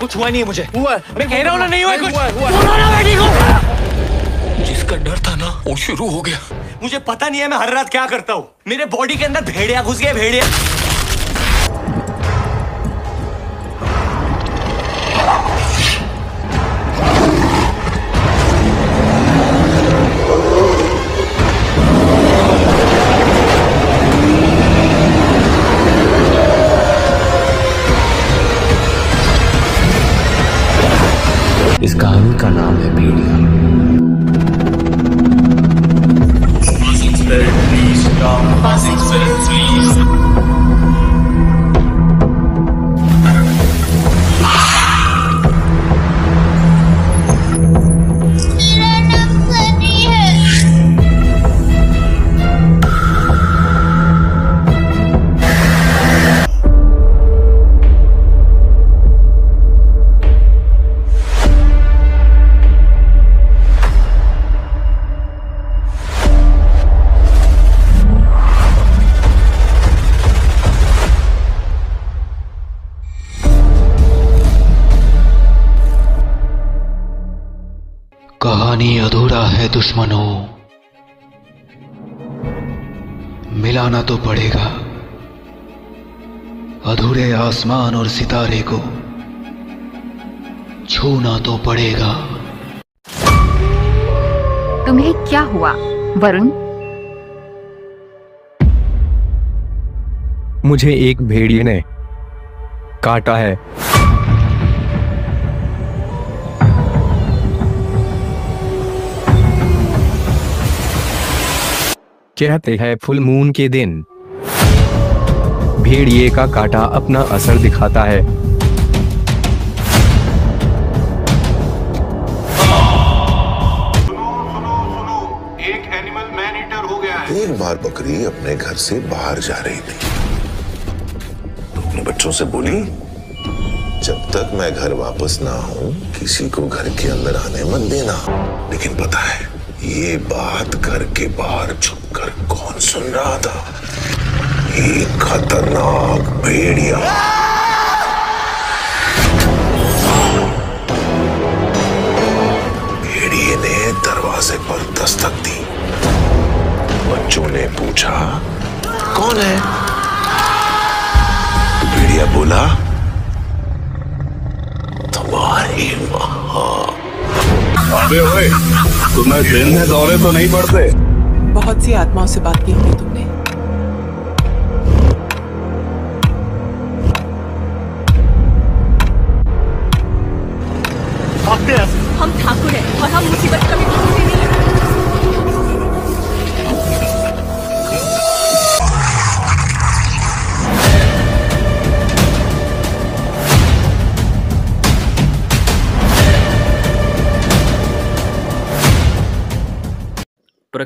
कुछ हुआ नहीं है मुझे हुआ मैं कह रहा हूँ ना नहीं हुआ कुछ बेटी को जिसका डर था ना वो शुरू हो गया मुझे पता नहीं है मैं हर रात क्या करता हूँ मेरे बॉडी के अंदर भेड़िया घुस गया भेड़िया आसमान और सितारे को छूना तो पड़ेगा तुम्हें क्या हुआ वरुण मुझे एक भेड़िए ने काटा है कहते हैं फुल मून के दिन भेड़िए का काटा अपना असर दिखाता है एक बार बकरी अपने घर से बाहर जा रही थी तो अपने बच्चों से बोली जब तक मैं घर वापस ना हूं किसी को घर के अंदर आने मत देना लेकिन पता है ये बात घर के बाहर छुप कर कौन सुन रहा था ही खतरनाक भेड़िया भेड़िए ने दरवाजे पर दस्तक दी बच्चों ने पूछा कौन है भेड़िया बोला तुम्हारी अबे ओए, तुम्हें दिन में दौरे तो नहीं पड़ते बहुत सी आत्माओं से बात की होगी तुम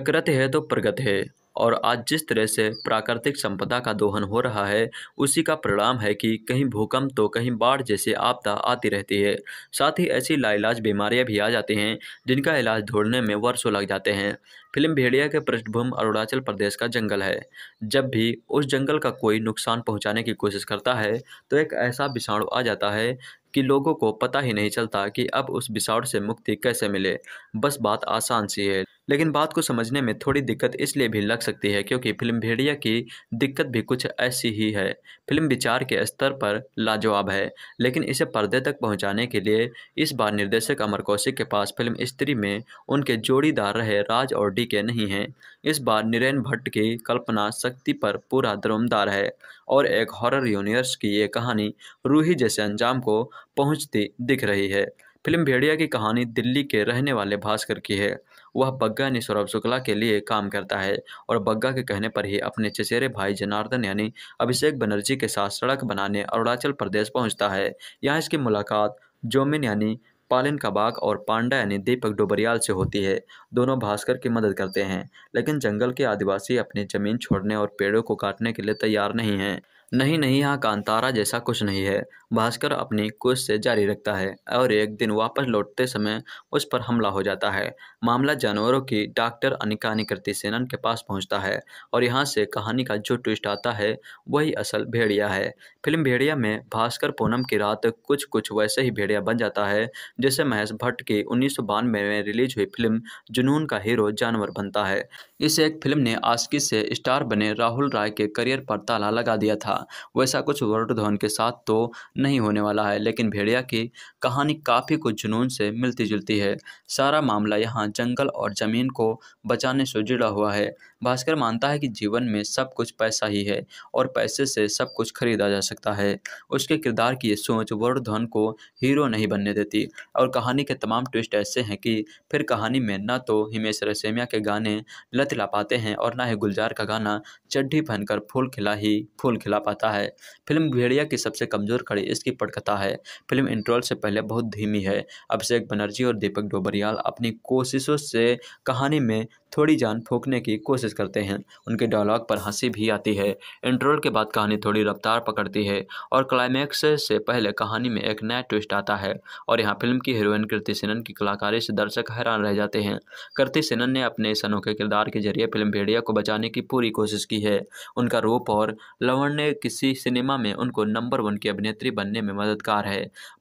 प्रकृति है तो प्रगति है और आज जिस तरह से प्राकृतिक संपदा का दोहन हो रहा है उसी का परिणाम है कि कहीं भूकंप तो कहीं बाढ़ जैसे आपदा आती रहती है साथ ही ऐसी लाइलाज बीमारियां भी आ जाती हैं जिनका इलाज ढूंढने में वर्षों लग जाते हैं फिल्म भेड़िया के पृष्ठभूमि अरुणाचल प्रदेश का जंगल है जब भी उस जंगल का कोई नुकसान पहुंचाने की कोशिश करता है तो एक ऐसा विषाणु आ जाता है कि लोगों को पता ही नहीं चलता कि अब उस विषाणु से मुक्ति कैसे मिले बस बात आसान सी है लेकिन बात को समझने में थोड़ी दिक्कत इसलिए भी लग सकती है क्योंकि फिल्म भेड़िया की दिक्कत भी कुछ ऐसी ही है फिल्म विचार के स्तर पर लाजवाब है लेकिन इसे पर्दे तक पहुंचाने के लिए इस बार निर्देशक अमर कौशिक के पास फिल्म स्त्री में उनके जोड़ीदार रहे राज और भट्टी के नहीं हैं इस बार नीरेन भट्ट की कल्पना शक्ति पर पूरा दरमदार है और एक हॉरर यूनिवर्स की ये कहानी रूही जैसे अंजाम को पहुंचती दिख रही है फिल्म भेड़िया की कहानी दिल्ली के रहने वाले भास्कर की है वह बग्गा यानी सौरभ शुक्ला के लिए काम करता है और बग्गा के कहने पर ही अपने चचेरे भाई जनार्दन यानी अभिषेक बनर्जी के साथ सड़क बनाने अरुणाचल प्रदेश पहुंचता है यहाँ इसकी मुलाकात जोमिन यानी पालिन कबाक और पांडा यानी दीपक डोबरियाल से होती है दोनों भास्कर की मदद करते हैं लेकिन जंगल के आदिवासी अपनी जमीन छोड़ने और पेड़ों को काटने के लिए तैयार नहीं हैं नहीं नहीं यहाँ कांतारा जैसा कुछ नहीं है भास्कर अपनी से जारी रखता है और एक दिन वापस लौटते समय उस पर हमला हो जाता है मामला जानवरों की डॉक्टर अनिका निकृति सेनन के पास पहुंचता है और यहाँ से कहानी का जो ट्विस्ट आता है वही असल भेड़िया है फिल्म भेड़िया में भास्कर पूनम की रात कुछ कुछ वैसे ही भेड़िया बन जाता है जैसे महेश भट्ट की उन्नीस में रिलीज हुई फिल्म जुनून का हीरो जानवर बनता है इस एक फिल्म ने आसकी से स्टार बने राहुल राय के करियर पर ताला लगा दिया था होगा वैसा कुछ वरुण धवन के साथ तो नहीं होने वाला है लेकिन भेड़िया की कहानी काफ़ी कुछ जुनून से मिलती जुलती है सारा मामला यहाँ जंगल और ज़मीन को बचाने से जुड़ा हुआ है भास्कर मानता है कि जीवन में सब कुछ पैसा ही है और पैसे से सब कुछ खरीदा जा सकता है उसके किरदार की सोच सोच वर्धन को हीरो नहीं बनने देती और कहानी के तमाम ट्विस्ट ऐसे हैं कि फिर कहानी में न तो हिमेश रसेमिया के गाने लत ला पाते हैं और ना ही गुलजार का गाना चड्ढी पहनकर फूल खिला ही फूल खिला पाता है फिल्म भेड़िया की सबसे कमज़ोर कड़ी इसकी पटकथा है फिल्म इंट्रोल से पहले बहुत धीमी है अभिषेक बनर्जी और दीपक डोबरियाल अपनी कोशिशों से कहानी में थोड़ी जान फूकने की कोशिश कोशिश करते हैं उनके डायलॉग पर हंसी भी आती है इंट्रोल के बाद कहानी थोड़ी रफ्तार पकड़ती है और क्लाइमैक्स से पहले कहानी में एक नया ट्विस्ट आता है और यहाँ फिल्म की हीरोइन कृति सेनन की कलाकारी से दर्शक हैरान रह जाते हैं कृति सेनन ने अपने इस अनोखे किरदार के जरिए फिल्म भेड़िया को बचाने की पूरी कोशिश की है उनका रूप और लवण ने किसी सिनेमा में उनको नंबर वन की अभिनेत्री बनने में मददगार है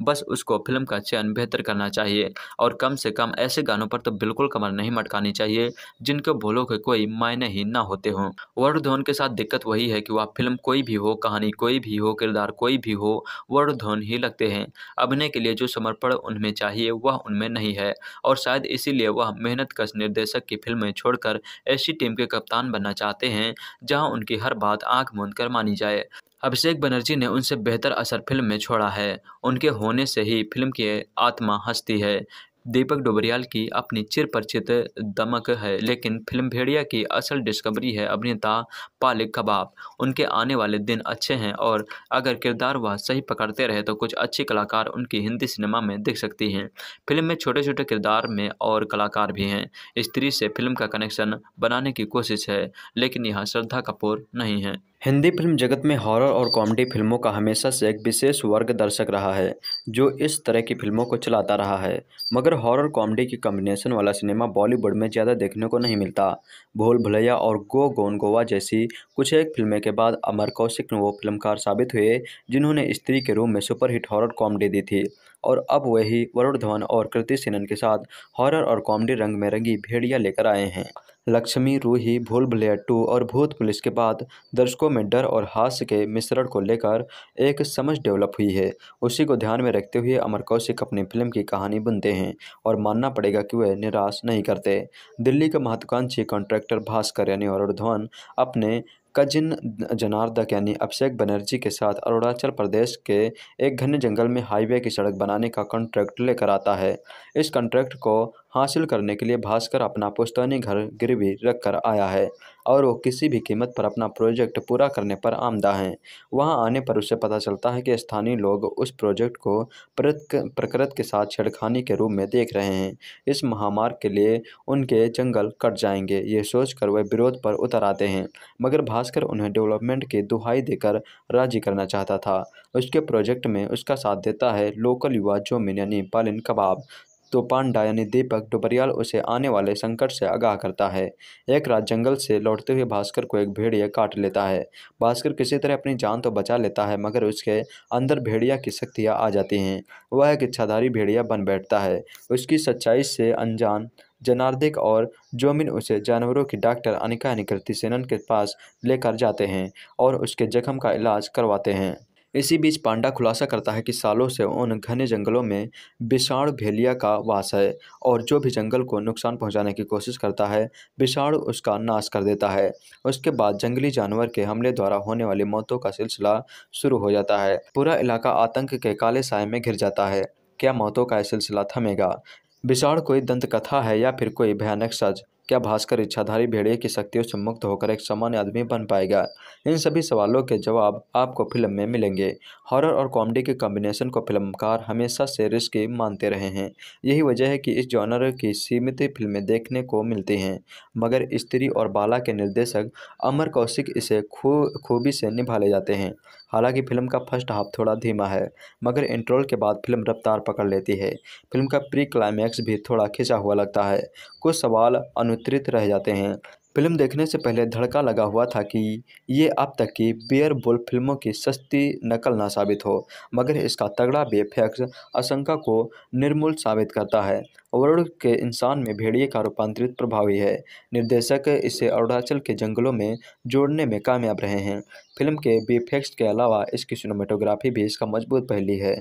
बस उसको फिल्म का चयन बेहतर करना चाहिए और कम से कम ऐसे गानों पर तो बिल्कुल कमर नहीं मटकानी चाहिए जिनको भूलों के कोई मायने मायने ही ना होते हों वरुण धवन के साथ दिक्कत वही है कि वह फिल्म कोई भी हो कहानी कोई भी हो किरदार कोई भी हो वरुण धवन ही लगते हैं अभिनय के लिए जो समर्पण उनमें चाहिए वह उनमें नहीं है और शायद इसीलिए वह मेहनत कश निर्देशक की फिल्में छोड़कर ऐसी टीम के कप्तान बनना चाहते हैं जहाँ उनकी हर बात आँख मूंद कर मानी जाए अभिषेक बनर्जी ने उनसे बेहतर असर फिल्म में छोड़ा है उनके होने से ही फिल्म की आत्मा हंसती है दीपक डोबरियाल की अपनी चिर परिचित दमक है लेकिन फिल्म भेड़िया की असल डिस्कवरी है अभिनेता पालिक कबाब उनके आने वाले दिन अच्छे हैं और अगर किरदार वह सही पकड़ते रहे तो कुछ अच्छे कलाकार उनकी हिंदी सिनेमा में दिख सकती हैं फिल्म में छोटे छोटे किरदार में और कलाकार भी हैं स्त्री से फिल्म का कनेक्शन बनाने की कोशिश है लेकिन यह श्रद्धा कपूर नहीं है हिंदी फिल्म जगत में हॉरर और कॉमेडी फिल्मों का हमेशा से एक विशेष वर्ग दर्शक रहा है जो इस तरह की फिल्मों को चलाता रहा है मगर हॉरर कॉमेडी की कम्बिनेशन वाला सिनेमा बॉलीवुड में ज़्यादा देखने को नहीं मिलता भूल भुलैया और गो गोन गोवा जैसी कुछ एक फिल्में के बाद अमर कौशिक वो फिल्मकार साबित हुए जिन्होंने स्त्री के रूप में सुपरहिट हॉरर कॉमेडी दी थी और अब वही वरुण धवन और कृति सेनन के साथ हॉरर और कॉमेडी रंग में रंगी भेड़िया लेकर आए हैं लक्ष्मी रूही भूल भुलैया टू और भूत पुलिस के बाद दर्शकों में डर और हास्य के मिश्रण को लेकर एक समझ डेवलप हुई है उसी को ध्यान में रखते हुए अमर कौशिक अपनी फिल्म की कहानी बुनते हैं और मानना पड़ेगा कि वह निराश नहीं करते दिल्ली के महत्वाकांक्षी कॉन्ट्रैक्टर भास्कर यानी वरुण धवन अपने कजिन जनार्दक यानी अभिषेक बनर्जी के साथ अरुणाचल प्रदेश के एक घने जंगल में हाईवे की सड़क बनाने का कॉन्ट्रैक्ट लेकर आता है इस कॉन्ट्रैक्ट को हासिल करने के लिए भास्कर अपना पुश्तैनी घर गिरवी रख कर आया है और वो किसी भी कीमत पर अपना प्रोजेक्ट पूरा करने पर आमदा है वहां आने पर उसे पता चलता है कि स्थानीय लोग उस प्रोजेक्ट को प्रकृत के साथ छेड़खानी के रूप में देख रहे हैं इस महामार्ग के लिए उनके जंगल कट जाएंगे ये सोचकर वह विरोध पर उतर आते हैं मगर भास्कर उन्हें डेवलपमेंट की दुहाई देकर राजी करना चाहता था उसके प्रोजेक्ट में उसका साथ देता है लोकल युवा जोमिन यानी पालिन कबाब तो पांडा यानी दीपक डुबरियाल उसे आने वाले संकट से आगाह करता है एक रात जंगल से लौटते हुए भास्कर को एक भेड़िया काट लेता है भास्कर किसी तरह अपनी जान तो बचा लेता है मगर उसके अंदर भेड़िया की शक्तियाँ आ जाती हैं वह एक इच्छाधारी भेड़िया बन बैठता है उसकी सच्चाई से अनजान जनार्दिक और जोमिन उसे जानवरों की डॉक्टर अनिका निकृति सेनन के पास लेकर जाते हैं और उसके जख्म का इलाज करवाते हैं इसी बीच पांडा खुलासा करता है कि सालों से उन घने जंगलों में विषाण भेलिया का वास है और जो भी जंगल को नुकसान पहुंचाने की कोशिश करता है विषाण उसका नाश कर देता है उसके बाद जंगली जानवर के हमले द्वारा होने वाली मौतों का सिलसिला शुरू हो जाता है पूरा इलाका आतंक के काले साय में घिर जाता है क्या मौतों का यह सिलसिला थमेगा विषाण कोई दंत कथा है या फिर कोई भयानक सज क्या भास्कर इच्छाधारी भेड़िए की शक्तियों से मुक्त होकर एक सामान्य आदमी बन पाएगा इन सभी सवालों के जवाब आपको फिल्म में मिलेंगे हॉरर और कॉमेडी के कॉम्बिनेशन को फिल्मकार हमेशा से रिस्की मानते रहे हैं यही वजह है कि इस जॉनर की सीमित फिल्में देखने को मिलती हैं मगर स्त्री और बाला के निर्देशक अमर कौशिक इसे खूबी से निभा ले जाते हैं हालांकि फिल्म का फर्स्ट हाफ थोड़ा धीमा है मगर इंट्रोल के बाद फिल्म रफ्तार पकड़ लेती है फिल्म का प्री क्लाइमैक्स भी थोड़ा खिंचा हुआ लगता है कुछ सवाल अनुत्तरित रह जाते हैं फिल्म देखने से पहले धड़का लगा हुआ था कि ये अब तक की बियर बुल फिल्मों की सस्ती नकल ना साबित हो मगर इसका तगड़ा बेफैक्स आशंका को निर्मूल साबित करता है वरुण के इंसान में भेड़िए का रूपांतरित प्रभावी है निर्देशक इसे अरुणाचल के जंगलों में जोड़ने में कामयाब रहे हैं फिल्म के बीफेक्ट के अलावा इसकी सिनेमाटोग्राफी भी इसका मजबूत पहली है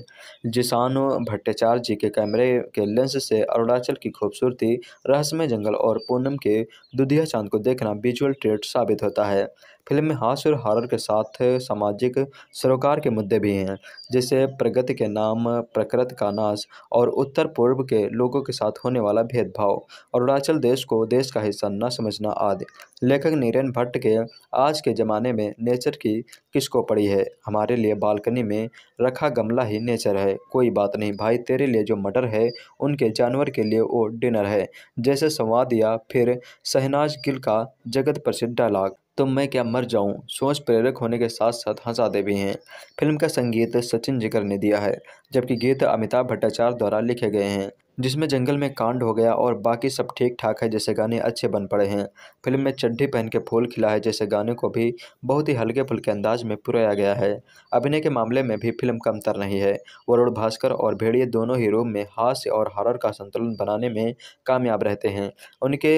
जिसानो भट्टाचार्य जी के कैमरे के लेंस से अरुणाचल की खूबसूरती रहस्यमय जंगल और पूनम के दुधिया चांद को देखना विजुअल ट्रेट साबित होता है फिल्म में हास्य और हॉरर के साथ सामाजिक सरोकार के मुद्दे भी हैं जैसे प्रगति के नाम प्रकृत का नाश और उत्तर पूर्व के लोगों के साथ होने वाला भेदभाव और अरुणाचल देश को देश का हिस्सा न समझना आदि लेखक नीरन भट्ट के आज के ज़माने में नेचर की किसको पड़ी है हमारे लिए बालकनी में रखा गमला ही नेचर है कोई बात नहीं भाई तेरे लिए जो मटर है उनके जानवर के लिए वो डिनर है जैसे संवाद या फिर शहनाज गिल का जगत प्रसिद्ध डायलॉग तो मैं क्या मर जाऊं सोच प्रेरक होने के साथ साथ हंसाते भी हैं फिल्म का संगीत सचिन जिकर ने दिया है जबकि गीत अमिताभ भट्टाचार्य द्वारा लिखे गए हैं जिसमें जंगल में कांड हो गया और बाकी सब ठीक ठाक है जैसे गाने अच्छे बन पड़े हैं फिल्म में चड्ढी पहन के फूल खिला है जैसे गाने को भी बहुत ही हल्के फुल्के अंदाज में पुराया गया है अभिनय के मामले में भी फिल्म कमतर नहीं है वरुण भास्कर और भेड़िए दोनों ही रूम में हास्य और हॉरर का संतुलन बनाने में कामयाब रहते हैं उनके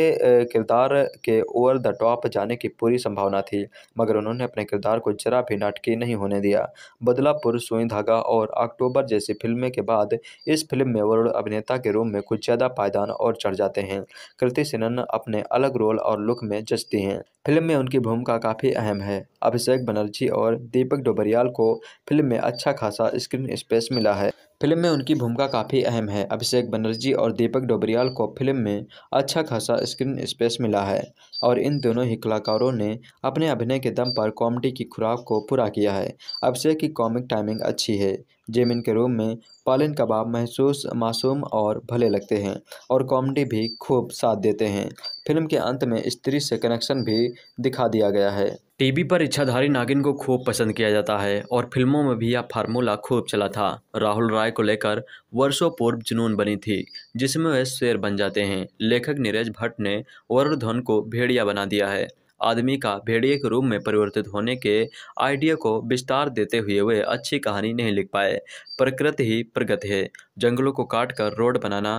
किरदार के ओवर द टॉप जाने की पूरी संभावना थी मगर उन्होंने अपने किरदार को जरा भी नाटकीय नहीं होने दिया बदलापुर सुई धागा और अक्टूबर जैसी फिल्में के बाद इस फिल्म में वरुण अभिनेता के के रूप में कुछ ज़्यादा पायदान और चढ़ जाते हैं कृति सेनन अपने अलग रोल और लुक में जचती हैं फिल्म में उनकी भूमिका काफ़ी अहम है अभिषेक बनर्जी और दीपक डोबरियाल को फिल्म में अच्छा खासा स्क्रीन स्पेस मिला है फिल्म में उनकी भूमिका काफ़ी अहम है अभिषेक बनर्जी और दीपक डोबरियाल को फिल्म में अच्छा खासा स्क्रीन स्पेस मिला है और इन दोनों ही कलाकारों ने अपने अभिनय के दम पर कॉमेडी की खुराक को पूरा किया है अभिषेक की कॉमिक टाइमिंग अच्छी है जेमिन के रूम में पालन कबाब महसूस मासूम और भले लगते हैं और कॉमेडी भी खूब साथ देते हैं फिल्म के अंत में स्त्री से कनेक्शन भी दिखा दिया गया है टीवी पर इच्छाधारी नागिन को खूब पसंद किया जाता है और फिल्मों में भी यह फार्मूला खूब चला था राहुल राय को लेकर वर्षों पूर्व जुनून बनी थी जिसमें वह शेर बन जाते हैं लेखक नीरज भट्ट ने वरुण धन को भेड़ भेड़िया बना दिया है आदमी का भेड़िए के रूप में परिवर्तित होने के आइडिया को विस्तार देते हुए वे अच्छी कहानी नहीं लिख पाए प्रकृति ही प्रगति है जंगलों को काट कर रोड बनाना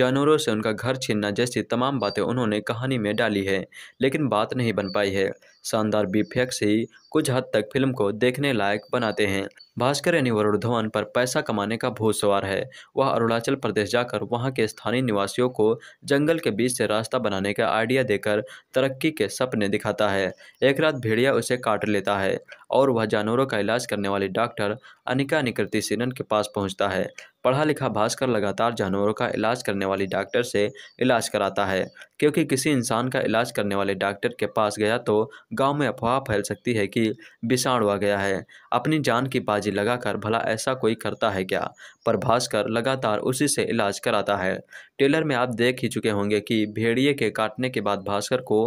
जानवरों से उनका घर छीनना जैसी तमाम बातें उन्होंने कहानी में डाली है लेकिन बात नहीं बन पाई है शानदार बीफेक्स ही कुछ हद तक फिल्म को देखने लायक बनाते हैं भास्कर यानी वरुण धवन पर पैसा कमाने का भूत सवार है वह अरुणाचल प्रदेश जाकर वहां के स्थानीय निवासियों को जंगल के बीच से रास्ता बनाने का आइडिया देकर तरक्की के सपने दिखाता है एक रात भेड़िया उसे काट लेता है और वह जानवरों का इलाज करने वाले डॉक्टर अनिका निकृति सेनन के पास पहुंचता है पढ़ा लिखा भास्कर लगातार जानवरों का इलाज करने वाली डॉक्टर से इलाज कराता है क्योंकि किसी इंसान का इलाज करने वाले डॉक्टर के पास गया तो गांव में अफवाह फैल सकती है कि विषाणु आ गया है अपनी जान की बाजी लगाकर भला ऐसा कोई करता है क्या पर भास्कर लगातार उसी से इलाज कराता है टेलर में आप देख ही चुके होंगे कि भेड़िए के काटने के बाद भास्कर को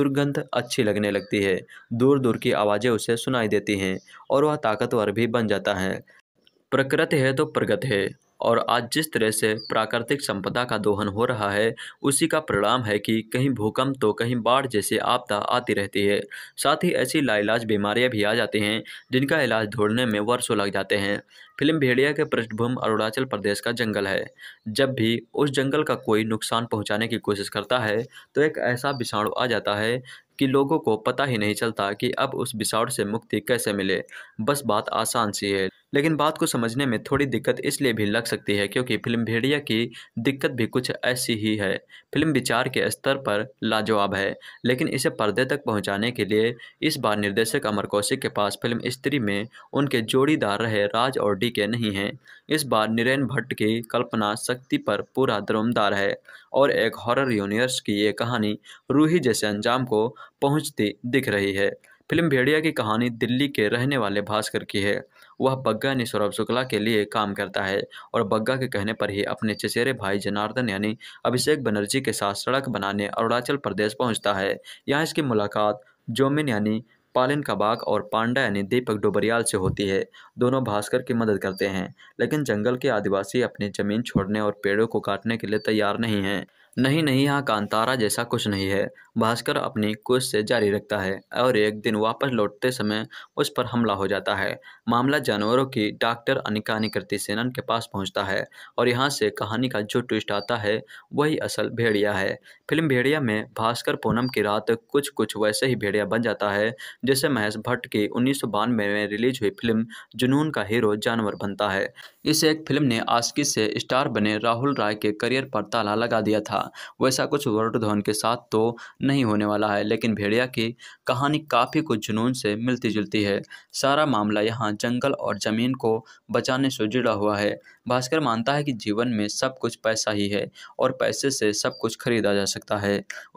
दुर्गंध अच्छी लगने लगती है दूर दूर की आवाज़ें उसे सुनाई देती हैं और वह ताकतवर भी बन जाता है प्रकृति है तो प्रगत है और आज जिस तरह से प्राकृतिक संपदा का दोहन हो रहा है उसी का परिणाम है कि कहीं भूकंप तो कहीं बाढ़ जैसी आपदा आती रहती है साथ ही ऐसी लाइलाज बीमारियां भी आ जाती हैं जिनका इलाज ढूंढने में वर्षों लग जाते हैं फिल्म भेड़िया के पृष्ठभूमि अरुणाचल प्रदेश का जंगल है जब भी उस जंगल का कोई नुकसान पहुँचाने की कोशिश करता है तो एक ऐसा विषाणु आ जाता है कि लोगों को पता ही नहीं चलता कि अब उस विषाणु से मुक्ति कैसे मिले बस बात आसान सी है लेकिन बात को समझने में थोड़ी दिक्कत इसलिए भी लग सकती है क्योंकि फिल्म भेड़िया की दिक्कत भी कुछ ऐसी ही है फिल्म विचार के स्तर पर लाजवाब है लेकिन इसे पर्दे तक पहुंचाने के लिए इस बार निर्देशक अमर कौशिक के पास फिल्म स्त्री में उनके जोड़ीदार रहे राज और डी के नहीं हैं इस बार नीरेन भट्ट की कल्पना शक्ति पर पूरा दमदार है और एक हॉरर यूनिवर्स की ये कहानी रूही जैसे अंजाम को पहुँचती दिख रही है फिल्म भेड़िया की कहानी दिल्ली के रहने वाले भास्कर की है वह बग्गा ने सौरभ शुक्ला के लिए काम करता है और बग्गा के कहने पर ही अपने चचेरे भाई जनार्दन यानी अभिषेक बनर्जी के साथ सड़क बनाने अरुणाचल प्रदेश पहुंचता है यहाँ इसकी मुलाकात जोमिन यानी पालिन कबाक और पांडा यानी दीपक डोबरियाल से होती है दोनों भास्कर की मदद करते हैं लेकिन जंगल के आदिवासी अपनी जमीन छोड़ने और पेड़ों को काटने के लिए तैयार नहीं हैं नहीं नहीं यहाँ कांतारा जैसा कुछ नहीं है भास्कर अपनी से जारी रखता है और एक दिन वापस लौटते समय उस पर हमला हो जाता है मामला जानवरों की डॉक्टर अनिका निकृति सेनन के पास पहुंचता है और यहाँ से कहानी का जो ट्विस्ट आता है वही असल भेड़िया है फिल्म भेड़िया में भास्कर पूनम की रात कुछ कुछ वैसे ही भेड़िया बन जाता है जैसे महेश भट्ट की उन्नीस में रिलीज हुई फिल्म जुनून का हीरो जानवर बनता है इस एक फिल्म ने आसकी से स्टार बने राहुल राय के करियर पर ताला लगा दिया था वैसा कुछ वरुण धोन के साथ तो नहीं होने वाला है लेकिन भेड़िया की कहानी काफ़ी कुछ जुनून से मिलती जुलती है सारा मामला यहाँ जंगल और ज़मीन को बचाने से जुड़ा हुआ है भास्कर मानता है कि जीवन में सब कुछ पैसा ही है और पैसे से सब कुछ खरीदा जा सकता है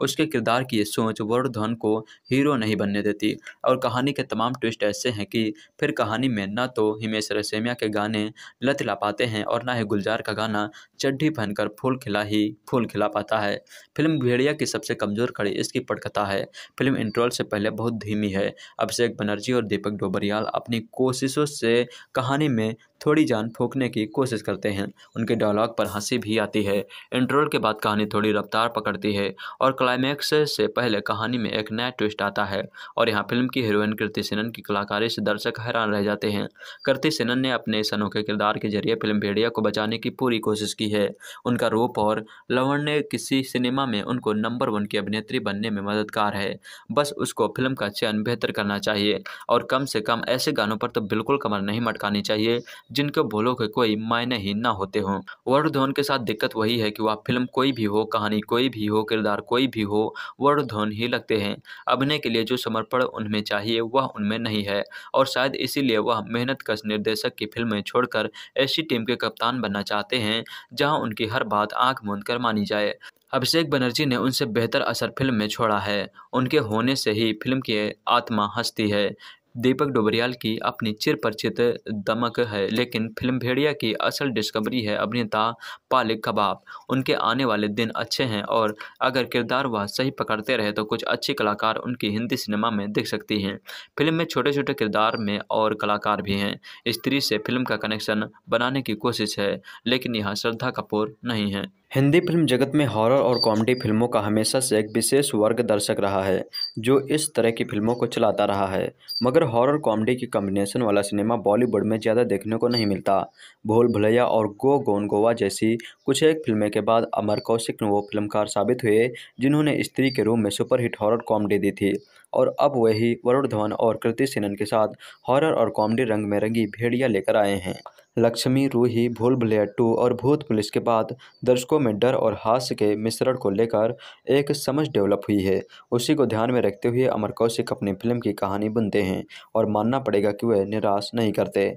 उसके किरदार की ये सोच वरुण धन को हीरो नहीं बनने देती और कहानी के तमाम ट्विस्ट ऐसे हैं कि फिर कहानी में न तो हिमेश रेसेमिया के गाने लत ला पाते हैं और ना ही गुलजार का गाना चड्ढी पहनकर फूल खिला ही फूल खिला पाता है फिल्म भेड़िया की सबसे कमज़ोर कड़ी इसकी पटकथा है फिल्म इंट्रोल से पहले बहुत धीमी है अभिषेक बनर्जी और दीपक डोबरियाल अपनी कोशिशों से कहानी में थोड़ी जान फूकने की कोशिश करते हैं उनके डायलॉग पर हंसी भी आती है इंट्रोल के बाद कहानी थोड़ी रफ्तार पकड़ती है और क्लाइमैक्स से पहले कहानी में एक नया ट्विस्ट आता है और यहाँ फिल्म की हीरोइन कृति सेनन की कलाकारी से दर्शक हैरान रह जाते हैं कृति सेनन ने अपने इस अनोखे किरदार के जरिए फिल्म भेड़िया को बचाने की पूरी कोशिश की है उनका रूप और लवण ने किसी सिनेमा में उनको नंबर वन की अभिनेत्री बनने में मददगार है बस उसको फिल्म का चयन बेहतर करना चाहिए और कम से कम ऐसे गानों पर तो बिल्कुल कमर नहीं मटकानी चाहिए जिनके बोलों के कोई मायने ही ना होते हों वरुण धोन के साथ दिक्कत वही है कि वह फिल्म कोई भी हो कहानी कोई भी हो किरदार कोई भी हो वरुण धोन ही लगते हैं अभिनय के लिए जो समर्पण उनमें चाहिए वह उनमें नहीं है और शायद इसीलिए वह मेहनत कश निर्देशक की फिल्में छोड़कर ऐसी टीम के कप्तान बनना चाहते हैं जहाँ उनकी हर बात आँख मूंद कर मानी जाए अभिषेक बनर्जी ने उनसे बेहतर असर फिल्म में छोड़ा है उनके होने से ही फिल्म की आत्मा हंसती है दीपक डोबरियाल की अपनी चिर परिचित दमक है लेकिन फिल्म भेड़िया की असल डिस्कवरी है अभिनेता पालिक कबाब उनके आने वाले दिन अच्छे हैं और अगर किरदार वह सही पकड़ते रहे तो कुछ अच्छे कलाकार उनकी हिंदी सिनेमा में दिख सकती हैं फिल्म में छोटे छोटे किरदार में और कलाकार भी हैं स्त्री से फिल्म का कनेक्शन बनाने की कोशिश है लेकिन यह श्रद्धा कपूर नहीं है हिंदी फिल्म जगत में हॉरर और कॉमेडी फिल्मों का हमेशा से एक विशेष वर्ग दर्शक रहा है जो इस तरह की फिल्मों को चलाता रहा है मगर हॉरर कॉमेडी की कॉम्बिनेशन वाला सिनेमा बॉलीवुड में ज़्यादा देखने को नहीं मिलता भूल भुलैया और गो गोन गोवा जैसी कुछ एक फिल्में के बाद अमर कौशिक वो फिल्मकार साबित हुए जिन्होंने स्त्री के रूप में सुपरहिट हॉरर कॉमेडी दी थी और अब वही वरुण धवन और कृति सेनन के साथ हॉरर और कॉमेडी रंग में रंगी भेड़िया लेकर आए हैं लक्ष्मी रूही भूल भुलैया टू और भूत पुलिस के बाद दर्शकों में डर और हास्य के मिश्रण को लेकर एक समझ डेवलप हुई है उसी को ध्यान में रखते हुए अमर कौशिक अपनी फिल्म की कहानी बुनते हैं और मानना पड़ेगा कि वह निराश नहीं करते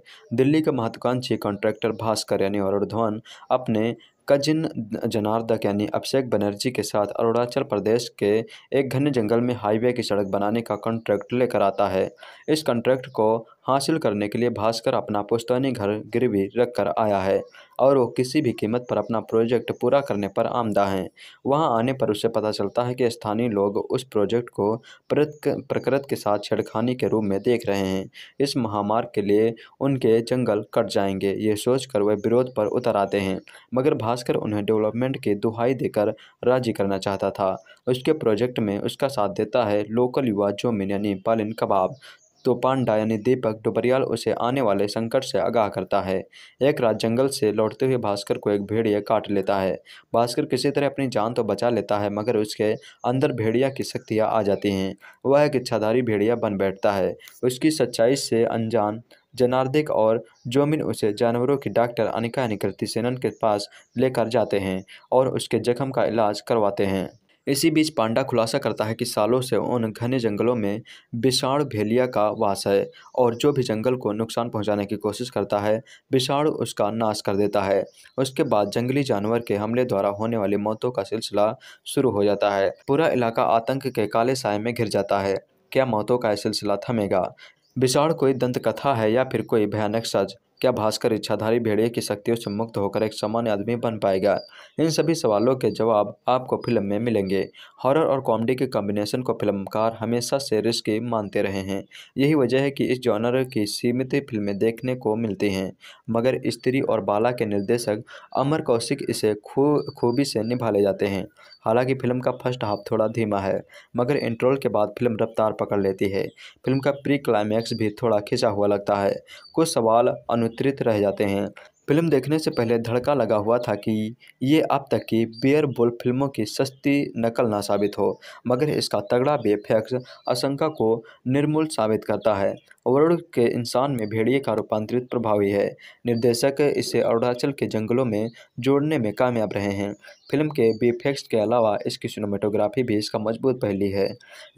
दिल्ली के महत्वाकांक्षी कॉन्ट्रैक्टर भास्कर यानी अरुण अपने कजिन जनार्दक यानी अभिषेक बनर्जी के साथ अरुणाचल प्रदेश के एक घने जंगल में हाईवे की सड़क बनाने का कॉन्ट्रैक्ट लेकर आता है इस कॉन्ट्रैक्ट को हासिल करने के लिए भास्कर अपना पुस्तैनी घर गिरवी रख कर आया है और वो किसी भी कीमत पर अपना प्रोजेक्ट पूरा करने पर आमदा हैं वहां आने पर उसे पता चलता है कि स्थानीय लोग उस प्रोजेक्ट को प्रकृति के साथ छेड़खानी के रूप में देख रहे हैं इस महामार्ग के लिए उनके जंगल कट जाएंगे ये सोचकर वह विरोध पर उतर आते हैं मगर भास्कर उन्हें डेवलपमेंट की दुहाई देकर राजी करना चाहता था उसके प्रोजेक्ट में उसका साथ देता है लोकल युवा जो मिनियनी पालिन कबाब तो पांडा यानी दीपक डुबरियाल उसे आने वाले संकट से आगाह करता है एक रात जंगल से लौटते हुए भास्कर को एक भेड़िया काट लेता है भास्कर किसी तरह अपनी जान तो बचा लेता है मगर उसके अंदर भेड़िया की शक्तियाँ आ जाती हैं वह एक इच्छाधारी भेड़िया बन बैठता है उसकी सच्चाई से अनजान जनार्दिक और जोमिन उसे जानवरों की डॉक्टर अनिका निकृति सेनन के पास लेकर जाते हैं और उसके जख्म का इलाज करवाते हैं इसी बीच पांडा खुलासा करता है कि सालों से उन घने जंगलों में विषाण भेलिया का वास है और जो भी जंगल को नुकसान पहुंचाने की कोशिश करता है विषाण उसका नाश कर देता है उसके बाद जंगली जानवर के हमले द्वारा होने वाली मौतों का सिलसिला शुरू हो जाता है पूरा इलाका आतंक के काले साय में घिर जाता है क्या मौतों का सिलसिला थमेगा विषाण कोई दंत कथा है या फिर कोई भयानक सज क्या भास्कर इच्छाधारी भेड़िए की शक्तियों से मुक्त होकर एक सामान्य आदमी बन पाएगा इन सभी सवालों के जवाब आपको फिल्म में मिलेंगे हॉरर और कॉमेडी के कॉम्बिनेशन को फिल्मकार हमेशा से रिस्क मानते रहे हैं यही वजह है कि इस जॉनर की सीमित फिल्में देखने को मिलती हैं मगर स्त्री और बाला के निर्देशक अमर कौशिक इसे खूब खूबी से निभा ले जाते हैं हालांकि फिल्म का फर्स्ट हाफ थोड़ा धीमा है मगर इंट्रोल के बाद फिल्म रफ्तार पकड़ लेती है फिल्म का प्री क्लाइमैक्स भी थोड़ा खिंचा हुआ लगता है कुछ सवाल अनुत्तरित रह जाते हैं फिल्म देखने से पहले धड़का लगा हुआ था कि ये अब तक की बियर बुल फिल्मों की सस्ती नकल ना साबित हो मगर इसका तगड़ा बेफैक्स आशंका को निर्मूल साबित करता है ओवरऑल के इंसान में भेड़िए का रूपांतरित प्रभावी है निर्देशक इसे अरुणाचल के जंगलों में जोड़ने में कामयाब रहे हैं फिल्म के वीफेक्स के अलावा इसकी सिनेमाटोग्राफी भी इसका मजबूत पहली है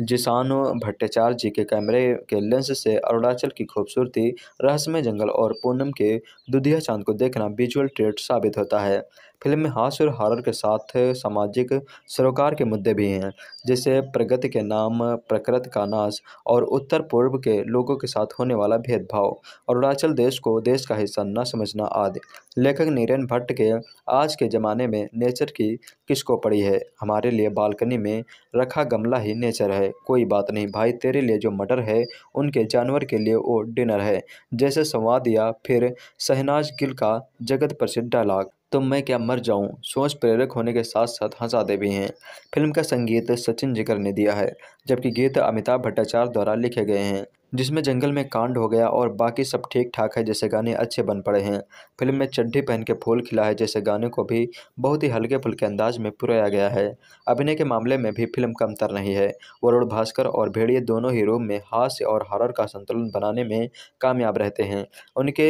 जिसानो भट्टाचार्य जी के कैमरे के लेंस से अरुणाचल की खूबसूरती रहस्यमय जंगल और पूनम के दुधिया चांद को देखना विजुअल ट्रेट साबित होता है फिल्म में हास्य और हॉरर के साथ सामाजिक सरोकार के मुद्दे भी हैं जैसे प्रगति के नाम प्रकृति का नाश और उत्तर पूर्व के लोगों के साथ होने वाला भेदभाव अरुणाचल देश को देश का हिस्सा न समझना आदि लेखक नीरन भट्ट के आज के ज़माने में नेचर की किसको पड़ी है हमारे लिए बालकनी में रखा गमला ही नेचर है कोई बात नहीं भाई तेरे लिए जो मटर है उनके जानवर के लिए वो डिनर है जैसे संवाद या फिर शहनाज गिल का जगत प्रसिद्ध डायलॉग तो मैं क्या मर जाऊं सोच प्रेरक होने के साथ साथ हंसाते भी हैं फिल्म का संगीत सचिन जिकर ने दिया है जबकि गीत अमिताभ भट्टाचार्य द्वारा लिखे गए हैं जिसमें जंगल में कांड हो गया और बाकी सब ठीक ठाक है जैसे गाने अच्छे बन पड़े हैं फिल्म में चड्ढी पहन के फूल खिला है जैसे गाने को भी बहुत ही हल्के फुल्के अंदाज में पुराया गया है अभिनय के मामले में भी फिल्म कमतर नहीं है वरुण भास्कर और भेड़िए दोनों ही रूम में हास्य और हॉरर का संतुलन बनाने में कामयाब रहते हैं उनके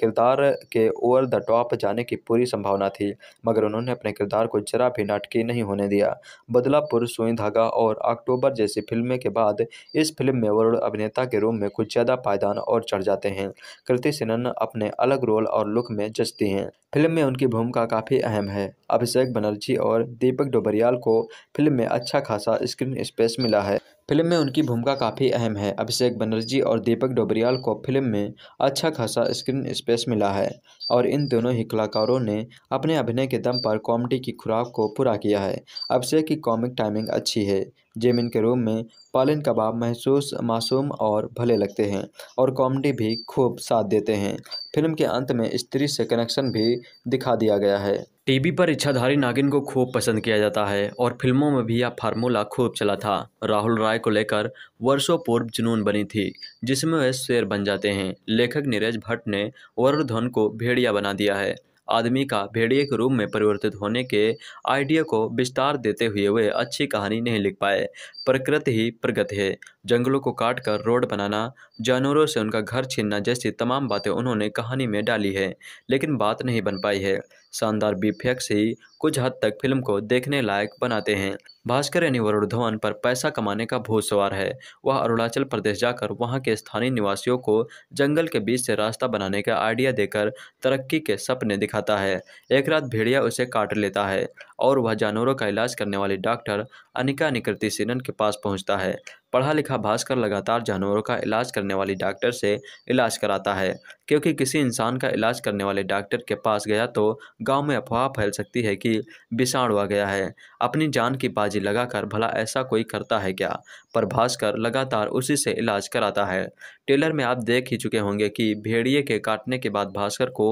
किरदार के ओवर द टॉप जाने की पूरी संभावना थी मगर उन्होंने अपने किरदार को जरा भी नाटकीय नहीं होने दिया बदलापुर सुई धागा और अक्टूबर जैसी फिल्में के बाद इस फिल्म में वरुण अभिनेता के रूप में कुछ ज़्यादा पायदान और चढ़ जाते हैं कृति सेनन अपने अलग रोल और लुक में जचती हैं फिल्म में उनकी भूमिका काफ़ी अहम है अभिषेक बनर्जी और दीपक डोबरियाल को फिल्म में अच्छा खासा स्क्रीन स्पेस मिला है फिल्म में उनकी भूमिका काफ़ी अहम है अभिषेक बनर्जी और दीपक डोबरियाल को फिल्म में अच्छा खासा स्क्रीन स्पेस मिला है और इन दोनों ही कलाकारों ने अपने अभिनय के दम पर कॉमेडी की खुराक को पूरा किया है अभिषेक की कॉमिक टाइमिंग अच्छी है जेमिन के रूम में पालन कबाब महसूस मासूम और भले लगते हैं और कॉमेडी भी खूब साथ देते हैं फिल्म के अंत में स्त्री से कनेक्शन भी दिखा दिया गया है टीवी पर इच्छाधारी नागिन को खूब पसंद किया जाता है और फिल्मों में भी यह फार्मूला खूब चला था राहुल राय को लेकर वर्षों पूर्व जुनून बनी थी जिसमें वह शेर बन जाते हैं लेखक नीरज भट्ट ने वरुण धन को भेड़िया बना दिया है आदमी का भेड़िए के रूप में परिवर्तित होने के आइडिया को विस्तार देते हुए वे अच्छी कहानी नहीं लिख पाए प्रकृति ही प्रगति है जंगलों को काट कर रोड बनाना जानवरों से उनका घर छीनना जैसी तमाम बातें उन्होंने कहानी में डाली है लेकिन बात नहीं बन पाई है शानदार बीफेक्स ही कुछ हद तक फिल्म को देखने लायक बनाते हैं भास्कर यानी वरुण धवन पर पैसा कमाने का भूत सवार है वह अरुणाचल प्रदेश जाकर वहां के स्थानीय निवासियों को जंगल के बीच से रास्ता बनाने का आइडिया देकर तरक्की के सपने दिखाता है एक रात भेड़िया उसे काट लेता है और वह जानवरों का इलाज करने वाली डॉक्टर अनिका निकृति सेनन के पास पहुंचता है पढ़ा लिखा भास्कर लगातार जानवरों का इलाज करने वाली डॉक्टर से इलाज कराता है क्योंकि किसी इंसान का इलाज करने वाले डॉक्टर के पास गया तो गांव में अफवाह फैल सकती है कि विषाणु आ गया है अपनी जान की बाजी लगाकर भला ऐसा कोई करता है क्या पर भास्कर लगातार उसी से इलाज कराता है टेलर में आप देख ही चुके होंगे कि भेड़िए के काटने के बाद भास्कर को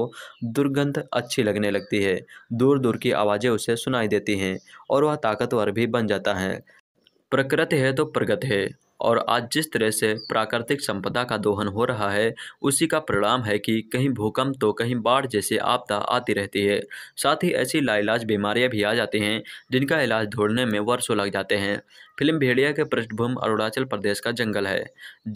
दुर्गंध अच्छी लगने लगती है दूर दूर की आवाज़ें उसे सुनाई देती हैं और वह ताकतवर भी बन जाता है प्रकृति है तो प्रगति है और आज जिस तरह से प्राकृतिक संपदा का दोहन हो रहा है उसी का परिणाम है कि कहीं भूकंप तो कहीं बाढ़ जैसे आपदा आती रहती है साथ ही ऐसी लाइलाज बीमारियां भी आ जाती हैं जिनका इलाज ढूंढने में वर्षों लग जाते हैं फिल्म भेड़िया के पृष्ठभूमि अरुणाचल प्रदेश का जंगल है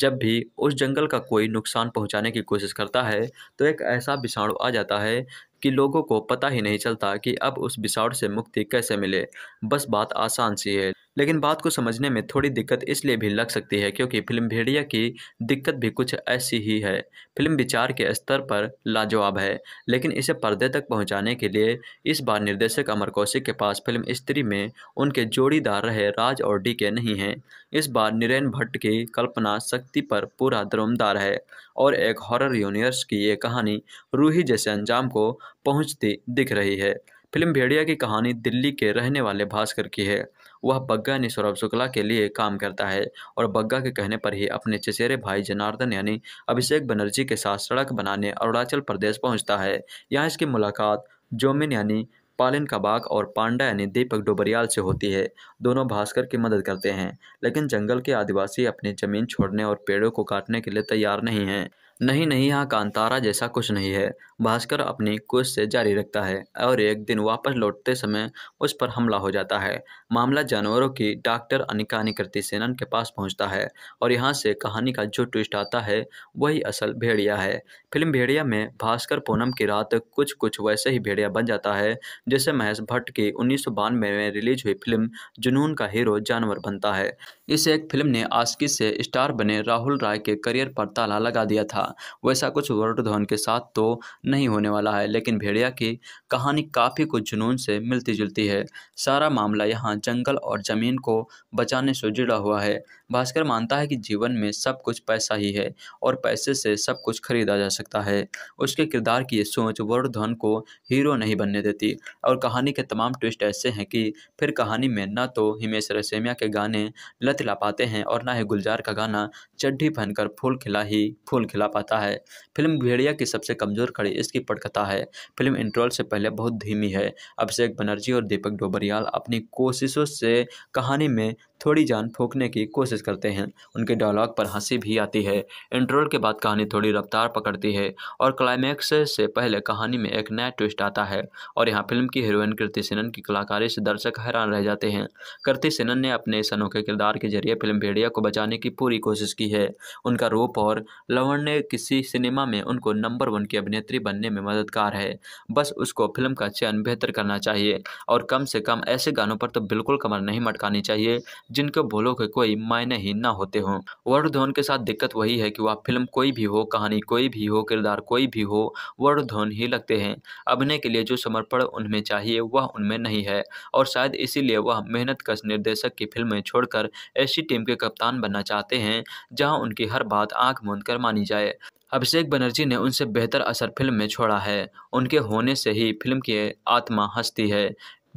जब भी उस जंगल का कोई नुकसान पहुँचाने की कोशिश करता है तो एक ऐसा विषाणु आ जाता है कि लोगों को पता ही नहीं चलता कि अब उस बिसाड़ से मुक्ति कैसे मिले बस बात आसान सी है लेकिन बात को समझने में थोड़ी दिक्कत इसलिए भी लग सकती है क्योंकि फिल्म भेड़िया की दिक्कत भी कुछ ऐसी ही है फिल्म विचार के स्तर पर लाजवाब है लेकिन इसे पर्दे तक पहुंचाने के लिए इस बार निर्देशक अमर कौशिक के पास फिल्म स्त्री में उनके जोड़ीदार रहे राज और डी के नहीं हैं इस बार नीरेन भट्ट की कल्पना शक्ति पर पूरा दरमदार है और एक हॉरर यूनिवर्स की ये कहानी रूही जैसे अंजाम को पहुँचती दिख रही है फिल्म भेड़िया की कहानी दिल्ली के रहने वाले भास्कर की है वह बग्गा यानी सौरभ शुक्ला के लिए काम करता है और बग्गा के कहने पर ही अपने चचेरे भाई जनार्दन यानी अभिषेक बनर्जी के साथ सड़क बनाने अरुणाचल प्रदेश पहुंचता है यहाँ इसकी मुलाकात जोमिन यानी पालिन कबाक और पांडा यानी दीपक डोबरियाल से होती है दोनों भास्कर की मदद करते हैं लेकिन जंगल के आदिवासी अपनी जमीन छोड़ने और पेड़ों को काटने के लिए तैयार नहीं हैं नहीं नहीं यहाँ कांतारा जैसा कुछ नहीं है भास्कर अपनी कोश से जारी रखता है और एक दिन वापस लौटते समय उस पर हमला हो जाता है मामला जानवरों की डॉक्टर अनिका अनिकृति सेनन के पास पहुंचता है और यहां से कहानी का जो ट्विस्ट आता है वही असल भेड़िया है फिल्म भेड़िया में भास्कर पूनम की रात कुछ कुछ वैसे ही भेड़िया बन जाता है जैसे महेश भट्ट की उन्नीस में रिलीज हुई फिल्म जुनून का हीरो जानवर बनता है इस एक फिल्म ने आसकी से स्टार बने राहुल राय के करियर पर ताला लगा दिया था वैसा कुछ वरुण धवन के साथ तो नहीं होने वाला है लेकिन भेड़िया की कहानी काफ़ी कुछ जुनून से मिलती जुलती है सारा मामला यहाँ जंगल और जमीन को बचाने से जुड़ा हुआ है भास्कर मानता है कि जीवन में सब कुछ पैसा ही है और पैसे से सब कुछ खरीदा जा सकता है उसके किरदार की ये सोच वरुण धन को हीरो नहीं बनने देती और कहानी के तमाम ट्विस्ट ऐसे हैं कि फिर कहानी में न तो हिमेश रसेमिया के गाने लत ला पाते हैं और ना ही गुलजार का गाना चड्ढी पहनकर फूल खिला ही फूल खिला पाता है फिल्म भेड़िया की सबसे कमज़ोर कड़ी इसकी पटकथा है फिल्म इंट्रोल से पहले बहुत धीमी है अभिषेक बनर्जी और दीपक डोबरियाल अपनी कोशिशों से कहानी में थोड़ी जान फूकने की कोशिश करते हैं उनके डायलॉग पर हंसी भी आती है इंट्रोल के बाद कहानी थोड़ी रफ्तार पकड़ती है और क्लाइमैक्स से पहले कहानी में एक नया ट्विस्ट आता है और यहाँ फिल्म की हीरोइन कृति सेनन की कलाकारी से दर्शक हैरान रह जाते हैं कृति सेनन ने अपने इस अनोखे किरदार के जरिए फिल्म भेड़िया को बचाने की पूरी कोशिश की है उनका रूप और लवण ने किसी सिनेमा में उनको नंबर वन की अभिनेत्री बनने में मददगार है बस उसको फिल्म का चयन बेहतर करना चाहिए और कम से कम ऐसे गानों पर तो बिल्कुल कमर नहीं मटकानी चाहिए जिनके बोलो के कोई मायने ही ना होते हों वर्ड धोन के साथ दिक्कत वही है कि वह फिल्म कोई भी हो कहानी कोई भी हो किरदार कोई भी हो वर्ड धोन ही लगते हैं अभिनय के लिए जो समर्पण उनमें चाहिए वह उनमें नहीं है और शायद इसीलिए वह मेहनत कश निर्देशक की फिल्में छोड़कर ऐसी टीम के कप्तान बनना चाहते हैं जहाँ उनकी हर बात आँख मूंद कर मानी जाए अभिषेक बनर्जी ने उनसे बेहतर असर फिल्म में छोड़ा है उनके होने से ही फिल्म की आत्मा हंसती है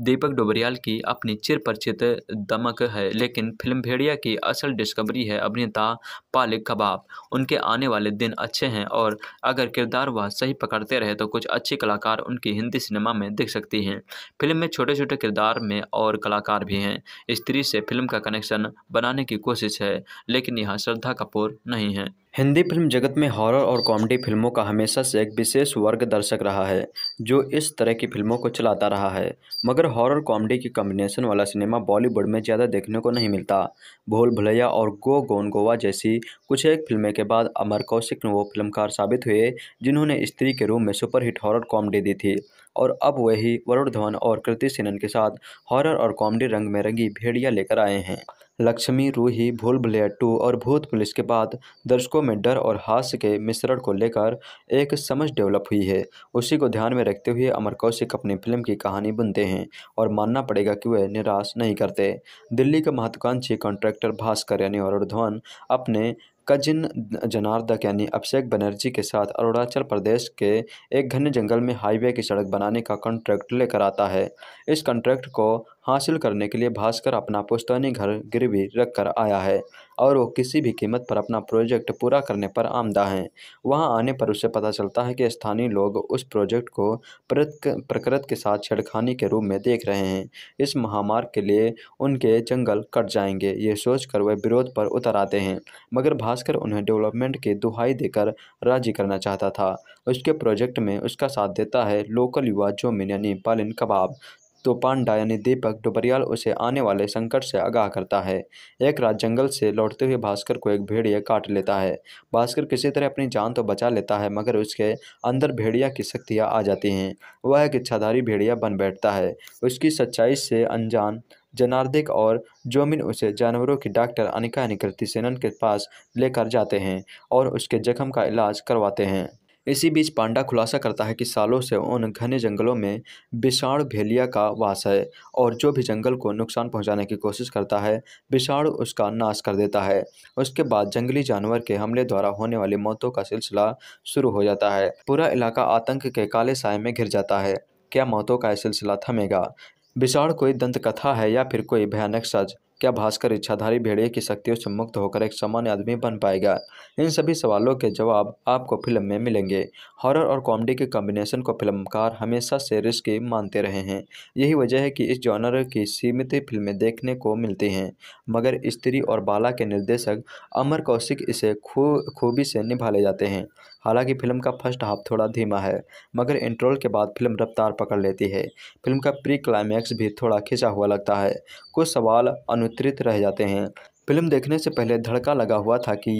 दीपक डोबरियाल की अपनी चिर परिचित दमक है लेकिन फिल्म भेड़िया की असल डिस्कवरी है अभिनेता पालिक कबाब उनके आने वाले दिन अच्छे हैं और अगर किरदार वह सही पकड़ते रहे तो कुछ अच्छे कलाकार उनकी हिंदी सिनेमा में दिख सकती हैं फिल्म में छोटे छोटे किरदार में और कलाकार भी हैं स्त्री से फिल्म का कनेक्शन बनाने की कोशिश है लेकिन यहाँ श्रद्धा कपूर नहीं है हिंदी फिल्म जगत में हॉरर और कॉमेडी फिल्मों का हमेशा से एक विशेष वर्ग दर्शक रहा है जो इस तरह की फिल्मों को चलाता रहा है मगर हॉरर कॉमेडी के कॉम्बिनेशन वाला सिनेमा बॉलीवुड में ज़्यादा देखने को नहीं मिलता भोल भुलैया और गो गोन गोवा जैसी कुछ एक फिल्में के बाद अमर कौशिक वो फिल्मकार साबित हुए जिन्होंने स्त्री के रूप में सुपरहिट हॉरर कॉमेडी दी थी और अब वही वरुण धवन और कृति सेनन के साथ हॉरर और कॉमेडी रंग में रंगी भेड़िया लेकर आए हैं लक्ष्मी रूही भूल भुलैया टू और भूत पुलिस के बाद दर्शकों में डर और हास्य के मिश्रण को लेकर एक समझ डेवलप हुई है उसी को ध्यान में रखते हुए अमर कौशिक अपनी फिल्म की कहानी बुनते हैं और मानना पड़ेगा कि वह निराश नहीं करते दिल्ली के महत्वाकांक्षी कॉन्ट्रैक्टर भास्कर यानी अरुण धवन अपने कजिन जनार्दक यानी अभिषेक बनर्जी के साथ अरुणाचल प्रदेश के एक घने जंगल में हाईवे की सड़क बनाने का कॉन्ट्रैक्ट लेकर आता है इस कॉन्ट्रैक्ट को हासिल करने के लिए भास्कर अपना पुश्तैनी घर गिरवी रख कर आया है और वो किसी भी कीमत पर अपना प्रोजेक्ट पूरा करने पर आमदा हैं वहाँ आने पर उसे पता चलता है कि स्थानीय लोग उस प्रोजेक्ट को प्रकृत के साथ छेड़खानी के रूप में देख रहे हैं इस महामार्ग के लिए उनके जंगल कट जाएंगे ये सोचकर वह विरोध पर उतर आते हैं मगर भास्कर उन्हें डेवलपमेंट की दुहाई देकर राजी करना चाहता था उसके प्रोजेक्ट में उसका साथ देता है लोकल युवा जोमिन यानी पालिन कबाब तो पांडा यानी दीपक डुबरियाल उसे आने वाले संकट से आगाह करता है एक रात जंगल से लौटते हुए भास्कर को एक भेड़िया काट लेता है भास्कर किसी तरह अपनी जान तो बचा लेता है मगर उसके अंदर भेड़िया की शक्तियाँ आ जाती हैं वह एक इच्छाधारी भेड़िया बन बैठता है उसकी सच्चाई से अनजान जनार्दिक और जोमिन उसे जानवरों की डॉक्टर अनिका निकृति सेनन के पास लेकर जाते हैं और उसके जख्म का इलाज करवाते हैं इसी बीच पांडा खुलासा करता है कि सालों से उन घने जंगलों में विषाण भेलिया का वास है और जो भी जंगल को नुकसान पहुंचाने की कोशिश करता है विषाण उसका नाश कर देता है उसके बाद जंगली जानवर के हमले द्वारा होने वाली मौतों का सिलसिला शुरू हो जाता है पूरा इलाका आतंक के काले साय में घिर जाता है क्या मौतों का यह सिलसिला थमेगा विषाण कोई दंत कथा है या फिर कोई भयानक सज क्या भास्कर इच्छाधारी भेड़िए की शक्तियों से मुक्त होकर एक सामान्य आदमी बन पाएगा इन सभी सवालों के जवाब आपको फिल्म में मिलेंगे हॉरर और कॉमेडी के कॉम्बिनेशन को फिल्मकार हमेशा से रिस्की मानते रहे हैं यही वजह है कि इस जॉनर की सीमित फिल्में देखने को मिलती हैं मगर स्त्री और बाला के निर्देशक अमर कौशिक इसे खूबी से निभा ले जाते हैं हालांकि फिल्म का फर्स्ट हाफ थोड़ा धीमा है मगर इंट्रोल के बाद फिल्म रफ्तार पकड़ लेती है फिल्म का प्री क्लाइमैक्स भी थोड़ा खिंचा हुआ लगता है कुछ सवाल अनुत्तरित रह जाते हैं फिल्म देखने से पहले धड़का लगा हुआ था कि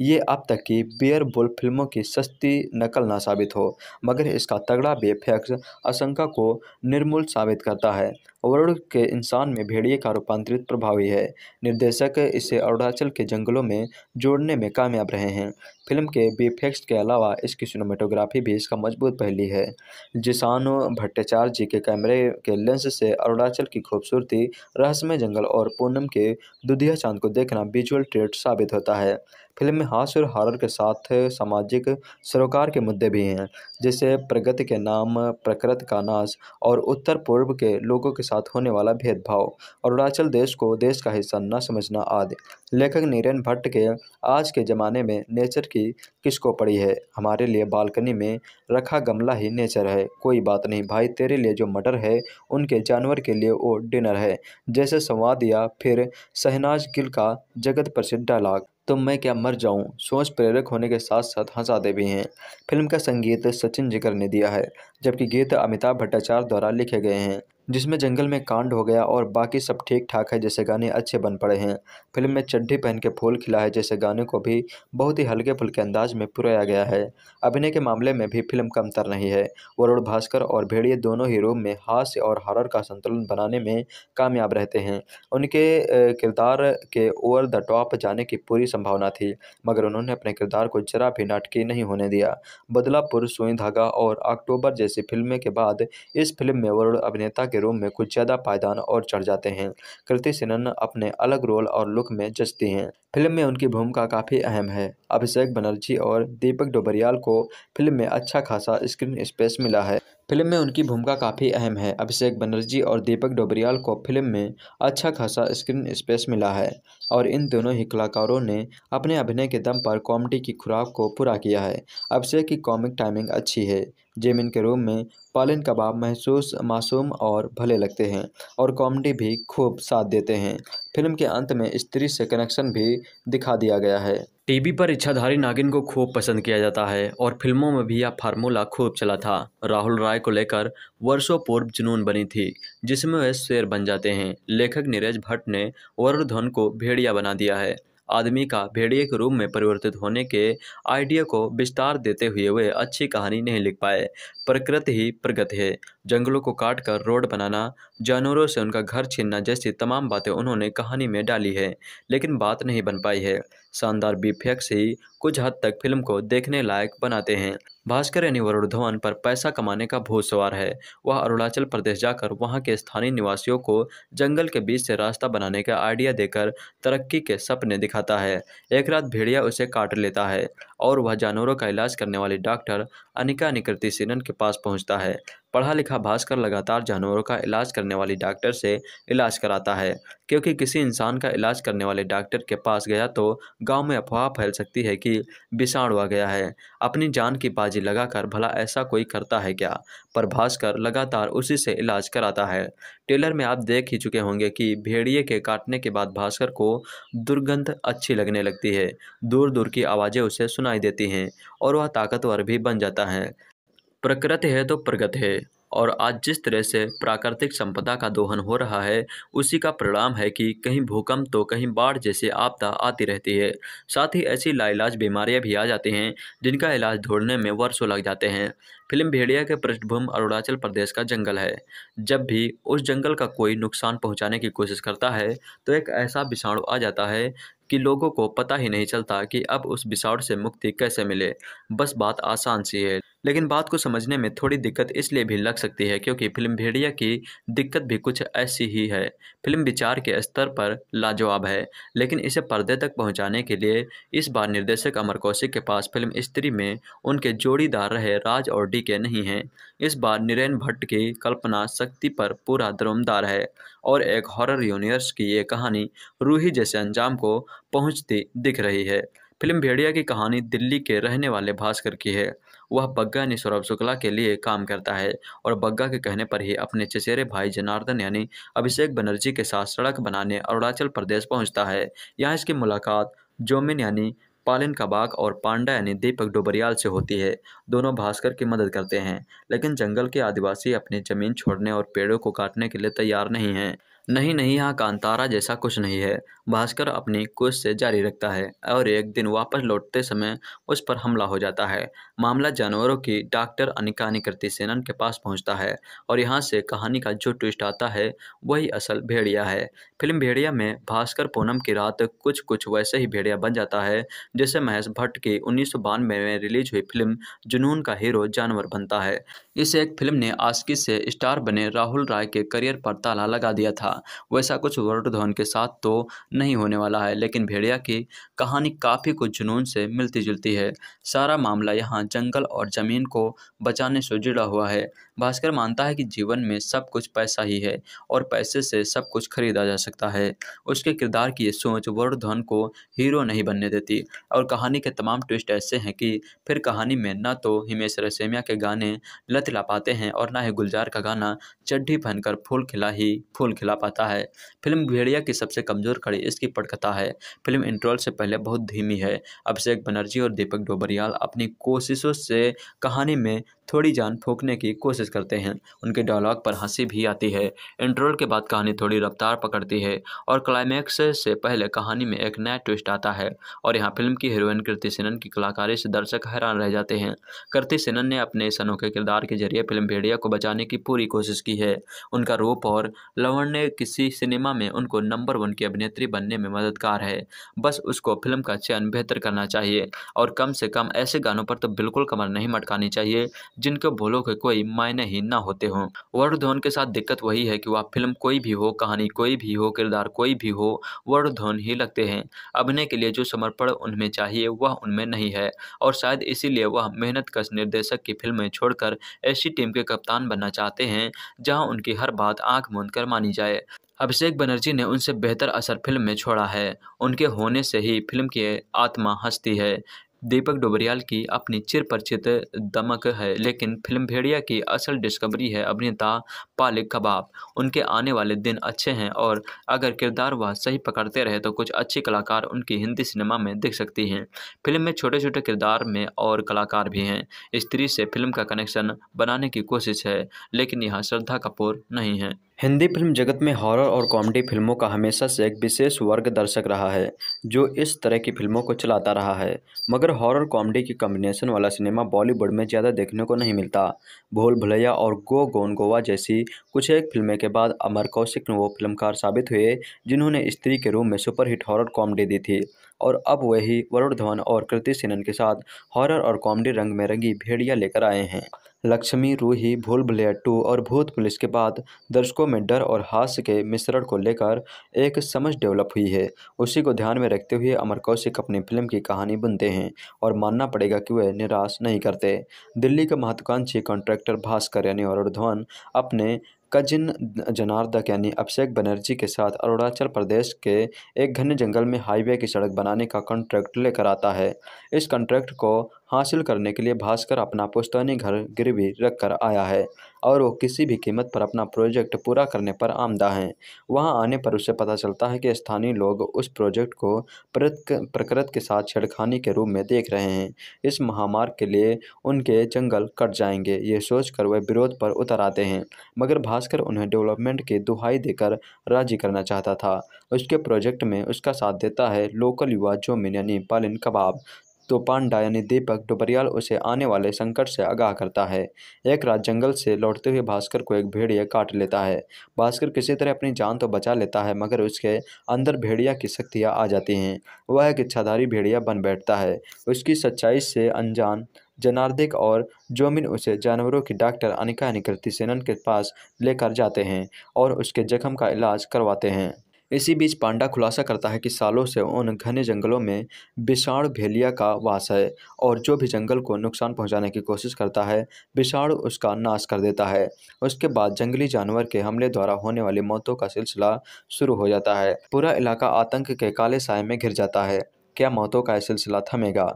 ये अब तक की बियर बुल फिल्मों की सस्ती नकल ना साबित हो मगर इसका तगड़ा बेफेक्स आशंका को निर्मूल साबित करता है वरुण के इंसान में भेड़िए का रूपांतरित प्रभावी है निर्देशक इसे अरुणाचल के जंगलों में जोड़ने में कामयाब रहे हैं फिल्म के बीफेक्स के अलावा इसकी सिनेमेटोग्राफी भी इसका मजबूत पहली है जिसानो भट्टाचार्य जी के कैमरे के लेंस से अरुणाचल की खूबसूरती रहस्यमय जंगल और पूनम के दुधिया चांद को देखना विजुअल ट्रेट साबित होता है फिल्म में हास्य और हॉरर के साथ सामाजिक सरोकार के मुद्दे भी हैं जैसे प्रगति के नाम प्रकृत का नाश और उत्तर पूर्व के लोगों के साथ होने वाला भेदभाव अरुणाचल देश को देश का हिस्सा न समझना आदि लेखक नीरन भट्ट के आज के ज़माने में नेचर की किसको पड़ी है हमारे लिए बालकनी में रखा गमला ही नेचर है कोई बात नहीं भाई तेरे लिए जो मटर है उनके जानवर के लिए वो डिनर है जैसे संवाद या फिर शहनाज गिल का जगत प्रसिद्ध डायलाग तो मैं क्या मर जाऊं सोच प्रेरक होने के साथ साथ हंसाते भी हैं फिल्म का संगीत सचिन जिकर ने दिया है जबकि गीत अमिताभ भट्टाचार्य द्वारा लिखे गए हैं जिसमें जंगल में कांड हो गया और बाकी सब ठीक ठाक है जैसे गाने अच्छे बन पड़े हैं फिल्म में चड्ढी पहन के फूल खिला है जैसे गाने को भी बहुत ही हल्के फुल्के अंदाज में पुराया गया है अभिनय के मामले में भी फिल्म कमतर नहीं है वरुण भास्कर और भेड़िए दोनों ही रूम में हास्य और हॉरर का संतुलन बनाने में कामयाब रहते हैं उनके किरदार के ओवर द टॉप जाने की पूरी संभावना थी मगर उन्होंने अपने किरदार को जरा भी नाटकीय नहीं होने दिया बदलापुर सुई धागा और अक्टूबर जैसी फिल्में के बाद इस फिल्म में वरुण अभिनेता के रूप में कुछ ज़्यादा पायदान और चढ़ जाते हैं कृति सेनन अपने अलग रोल और लुक में जचती हैं फिल्म में उनकी भूमिका काफ़ी अहम है अभिषेक बनर्जी और दीपक डोबरियाल को फिल्म में अच्छा खासा स्क्रीन स्पेस मिला है फिल्म में उनकी भूमिका काफ़ी अहम है अभिषेक बनर्जी और दीपक डोबरियाल को फिल्म में अच्छा खासा स्क्रीन स्पेस मिला है और इन दोनों ही कलाकारों ने अपने अभिनय के दम पर कॉमेडी की खुराक को पूरा किया है अभिषेक की कॉमिक टाइमिंग अच्छी है जेमिन के रूम में पालन कबाब महसूस मासूम और भले लगते हैं और कॉमेडी भी खूब साथ देते हैं फिल्म के अंत में स्त्री से कनेक्शन भी दिखा दिया गया है टीवी पर इच्छाधारी नागिन को खूब पसंद किया जाता है और फिल्मों में भी यह फार्मूला खूब चला था राहुल राय को लेकर वर्षों पूर्व जुनून बनी थी जिसमें वह शेर बन जाते हैं लेखक नीरज भट्ट ने वरुण को भेड़िया बना दिया है आदमी का भेड़िए के रूप में परिवर्तित होने के आइडिया को विस्तार देते हुए वे अच्छी कहानी नहीं लिख पाए प्रकृति ही प्रगत है जंगलों को काट कर रोड बनाना जानवरों से उनका घर छीनना जैसी तमाम बातें उन्होंने कहानी में डाली है लेकिन बात नहीं बन पाई है शानदार बीफेक्स ही कुछ हद तक फिल्म को देखने लायक बनाते हैं भास्कर यानी वरुण धवन पर पैसा कमाने का भूत सवार है वह अरुणाचल प्रदेश जाकर वहां के स्थानीय निवासियों को जंगल के बीच से रास्ता बनाने का आइडिया देकर तरक्की के सपने दिखाता है एक रात भेड़िया उसे काट लेता है और वह जानवरों का इलाज करने वाली डॉक्टर अनिका निकृति सीनन के पास पहुंचता है पढ़ा लिखा भास्कर लगातार जानवरों का इलाज करने वाली डॉक्टर से इलाज कराता है क्योंकि किसी इंसान का इलाज करने वाले डॉक्टर के पास गया तो गांव में अफवाह फैल सकती है कि विषाणु आ गया है अपनी जान की बाजी लगाकर भला ऐसा कोई करता है क्या पर भास्कर लगातार उसी से इलाज कराता है टेलर में आप देख ही चुके होंगे कि भेड़िए के काटने के बाद भास्कर को दुर्गंध अच्छी लगने लगती है दूर दूर की आवाज़ें उसे सुनाई देती हैं और वह ताकतवर भी बन जाता है प्रकृति है तो प्रगति है और आज जिस तरह से प्राकृतिक संपदा का दोहन हो रहा है उसी का परिणाम है कि कहीं भूकंप तो कहीं बाढ़ जैसे आपदा आती रहती है साथ ही ऐसी लाइलाज बीमारियां भी आ जाती हैं जिनका इलाज ढूंढने में वर्षों लग जाते हैं फिल्म भेड़िया के पृष्ठभूमि अरुणाचल प्रदेश का जंगल है जब भी उस जंगल का कोई नुकसान पहुँचाने की कोशिश करता है तो एक ऐसा विषाणु आ जाता है कि लोगों को पता ही नहीं चलता कि अब उस विषाणु से मुक्ति कैसे मिले बस बात आसान सी है लेकिन बात को समझने में थोड़ी दिक्कत इसलिए भी लग सकती है क्योंकि फिल्म भेड़िया की दिक्कत भी कुछ ऐसी ही है फिल्म विचार के स्तर पर लाजवाब है लेकिन इसे पर्दे तक पहुंचाने के लिए इस बार निर्देशक अमर कौशिक के पास फिल्म स्त्री में उनके जोड़ीदार रहे राज और डी के नहीं हैं इस बार नीरेन भट्ट की कल्पना शक्ति पर पूरा दमदार है और एक हॉरर यूनिवर्स की ये कहानी रूही जैसे अंजाम को पहुँचती दिख रही है फिल्म भेड़िया की कहानी दिल्ली के रहने वाले भास्कर की है वह बग्गा यानी सौरभ शुक्ला के लिए काम करता है और बग्गा के कहने पर ही अपने चचेरे भाई जनार्दन यानी अभिषेक बनर्जी के साथ सड़क बनाने अरुणाचल प्रदेश पहुंचता है यहाँ इसकी मुलाकात जोमिन यानी पालिन कबाक और पांडा यानी दीपक डोबरियाल से होती है दोनों भास्कर की मदद करते हैं लेकिन जंगल के आदिवासी अपनी ज़मीन छोड़ने और पेड़ों को काटने के लिए तैयार नहीं हैं नहीं नहीं यहाँ कांतारा जैसा कुछ नहीं है भास्कर अपनी से जारी रखता है और एक दिन वापस लौटते समय उस पर हमला हो जाता है मामला जानवरों की डॉक्टर अनिका निकृति सेनन के पास पहुंचता है और यहां से कहानी का जो ट्विस्ट आता है वही असल भेड़िया है फिल्म भेड़िया में भास्कर पूनम की रात कुछ कुछ वैसे ही भेड़िया बन जाता है जैसे महेश भट्ट की उन्नीस में रिलीज हुई फिल्म जुनून का हीरो जानवर बनता है इस एक फिल्म ने आस्की से स्टार बने राहुल राय के करियर पर ताला लगा दिया था वैसा कुछ वरुण धवन के साथ तो नहीं होने वाला है लेकिन भेड़िया की कहानी काफ़ी कुछ जुनून से मिलती जुलती है सारा मामला यहाँ जंगल और ज़मीन को बचाने से जुड़ा हुआ है भास्कर मानता है कि जीवन में सब कुछ पैसा ही है और पैसे से सब कुछ खरीदा जा सकता है उसके किरदार की ये सोच वर्धन को हीरो नहीं बनने देती और कहानी के तमाम ट्विस्ट ऐसे हैं कि फिर कहानी में न तो हिमेश रसेमिया के गाने लत ला पाते हैं और ना ही गुलजार का गाना चड्ढी पहनकर फूल खिला ही फूल खिला पाता है फिल्म भेड़िया की सबसे कमज़ोर कड़ी इसकी पटकथा है फिल्म इंट्रोल से पहले बहुत धीमी है अभिषेक बनर्जी और दीपक डोबरियाल अपनी कोशिशों से कहानी में थोड़ी जान फूकने की कोशिश करते हैं उनके डायलॉग पर हंसी भी आती है इंट्रोल के बाद कहानी थोड़ी रफ्तार पकड़ती है और क्लाइमैक्स से पहले कहानी में एक नया ट्विस्ट आता है और यहाँ फिल्म की हीरोइन कृति सेनन की कलाकारी से दर्शक हैरान रह जाते हैं कृति सेनन ने अपने इस अनोखे किरदार के जरिए फिल्म भेड़िया को बचाने की पूरी कोशिश की है उनका रूप और लवण ने किसी सिनेमा में उनको नंबर वन की अभिनेत्री बनने में मददगार है बस उसको फिल्म का चयन बेहतर करना चाहिए और कम से कम ऐसे गानों पर तो बिल्कुल कमर नहीं मटकानी चाहिए जिनके बोलो के कोई मायने ही ना होते हों वरुण धोन के साथ दिक्कत वही है कि वह फिल्म कोई भी हो कहानी कोई भी हो किरदार कोई भी हो वरुण धोन ही लगते हैं अभिनय के लिए जो समर्पण उनमें चाहिए वह उनमें नहीं है और शायद इसीलिए वह मेहनत कश निर्देशक की फिल्में छोड़कर ऐसी टीम के कप्तान बनना चाहते हैं जहाँ उनकी हर बात आँख मूंद कर मानी जाए अभिषेक बनर्जी ने उनसे बेहतर असर फिल्म में छोड़ा है उनके होने से ही फिल्म की आत्मा हंसती है दीपक डोबरियाल की अपनी चिर परिचित दमक है लेकिन फिल्म भेड़िया की असल डिस्कवरी है अभिनेता पालिक कबाब उनके आने वाले दिन अच्छे हैं और अगर किरदार वह सही पकड़ते रहे तो कुछ अच्छे कलाकार उनकी हिंदी सिनेमा में दिख सकती हैं फिल्म में छोटे छोटे किरदार में और कलाकार भी हैं स्त्री से फिल्म का कनेक्शन बनाने की कोशिश है लेकिन यह श्रद्धा कपूर नहीं है हिंदी फिल्म जगत में हॉरर और कॉमेडी फिल्मों का हमेशा से एक विशेष वर्ग दर्शक रहा है जो इस तरह की फिल्मों को चलाता रहा है मगर हॉरर कॉमेडी की कम्बिनेशन वाला सिनेमा बॉलीवुड में ज़्यादा देखने को नहीं मिलता भोल भुलैया और गो गोन गोवा जैसी कुछ एक फिल्में के बाद अमर कौशिक वो फिल्मकार साबित हुए जिन्होंने स्त्री के रूप में सुपरहिट हॉरर कॉमेडी दी थी और अब वही वरुण धवन और कृति सेनन के साथ हॉरर और कॉमेडी रंग में रंगी भेड़िया लेकर आए हैं लक्ष्मी रूही भूल भुलैया टू और भूत पुलिस के बाद दर्शकों में डर और हास्य के मिश्रण को लेकर एक समझ डेवलप हुई है उसी को ध्यान में रखते हुए अमर कौशिक अपनी फिल्म की कहानी बुनते हैं और मानना पड़ेगा कि वह निराश नहीं करते दिल्ली के महत्वाकांक्षी कॉन्ट्रैक्टर भास्कर यानी वरुण धवन अपने कजिन जनार्दक यानी अभिषेक बनर्जी के साथ अरुणाचल प्रदेश के एक घने जंगल में हाईवे की सड़क बनाने का कॉन्ट्रैक्ट लेकर आता है इस कॉन्ट्रैक्ट को हासिल करने के लिए भास्कर अपना पुश्तैनी घर गिरवी रख कर आया है और वो किसी भी कीमत पर अपना प्रोजेक्ट पूरा करने पर आमदा है वहां आने पर उसे पता चलता है कि स्थानीय लोग उस प्रोजेक्ट को प्रकृत के साथ छेड़खानी के रूप में देख रहे हैं इस महामार्ग के लिए उनके जंगल कट जाएंगे ये सोचकर वह विरोध पर उतर आते हैं मगर भास्कर उन्हें डेवलपमेंट की दुहाई देकर राजी करना चाहता था उसके प्रोजेक्ट में उसका साथ देता है लोकल युवा जोमिन यानी पालिन कबाब तो पांडा यानी दीपक डुबरियाल उसे आने वाले संकट से आगाह करता है एक रात जंगल से लौटते हुए भास्कर को एक भेड़िया काट लेता है भास्कर किसी तरह अपनी जान तो बचा लेता है मगर उसके अंदर भेड़िया की शक्तियाँ आ जाती हैं वह एक इच्छाधारी भेड़िया बन बैठता है उसकी सच्चाई से अनजान जनार्दिक और जोमिन उसे जानवरों की डॉक्टर अनिका निकृति सेनन के पास लेकर जाते हैं और उसके जख्म का इलाज करवाते हैं इसी बीच पांडा खुलासा करता है कि सालों से उन घने जंगलों में विषाण भेलिया का वास है और जो भी जंगल को नुकसान पहुंचाने की कोशिश करता है विषाण उसका नाश कर देता है उसके बाद जंगली जानवर के हमले द्वारा होने वाली मौतों का सिलसिला शुरू हो जाता है पूरा इलाका आतंक के काले साय में घिर जाता है क्या मौतों का यह सिलसिला थमेगा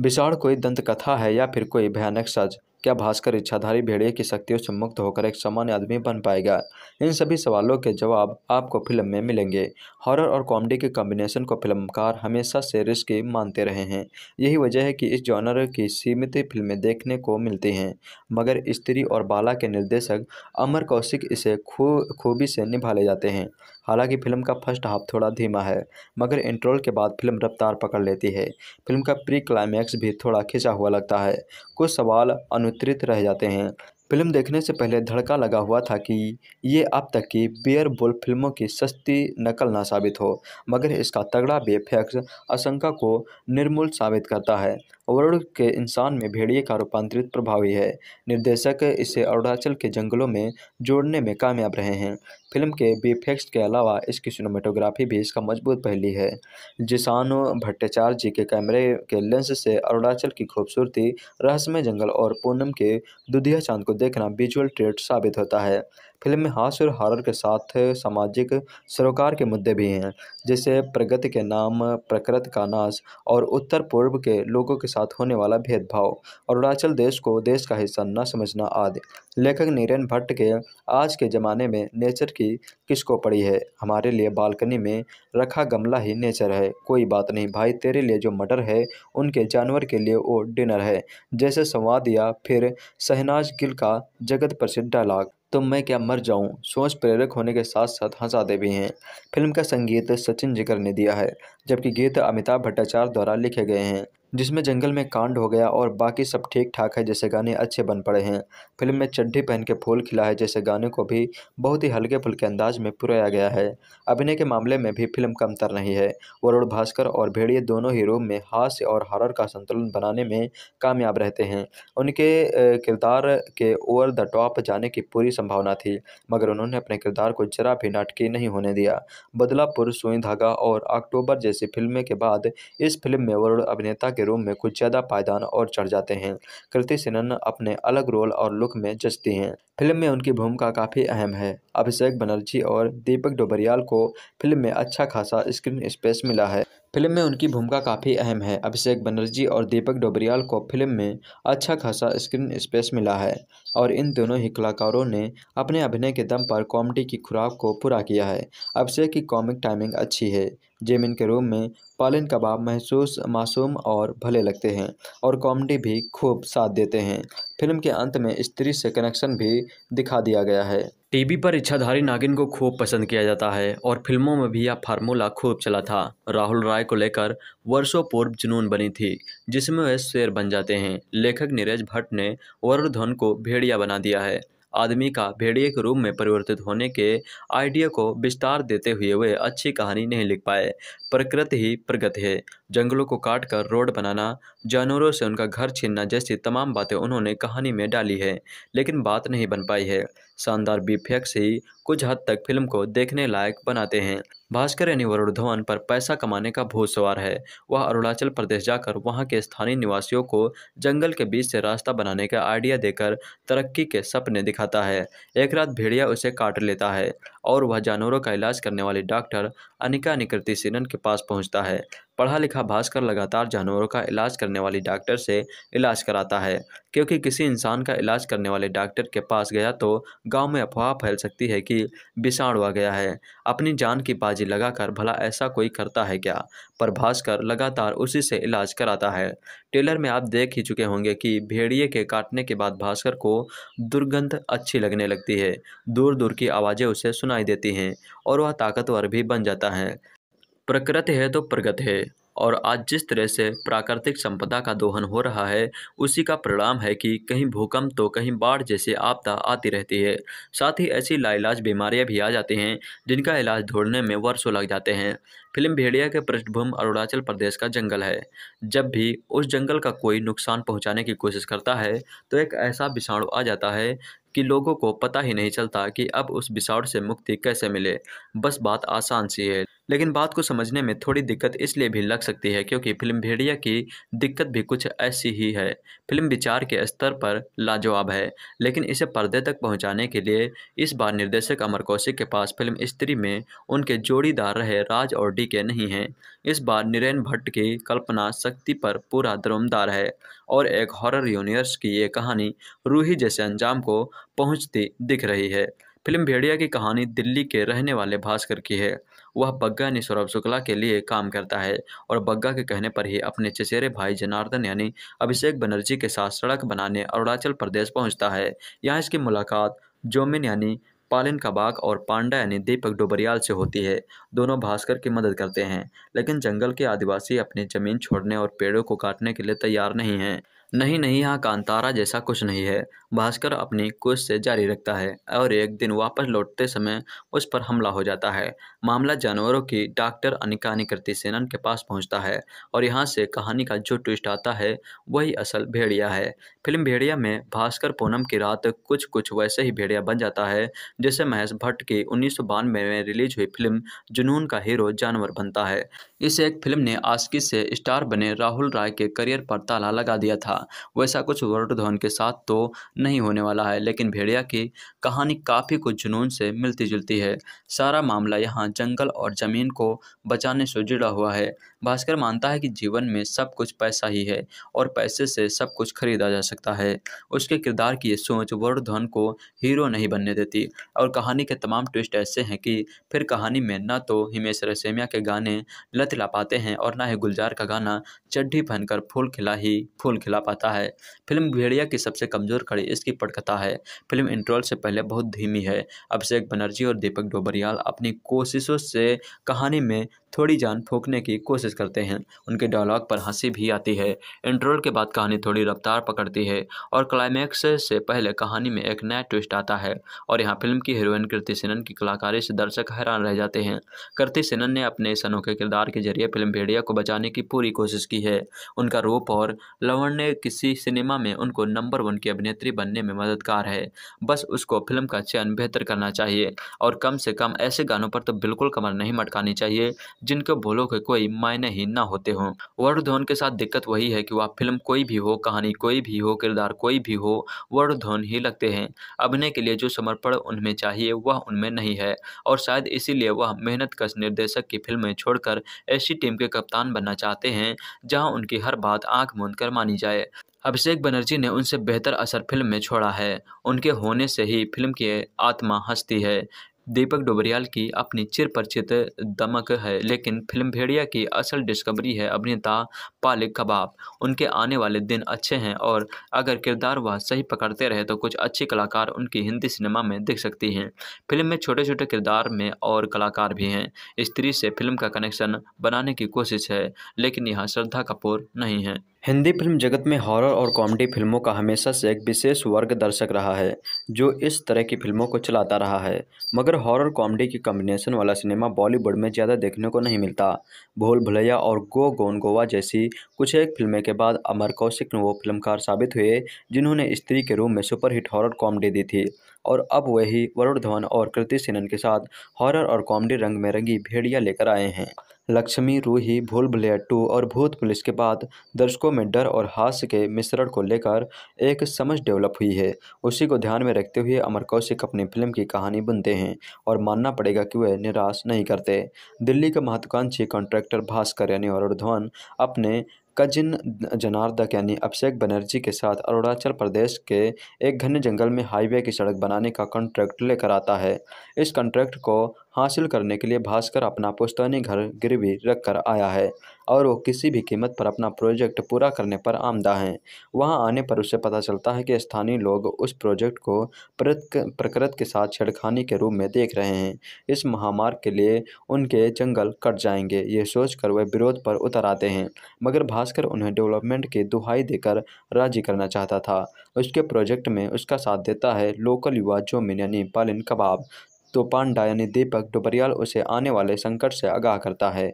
विषाण कोई दंत कथा है या फिर कोई भयानक सज क्या भास्कर इच्छाधारी भेड़िए की शक्तियों से मुक्त होकर एक सामान्य आदमी बन पाएगा इन सभी सवालों के जवाब आपको फिल्म में मिलेंगे हॉरर और कॉमेडी के कॉम्बिनेशन को फिल्मकार हमेशा से रिस्की मानते रहे हैं यही वजह है कि इस जॉनर की सीमित फिल्में देखने को मिलती हैं मगर स्त्री और बाला के निर्देशक अमर कौशिक इसे खूबी से निभा ले जाते हैं हालांकि फिल्म का फर्स्ट हाफ थोड़ा धीमा है मगर इंट्रोल के बाद फिल्म रफ्तार पकड़ लेती है फिल्म का प्री क्लाइमैक्स भी थोड़ा खिंचा हुआ लगता है कुछ सवाल अनुत्तरित रह जाते हैं फिल्म देखने से पहले धड़का लगा हुआ था कि ये अब तक की बियर बुल फिल्मों की सस्ती नकल ना साबित हो मगर इसका तगड़ा बेफैक्स आशंका को निर्मूल साबित करता है वरुण के इंसान में भेड़िए का रूपांतरित प्रभावी है निर्देशक इसे अरुणाचल के जंगलों में जोड़ने में कामयाब रहे हैं फिल्म के वीएफएक्स के अलावा इसकी सिनेमेटोग्राफी भी इसका मजबूत पहली है जिसानो भट्टाचार्य जी के कैमरे के लेंस से अरुणाचल की खूबसूरती रहस्यमय जंगल और पूनम के दुधिया चांद को देखना विजुअल ट्रेट साबित होता है फिल्म में हास्य और हॉरर के साथ सामाजिक सरोकार के मुद्दे भी हैं जैसे प्रगति के नाम प्रकृत का नाश और उत्तर पूर्व के लोगों के साथ होने वाला भेदभाव और अरुणाचल देश को देश का हिस्सा न समझना आदि लेखक नीरन भट्ट के आज के ज़माने में नेचर की किसको पड़ी है हमारे लिए बालकनी में रखा गमला ही नेचर है कोई बात नहीं भाई तेरे लिए जो मटर है उनके जानवर के लिए वो डिनर है जैसे संवाद या फिर शहनाज गिल का जगत प्रसिद्ध डायलॉग तो मैं क्या मर जाऊं सोच प्रेरक होने के साथ साथ हंसाते भी हैं फिल्म का संगीत सचिन जिकर ने दिया है जबकि गीत अमिताभ भट्टाचार्य द्वारा लिखे गए हैं जिसमें जंगल में कांड हो गया और बाकी सब ठीक ठाक है जैसे गाने अच्छे बन पड़े हैं फिल्म में चड्ढी पहन के फूल खिला है जैसे गाने को भी बहुत ही हल्के फुल्के अंदाज में पुराया गया है अभिनय के मामले में भी फिल्म कमतर नहीं है वरुण भास्कर और भेड़िए दोनों ही रूम में हास्य और हॉरर का संतुलन बनाने में कामयाब रहते हैं उनके किरदार के ओवर द टॉप जाने की पूरी संभावना थी मगर उन्होंने अपने किरदार को जरा भी नाटकीय नहीं होने दिया बदलापुर सुई धागा और अक्टूबर जैसी फिल्में के बाद इस फिल्म में वरुण अभिनेता के के रूप में कुछ ज़्यादा पायदान और चढ़ जाते हैं कृति सेनन अपने अलग रोल और लुक में जचती हैं फिल्म में उनकी भूमिका काफ़ी अहम है अभिषेक बनर्जी और दीपक डोबरियाल को फिल्म में अच्छा खासा स्क्रीन स्पेस मिला है फिल्म में उनकी भूमिका काफ़ी अहम है अभिषेक बनर्जी और दीपक डोबरियाल को फिल्म में अच्छा खासा स्क्रीन स्पेस मिला है और इन दोनों ही कलाकारों ने अपने अभिनय के दम पर कॉमेडी की खुराक को पूरा किया है अभिषेक की कॉमिक टाइमिंग अच्छी है जेमिन के रूम में पालन कबाब महसूस मासूम और भले लगते हैं और कॉमेडी भी खूब साथ देते हैं फिल्म के अंत में स्त्री से कनेक्शन भी दिखा दिया गया है टीवी पर इच्छाधारी नागिन को खूब पसंद किया जाता है और फिल्मों में भी यह फार्मूला खूब चला था राहुल राय को लेकर वर्षों पूर्व जुनून बनी थी जिसमें वह शेर बन जाते हैं लेखक नीरज भट्ट ने वरुण धन को भेड़िया बना दिया है आदमी का भेड़िए के रूप में परिवर्तित होने के आइडिया को विस्तार देते हुए वे अच्छी कहानी नहीं लिख पाए प्रकृति ही प्रगति है जंगलों को काट कर रोड बनाना जानवरों से उनका घर छीनना जैसी तमाम बातें उन्होंने कहानी में डाली है लेकिन बात नहीं बन पाई है शानदार बीफेक्स ही कुछ हद तक फिल्म को देखने लायक बनाते हैं भास्कर यानी वरुण धवन पर पैसा कमाने का भूत सवार है वह अरुणाचल प्रदेश जाकर वहां के स्थानीय निवासियों को जंगल के बीच से रास्ता बनाने का आइडिया देकर तरक्की के सपने दिखाता है एक रात भेड़िया उसे काट लेता है और वह जानवरों का इलाज करने वाले डॉक्टर अनिका निकृति सेनन के पास पहुंचता है पढ़ा लिखा भास्कर लगातार जानवरों का इलाज करने वाली डॉक्टर से इलाज कराता है क्योंकि किसी इंसान का इलाज करने वाले डॉक्टर के पास गया तो गांव में अफवाह फैल सकती है कि विषाणु आ गया है अपनी जान की बाजी लगाकर भला ऐसा कोई करता है क्या पर भास्कर लगातार उसी से इलाज कराता है टेलर में आप देख ही चुके होंगे कि भेड़िए के काटने के बाद भास्कर को दुर्गंध अच्छी लगने लगती है दूर दूर की आवाज़ें उसे सुनाई देती हैं और वह ताकतवर भी बन जाता है प्रकृति है तो प्रगत है और आज जिस तरह से प्राकृतिक संपदा का दोहन हो रहा है उसी का परिणाम है कि कहीं भूकंप तो कहीं बाढ़ जैसी आपदा आती रहती है साथ ही ऐसी लाइलाज बीमारियां भी आ जाती हैं जिनका इलाज ढूंढने में वर्षों लग जाते हैं फिल्म भेड़िया के पृष्ठभूमि अरुणाचल प्रदेश का जंगल है जब भी उस जंगल का कोई नुकसान पहुँचाने की कोशिश करता है तो एक ऐसा विषाणु आ जाता है कि लोगों को पता ही नहीं चलता कि अब उस विषाणु से मुक्ति कैसे मिले बस बात आसान सी है लेकिन बात को समझने में थोड़ी दिक्कत इसलिए भी लग सकती है क्योंकि फिल्म भेड़िया की दिक्कत भी कुछ ऐसी ही है फिल्म विचार के स्तर पर लाजवाब है लेकिन इसे पर्दे तक पहुंचाने के लिए इस बार निर्देशक अमर कौशिक के पास फिल्म स्त्री में उनके जोड़ीदार रहे राज और डी के नहीं हैं इस बार नीरेन भट्ट की कल्पना शक्ति पर पूरा दमदार है और एक हॉरर यूनिवर्स की ये कहानी रूही जैसे अंजाम को पहुँचती दिख रही है फिल्म भेड़िया की कहानी दिल्ली के रहने वाले भास्कर की है वह बग्गा ने सौरभ शुक्ला के लिए काम करता है और बग्गा के कहने पर ही अपने चचेरे भाई जनार्दन यानी अभिषेक बनर्जी के साथ सड़क बनाने अरुणाचल प्रदेश पहुंचता है यहाँ इसकी मुलाकात जोमिन यानी पालिन कबाक और पांडा यानी दीपक डोबरियाल से होती है दोनों भास्कर की मदद करते हैं लेकिन जंगल के आदिवासी अपनी जमीन छोड़ने और पेड़ों को काटने के लिए तैयार नहीं हैं नहीं नहीं यहाँ कांतारा जैसा कुछ नहीं है भास्कर अपनी कोश से जारी रखता है और एक दिन वापस लौटते समय उस पर हमला हो जाता है मामला जानवरों की डॉक्टर अनिका निकृति सेनन के पास पहुँचता है और यहाँ से कहानी का जो ट्विस्ट आता है वही असल भेड़िया है फिल्म भेड़िया में भास्कर पूनम की रात कुछ कुछ वैसे ही भेड़िया बन जाता है जैसे महेश भट्ट की उन्नीस में रिलीज हुई फिल्म जुनून का हीरो जानवर बनता है इस एक फिल्म ने आसकी से स्टार बने राहुल राय के करियर पर ताला लगा दिया था था वैसा कुछ वरुण धवन के साथ तो नहीं होने वाला है लेकिन भेड़िया की कहानी काफ़ी कुछ जुनून से मिलती जुलती है सारा मामला यहाँ जंगल और ज़मीन को बचाने से जुड़ा हुआ है भास्कर मानता है कि जीवन में सब कुछ पैसा ही है और पैसे से सब कुछ खरीदा जा सकता है उसके किरदार की ये सोच वरुण धवन को हीरो नहीं बनने देती और कहानी के तमाम ट्विस्ट ऐसे हैं कि फिर कहानी में न तो हिमेश रेसेमिया के गाने लत ला पाते हैं और ना ही गुलजार का गाना चड्ढी पहनकर फूल खिला ही फूल खिला पाते पाता है फिल्म भेड़िया की सबसे कमज़ोर कड़ी इसकी पटकथा है फिल्म इंट्रोल से पहले बहुत धीमी है अभिषेक बनर्जी और दीपक डोबरियाल अपनी कोशिशों से कहानी में थोड़ी जान फूकने की कोशिश करते हैं उनके डायलॉग पर हंसी भी आती है इंट्रोल के बाद कहानी थोड़ी रफ्तार पकड़ती है और क्लाइमैक्स से पहले कहानी में एक नया ट्विस्ट आता है और यहाँ फिल्म की हीरोइन कृति सेनन की कलाकारी से दर्शक हैरान रह जाते हैं कृति सेनन ने अपने इस अनोखे किरदार के जरिए फिल्म भेड़िया को बचाने की पूरी कोशिश की है उनका रूप और लवण ने किसी सिनेमा में उनको नंबर वन की अभिनेत्री बनने में मददगार है बस उसको फिल्म का चयन बेहतर करना चाहिए और कम से कम ऐसे गानों पर तो बिल्कुल कमर नहीं मटकानी चाहिए जिनके बोलों के कोई मायने ही ना होते हों वरुण धोन के साथ दिक्कत वही है कि वह फिल्म कोई भी हो कहानी कोई भी हो किरदार कोई भी हो वरुण धोन ही लगते हैं अभिनय के लिए जो समर्पण उनमें चाहिए वह उनमें नहीं है और शायद इसीलिए वह मेहनत कश निर्देशक की फिल्में छोड़कर ऐसी टीम के कप्तान बनना चाहते हैं जहाँ उनकी हर बात आँख मूंद कर मानी जाए अभिषेक बनर्जी ने उनसे बेहतर असर फिल्म में छोड़ा है उनके होने से ही फिल्म की आत्मा हंसती है दीपक डोबरियाल की अपनी चिर परिचित दमक है लेकिन फिल्म भेड़िया की असल डिस्कवरी है अभिनेता पालिक कबाब उनके आने वाले दिन अच्छे हैं और अगर किरदार वह सही पकड़ते रहे तो कुछ अच्छे कलाकार उनकी हिंदी सिनेमा में दिख सकती हैं फिल्म में छोटे छोटे किरदार में और कलाकार भी हैं स्त्री से फिल्म का कनेक्शन बनाने की कोशिश है लेकिन यह श्रद्धा कपूर नहीं है हिंदी फिल्म जगत में हॉरर और कॉमेडी फिल्मों का हमेशा से एक विशेष वर्ग दर्शक रहा है जो इस तरह की फिल्मों को चलाता रहा है मगर हॉरर कॉमेडी की कॉम्बिनेशन वाला सिनेमा बॉलीवुड में ज़्यादा देखने को नहीं मिलता भूल भुलैया और गो गोन गोवा जैसी कुछ एक फिल्में के बाद अमर कौशिक वो फिल्मकार साबित हुए जिन्होंने स्त्री के रूप में सुपरहिट हॉरर कॉमेडी दी थी और अब वही वरुण धवन और कृति सेनन के साथ हॉरर और कॉमेडी रंग में रंगी भेड़िया लेकर आए हैं लक्ष्मी रूही भूल भुलैया टू और भूत पुलिस के बाद दर्शकों में डर और हास्य के मिश्रण को लेकर एक समझ डेवलप हुई है उसी को ध्यान में रखते हुए अमर कौशिक अपनी फिल्म की कहानी बुनते हैं और मानना पड़ेगा कि वह निराश नहीं करते दिल्ली के महत्वाकांक्षी कॉन्ट्रैक्टर भास्कर यानी अरुण अपने कजिन जनार्दक यानी अभिषेक बनर्जी के साथ अरुणाचल प्रदेश के एक घने जंगल में हाईवे की सड़क बनाने का कॉन्ट्रैक्ट लेकर आता है इस कॉन्ट्रैक्ट को हासिल करने के लिए भास्कर अपना पुस्तैनी घर गिरवी रख कर आया है और वो किसी भी कीमत पर अपना प्रोजेक्ट पूरा करने पर आमदा हैं वहां आने पर उसे पता चलता है कि स्थानीय लोग उस प्रोजेक्ट को प्रकृति के साथ छेड़खानी के रूप में देख रहे हैं इस महामार्ग के लिए उनके जंगल कट जाएंगे ये सोचकर वह विरोध पर उतर आते हैं मगर भास्कर उन्हें डेवलपमेंट की दुहाई देकर राजी करना चाहता था उसके प्रोजेक्ट में उसका साथ देता है लोकल युवा जो मिनानी पालिन कबाब तो पांडा यानी दीपक डुबरियाल उसे आने वाले संकट से आगाह करता है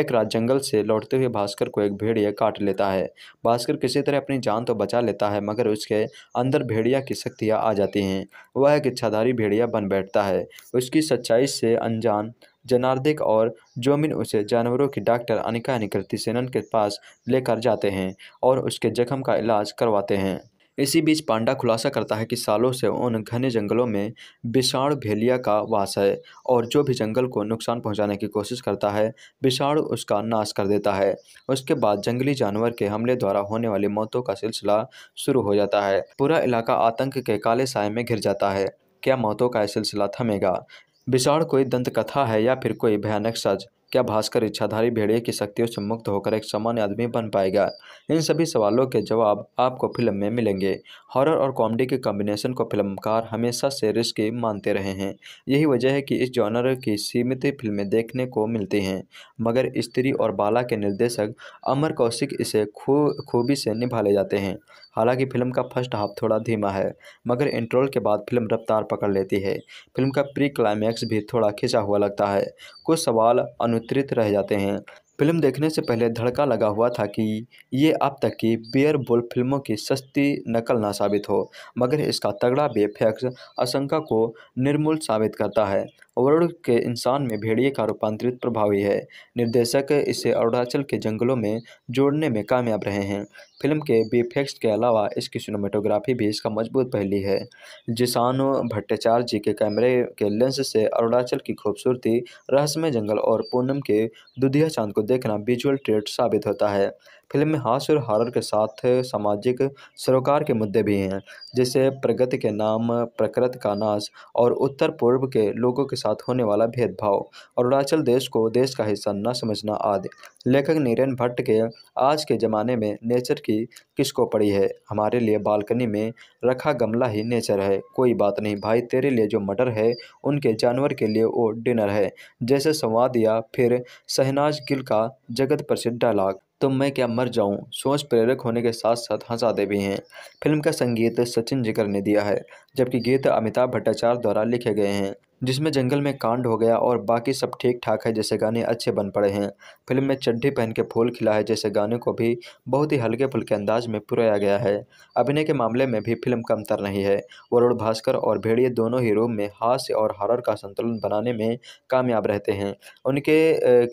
एक रात जंगल से लौटते हुए भास्कर को एक भेड़िया काट लेता है भास्कर किसी तरह अपनी जान तो बचा लेता है मगर उसके अंदर भेड़िया की शक्तियाँ आ जाती हैं वह एक इच्छाधारी भेड़िया बन बैठता है उसकी सच्चाई से अनजान जनार्दिक और जोमिन उसे जानवरों की डॉक्टर अनिका निकृति सेनन के पास लेकर जाते हैं और उसके जख्म का इलाज करवाते हैं इसी बीच पांडा खुलासा करता है कि सालों से उन घने जंगलों में विषाण भेलिया का वास है और जो भी जंगल को नुकसान पहुंचाने की कोशिश करता है विषाण उसका नाश कर देता है उसके बाद जंगली जानवर के हमले द्वारा होने वाली मौतों का सिलसिला शुरू हो जाता है पूरा इलाका आतंक के काले साय में घिर जाता है क्या मौतों का यह सिलसिला थमेगा विषाण कोई दंत कथा है या फिर कोई भयानक सज क्या भास्कर इच्छाधारी भेड़िए की शक्तियों से मुक्त होकर एक सामान्य आदमी बन पाएगा इन सभी सवालों के जवाब आपको फिल्म में मिलेंगे हॉरर और कॉमेडी के कॉम्बिनेशन को फिल्मकार हमेशा से रिस्की मानते रहे हैं यही वजह है कि इस जॉनर की सीमित फिल्में देखने को मिलती हैं मगर स्त्री और बाला के निर्देशक अमर कौशिक इसे खूब खूबी से निभा ले जाते हैं हालांकि फिल्म का फर्स्ट हाफ थोड़ा धीमा है मगर इंट्रोल के बाद फिल्म रफ्तार पकड़ लेती है फिल्म का प्री क्लाइमैक्स भी थोड़ा खिंचा हुआ लगता है कुछ सवाल अनुत्तरित रह जाते हैं फिल्म देखने से पहले धड़का लगा हुआ था कि ये अब तक की बियर बुल फिल्मों की सस्ती नकल ना साबित हो मगर इसका तगड़ा बेफैक्स आशंका को निर्मूल साबित करता है ओवरऑल के इंसान में भेड़िए का रूपांतरित प्रभावी है निर्देशक इसे अरुणाचल के जंगलों में जोड़ने में कामयाब रहे हैं फिल्म के बीफेक्स के अलावा इसकी सिनेमाटोग्राफी भी इसका मजबूत पहली है जिसानो भट्टाचार्य जी के कैमरे के लेंस से अरुणाचल की खूबसूरती रहस्यमय जंगल और पूनम के दुधिया चांद को देखना विजुअल ट्रेट साबित होता है फिल्म में हास्य और हॉरर के साथ सामाजिक सरोकार के मुद्दे भी हैं जैसे प्रगति के नाम प्रकृति का नाश और उत्तर पूर्व के लोगों के साथ होने वाला भेदभाव अरुणाचल देश को देश का हिस्सा न समझना आदि लेखक नीरन भट्ट के आज के ज़माने में नेचर की किसको पड़ी है हमारे लिए बालकनी में रखा गमला ही नेचर है कोई बात नहीं भाई तेरे लिए जो मटर है उनके जानवर के लिए वो डिनर है जैसे संवाद या फिर शहनाज गिल का जगत प्रसिद्ध डायलाग तो मैं क्या मर जाऊं सोच प्रेरक होने के साथ साथ हंसाते भी हैं फिल्म का संगीत सचिन जिकर ने दिया है जबकि गीत अमिताभ भट्टाचार्य द्वारा लिखे गए हैं जिसमें जंगल में कांड हो गया और बाकी सब ठीक ठाक है जैसे गाने अच्छे बन पड़े हैं फिल्म में चड्ढी पहन के फूल खिला है जैसे गाने को भी बहुत ही हल्के फुल्के अंदाज में पुराया गया है अभिनय के मामले में भी फिल्म कमतर नहीं है वरुण भास्कर और भेड़िए दोनों ही रूम में हास्य और हॉरर का संतुलन बनाने में कामयाब रहते हैं उनके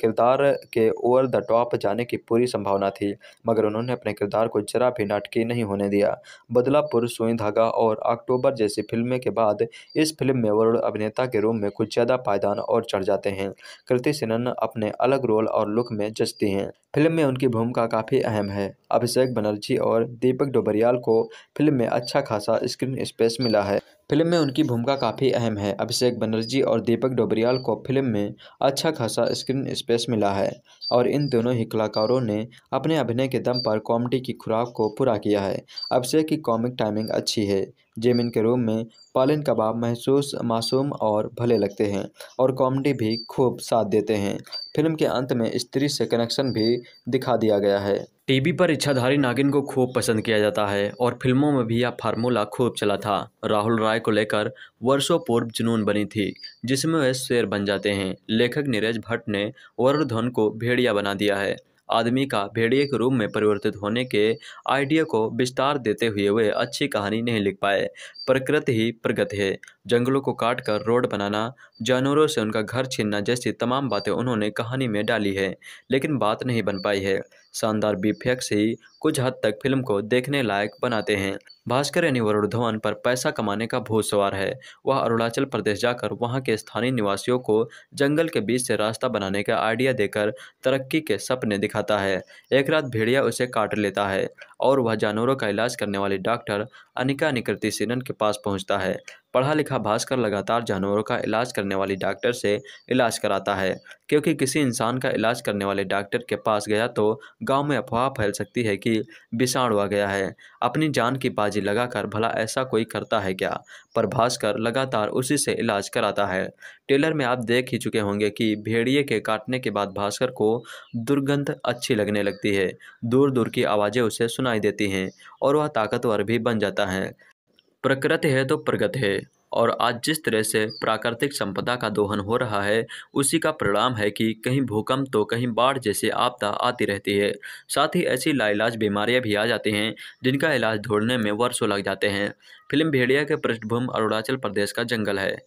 किरदार के ओवर द टॉप जाने की पूरी संभावना थी मगर उन्होंने अपने किरदार को जरा भी नाटकीय नहीं होने दिया बदलापुर सुई धागा और अक्टूबर जैसी फिल्में के बाद इस फिल्म में वरुण अभिनेता के रूप में कुछ ज़्यादा पायदान और चढ़ जाते हैं कृति सेनन अपने अलग रोल और लुक में जचती हैं फिल्म में उनकी भूमिका काफ़ी अहम है अभिषेक बनर्जी और दीपक डोबरियाल को फिल्म में अच्छा खासा स्क्रीन स्पेस मिला है फिल्म में उनकी भूमिका काफ़ी अहम है अभिषेक बनर्जी और दीपक डोबरियाल को फिल्म में अच्छा खासा स्क्रीन स्पेस मिला है और इन दोनों ही कलाकारों ने अपने अभिनय के दम पर कॉमेडी की खुराक को पूरा किया है अभिषेक की कॉमिक टाइमिंग अच्छी है जेमिन के रूम में पालन कबाब महसूस मासूम और भले लगते हैं और कॉमेडी भी खूब साथ देते हैं फिल्म के अंत में स्त्री से कनेक्शन भी दिखा दिया गया है टीवी पर इच्छाधारी नागिन को खूब पसंद किया जाता है और फिल्मों में भी यह फार्मूला खूब चला था राहुल राय को लेकर वर्षों पूर्व जुनून बनी थी जिसमें वह शेर बन जाते हैं लेखक नीरज भट्ट ने वरुण धवन को भेड़िया बना दिया है आदमी का भेड़िए के रूप में परिवर्तित होने के आइडिया को विस्तार देते हुए वे अच्छी कहानी नहीं लिख पाए प्रकृति ही प्रगति है जंगलों को काट कर रोड बनाना जानवरों से उनका घर छीनना जैसी तमाम बातें उन्होंने कहानी में डाली है लेकिन बात नहीं बन पाई है शानदार बीफेक्स ही कुछ हद तक फिल्म को देखने लायक बनाते हैं भास्कर यानी वरुण धवन पर पैसा कमाने का भूत सवार है वह अरुणाचल प्रदेश जाकर वहां के स्थानीय निवासियों को जंगल के बीच से रास्ता बनाने का आइडिया देकर तरक्की के सपने दिखाता है एक रात भेड़िया उसे काट लेता है और वह जानवरों का इलाज करने वाली डॉक्टर अनिका निकृति सिनन के पास पहुंचता है पढ़ा लिखा भास्कर लगातार जानवरों का इलाज करने वाली डॉक्टर से इलाज कराता है क्योंकि किसी इंसान का इलाज करने वाले डॉक्टर के पास गया तो गांव में अफवाह फैल सकती है कि विषाणु आ गया है अपनी जान की बाजी लगाकर भला ऐसा कोई करता है क्या पर भास्कर लगातार उसी से इलाज कराता है टेलर में आप देख ही चुके होंगे कि भेड़िए के काटने के बाद भास्कर को दुर्गंध अच्छी लगने लगती है दूर दूर की आवाज़ें उसे सुनाई देती हैं और वह ताकतवर भी बन जाता है प्रकृति है तो प्रगति है और आज जिस तरह से प्राकृतिक संपदा का दोहन हो रहा है उसी का परिणाम है कि कहीं भूकंप तो कहीं बाढ़ जैसे आपदा आती रहती है साथ ही ऐसी लाइलाज बीमारियां भी आ जाती हैं जिनका इलाज ढूंढने में वर्षों लग जाते हैं फिल्म भेड़िया के पृष्ठभूमि अरुणाचल प्रदेश का जंगल है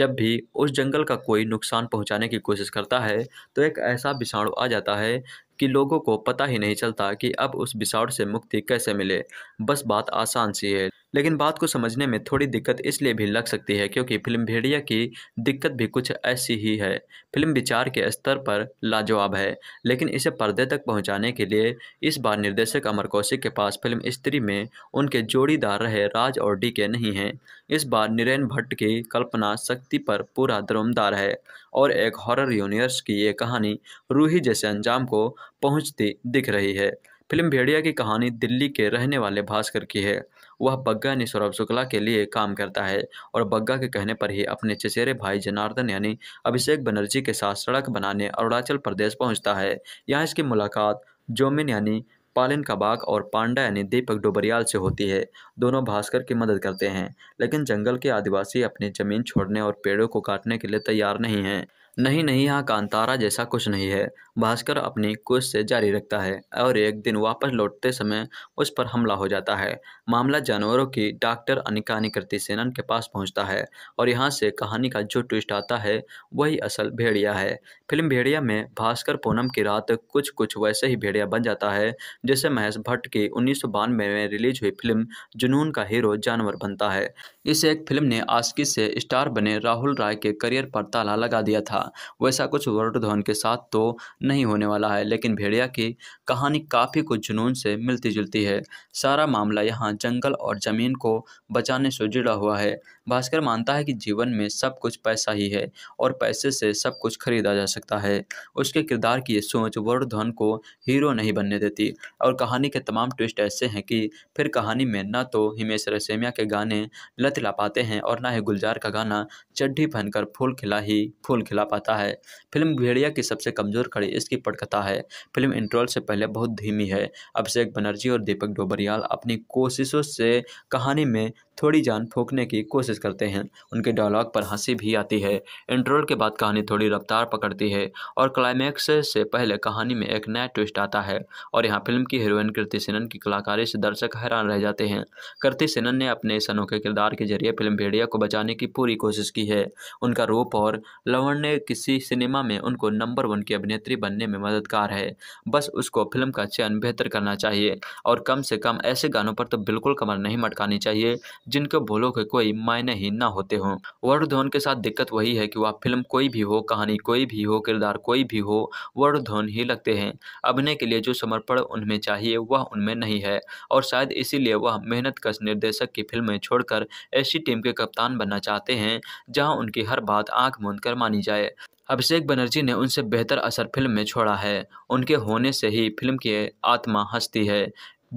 जब भी उस जंगल का कोई नुकसान पहुंचाने की कोशिश करता है तो एक ऐसा विषाणु आ जाता है कि लोगों को पता ही नहीं चलता कि अब उस विषाणु से मुक्ति कैसे मिले बस बात आसान सी है लेकिन बात को समझने में थोड़ी दिक्कत इसलिए भी लग सकती है क्योंकि फिल्म भेड़िया की दिक्कत भी कुछ ऐसी ही है फिल्म विचार के स्तर पर लाजवाब है लेकिन इसे पर्दे तक पहुंचाने के लिए इस बार निर्देशक अमर कौशिक के पास फिल्म स्त्री में उनके जोड़ीदार रहे राज और डी के नहीं हैं इस बार नीरेन भट्ट की कल्पना शक्ति पर पूरा दरोमदार है और एक हॉरर यूनिवर्स की ये कहानी रूही जैसे अंजाम को पहुँचती दिख रही है फिल्म भेड़िया की कहानी दिल्ली के रहने वाले भास्कर की है वह बग्गा यानी सौरभ शुक्ला के लिए काम करता है और बग्गा के कहने पर ही अपने चचेरे भाई जनार्दन यानी अभिषेक बनर्जी के साथ सड़क बनाने अरुणाचल प्रदेश पहुँचता है यहाँ इसकी मुलाकात जोमिन यानी पालिन कबाक और पांडा यानी दीपक डोबरियाल से होती है दोनों भास्कर की मदद करते हैं लेकिन जंगल के आदिवासी अपनी जमीन छोड़ने और पेड़ों को काटने के लिए तैयार नहीं हैं नहीं नहीं यहाँ कांतारा जैसा कुछ नहीं है भास्कर अपनी से जारी रखता है और एक दिन वापस लौटते समय उस पर हमला हो जाता है मामला जानवरों की डॉक्टर अनिका अनिकृति सेनन के पास पहुंचता है और यहाँ से कहानी का जो ट्विस्ट आता है वही असल भेड़िया है फिल्म भेड़िया में भास्कर पूनम की रात कुछ कुछ वैसे ही भेड़िया बन जाता है जैसे महेश भट्ट की उन्नीस में रिलीज हुई फिल्म जुनून का हीरो जानवर बनता है इस एक फिल्म ने आशकी से स्टार बने राहुल राय के करियर पर ताला लगा दिया था वैसा कुछ वरुण धवन के साथ तो नहीं होने वाला है लेकिन भेड़िया की कहानी काफ़ी कुछ जुनून से मिलती जुलती है सारा मामला यहाँ जंगल और ज़मीन को बचाने से जुड़ा हुआ है भास्कर मानता है कि जीवन में सब कुछ पैसा ही है और पैसे से सब कुछ खरीदा जा सकता सकता है उसके किरदार की ये सोच वरुण धवन को हीरो नहीं बनने देती और कहानी के तमाम ट्विस्ट ऐसे हैं कि फिर कहानी में ना तो हिमेश रेसेमिया के गाने लत ला पाते हैं और ना ही गुलजार का गाना चड्ढी पहनकर फूल खिला ही फूल खिला पाता है फिल्म भेड़िया की सबसे कमज़ोर कड़ी इसकी पटकथा है फिल्म इंट्रोल से पहले बहुत धीमी है अभिषेक बनर्जी और दीपक डोबरियाल अपनी कोशिशों से कहानी में थोड़ी जान फूकने की कोशिश करते हैं उनके डायलॉग पर हंसी भी आती है इंट्रोल के बाद कहानी थोड़ी रफ्तार पकड़ती है और क्लाइमैक्स से पहले कहानी में एक नया ट्विस्ट आता है और यहाँ फिल्म की हीरोइन कृति सेनन की कलाकारी से दर्शक हैरान रह जाते हैं कृति सेनन ने अपने इस अनोखे किरदार के जरिए फिल्म भेड़िया को बचाने की पूरी कोशिश की है उनका रूप और लवण ने किसी सिनेमा में उनको नंबर वन की अभिनेत्री बनने में मददगार है बस उसको फिल्म का चयन बेहतर करना चाहिए और कम से कम ऐसे गानों पर तो बिल्कुल कमर नहीं मटकानी चाहिए जिनके बोलो के कोई मायने ही ना होते हों वर्ड धोन के साथ दिक्कत वही है कि वह फिल्म कोई भी हो कहानी कोई भी हो किरदार कोई भी हो वर्ड धोन ही लगते हैं अभिनय के लिए जो समर्पण उनमें चाहिए वह उनमें नहीं है और शायद इसीलिए वह मेहनत कश निर्देशक की फिल्में छोड़कर ऐसी टीम के कप्तान बनना चाहते हैं जहाँ उनकी हर बात आँख मूंद कर मानी जाए अभिषेक बनर्जी ने उनसे बेहतर असर फिल्म में छोड़ा है उनके होने से ही फिल्म की आत्मा हंसती है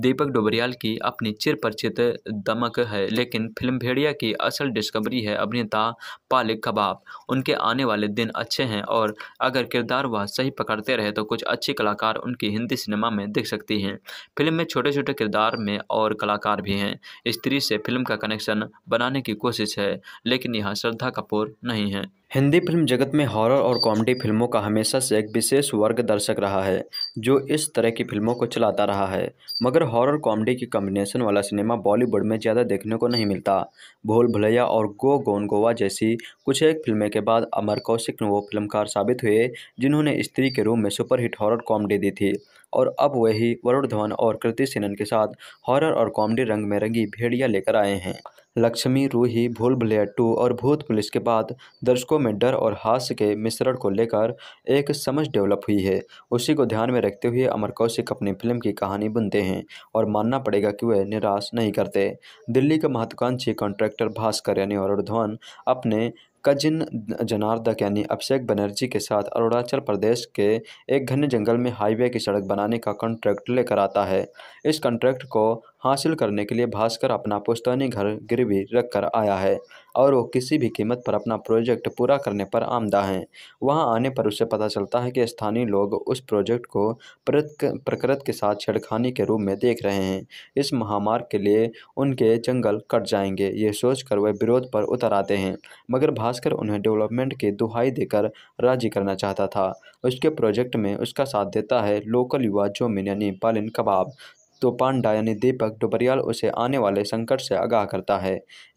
दीपक डोबरियाल की अपनी चिर परिचित दमक है लेकिन फिल्म भेड़िया की असल डिस्कवरी है अभिनेता पालिक कबाब उनके आने वाले दिन अच्छे हैं और अगर किरदार वह सही पकड़ते रहे तो कुछ अच्छे कलाकार उनकी हिंदी सिनेमा में दिख सकती हैं फिल्म में छोटे छोटे किरदार में और कलाकार भी हैं स्त्री से फिल्म का कनेक्शन बनाने की कोशिश है लेकिन यहाँ श्रद्धा कपूर नहीं है हिंदी फिल्म जगत में हॉरर और कॉमेडी फिल्मों का हमेशा से एक विशेष वर्ग दर्शक रहा है जो इस तरह की फिल्मों को चलाता रहा है मगर हॉरर कॉमेडी के कॉम्बिनेशन वाला सिनेमा बॉलीवुड में ज़्यादा देखने को नहीं मिलता भोल भुलैया और गो गोन गोवा जैसी कुछ एक फिल्में के बाद अमर कौशिक वो फिल्मकार साबित हुए जिन्होंने स्त्री के रूप में सुपरहिट हॉरर कॉमेडी दी थी और अब वही वरुण धवन और कृति सेनन के साथ हॉरर और कॉमेडी रंग में रंगी भेड़िया लेकर आए हैं लक्ष्मी रूही भूल भुलैया टू और भूत पुलिस के बाद दर्शकों में डर और हास्य के मिश्रण को लेकर एक समझ डेवलप हुई है उसी को ध्यान में रखते हुए अमर कौशिक अपनी फिल्म की कहानी बुनते हैं और मानना पड़ेगा कि वह निराश नहीं करते दिल्ली के महत्वाकांक्षी कॉन्ट्रैक्टर भास्कर यानी अरुण धवन अपने कजिन जनार्दक यानी अभिषेक बनर्जी के साथ अरुणाचल प्रदेश के एक घने जंगल में हाईवे की सड़क बनाने का कॉन्ट्रैक्ट लेकर आता है इस कॉन्ट्रैक्ट को हासिल करने के लिए भास्कर अपना पुश्तैनी घर गिरवी रख कर आया है और वो किसी भी कीमत पर अपना प्रोजेक्ट पूरा करने पर आमदा है वहां आने पर उसे पता चलता है कि स्थानीय लोग उस प्रोजेक्ट को प्रकृत के साथ छेड़खानी के रूप में देख रहे हैं इस महामार्ग के लिए उनके जंगल कट जाएंगे ये सोचकर वह विरोध पर उतर आते हैं मगर भास्कर उन्हें डेवलपमेंट की दुहाई देकर राजी करना चाहता था उसके प्रोजेक्ट में उसका साथ देता है लोकल युवा जोमिन यानी पालिन कबाब तो पांडा यानी दीपक डुबरियाल उसे आने वाले संकट से आगाह करता है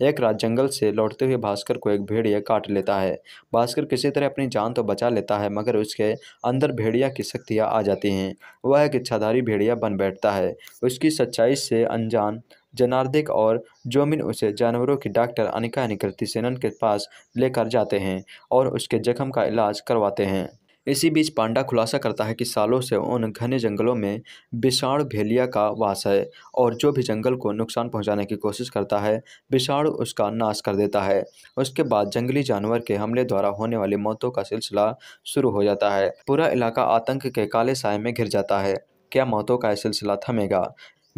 एक रात जंगल से लौटते हुए भास्कर को एक भेड़िया काट लेता है भास्कर किसी तरह अपनी जान तो बचा लेता है मगर उसके अंदर भेड़िया की शक्तियाँ आ जाती हैं वह एक इच्छाधारी भेड़िया बन बैठता है उसकी सच्चाई से अनजान जनार्दिक और जोमिन उसे जानवरों की डॉक्टर अनिका निकृति सेनन के पास लेकर जाते हैं और उसके जख्म का इलाज करवाते हैं इसी बीच पांडा खुलासा करता है कि सालों से उन घने जंगलों में विषाण भेलिया का वास है और जो भी जंगल को नुकसान पहुंचाने की कोशिश करता है विषाण उसका नाश कर देता है उसके बाद जंगली जानवर के हमले द्वारा होने वाली मौतों का सिलसिला शुरू हो जाता है पूरा इलाका आतंक के काले साय में घिर जाता है क्या मौतों का यह सिलसिला थमेगा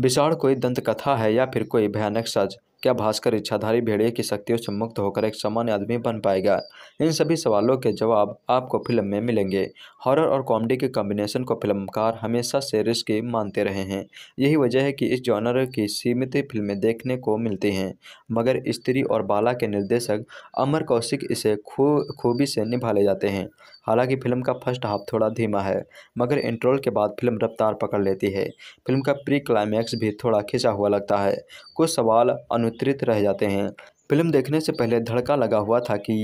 विषाण कोई दंत कथा है या फिर कोई भयानक सज क्या भास्कर इच्छाधारी भेड़िए की शक्तियों से मुक्त होकर एक सामान्य आदमी बन पाएगा इन सभी सवालों के जवाब आपको फिल्म में मिलेंगे हॉरर और कॉमेडी के कॉम्बिनेशन को फिल्मकार हमेशा से रिस्की मानते रहे हैं यही वजह है कि इस जॉनर की सीमित फिल्में देखने को मिलती हैं मगर स्त्री और बाला के निर्देशक अमर कौशिक इसे खूबी से निभा ले जाते हैं हालांकि फिल्म का फर्स्ट हाफ थोड़ा धीमा है मगर इंट्रोल के बाद फिल्म रफ्तार पकड़ लेती है फिल्म का प्री क्लाइमैक्स भी थोड़ा खिंचा हुआ लगता है कुछ सवाल अनुत्तरित रह जाते हैं फिल्म देखने से पहले धड़का लगा हुआ था कि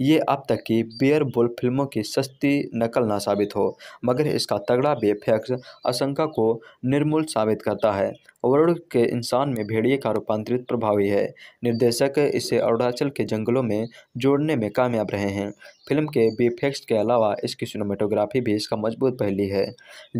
ये अब तक की बियर बुल फिल्मों की सस्ती नकल ना साबित हो मगर इसका तगड़ा बेफेक्स आशंका को निर्मूल साबित करता है वरुण के इंसान में भेड़िए का रूपांतरित प्रभावी है निर्देशक इसे अरुणाचल के जंगलों में जोड़ने में कामयाब रहे हैं फिल्म के बीफेक्स के अलावा इसकी सिनेमेटोग्राफी भी इसका मजबूत पहली है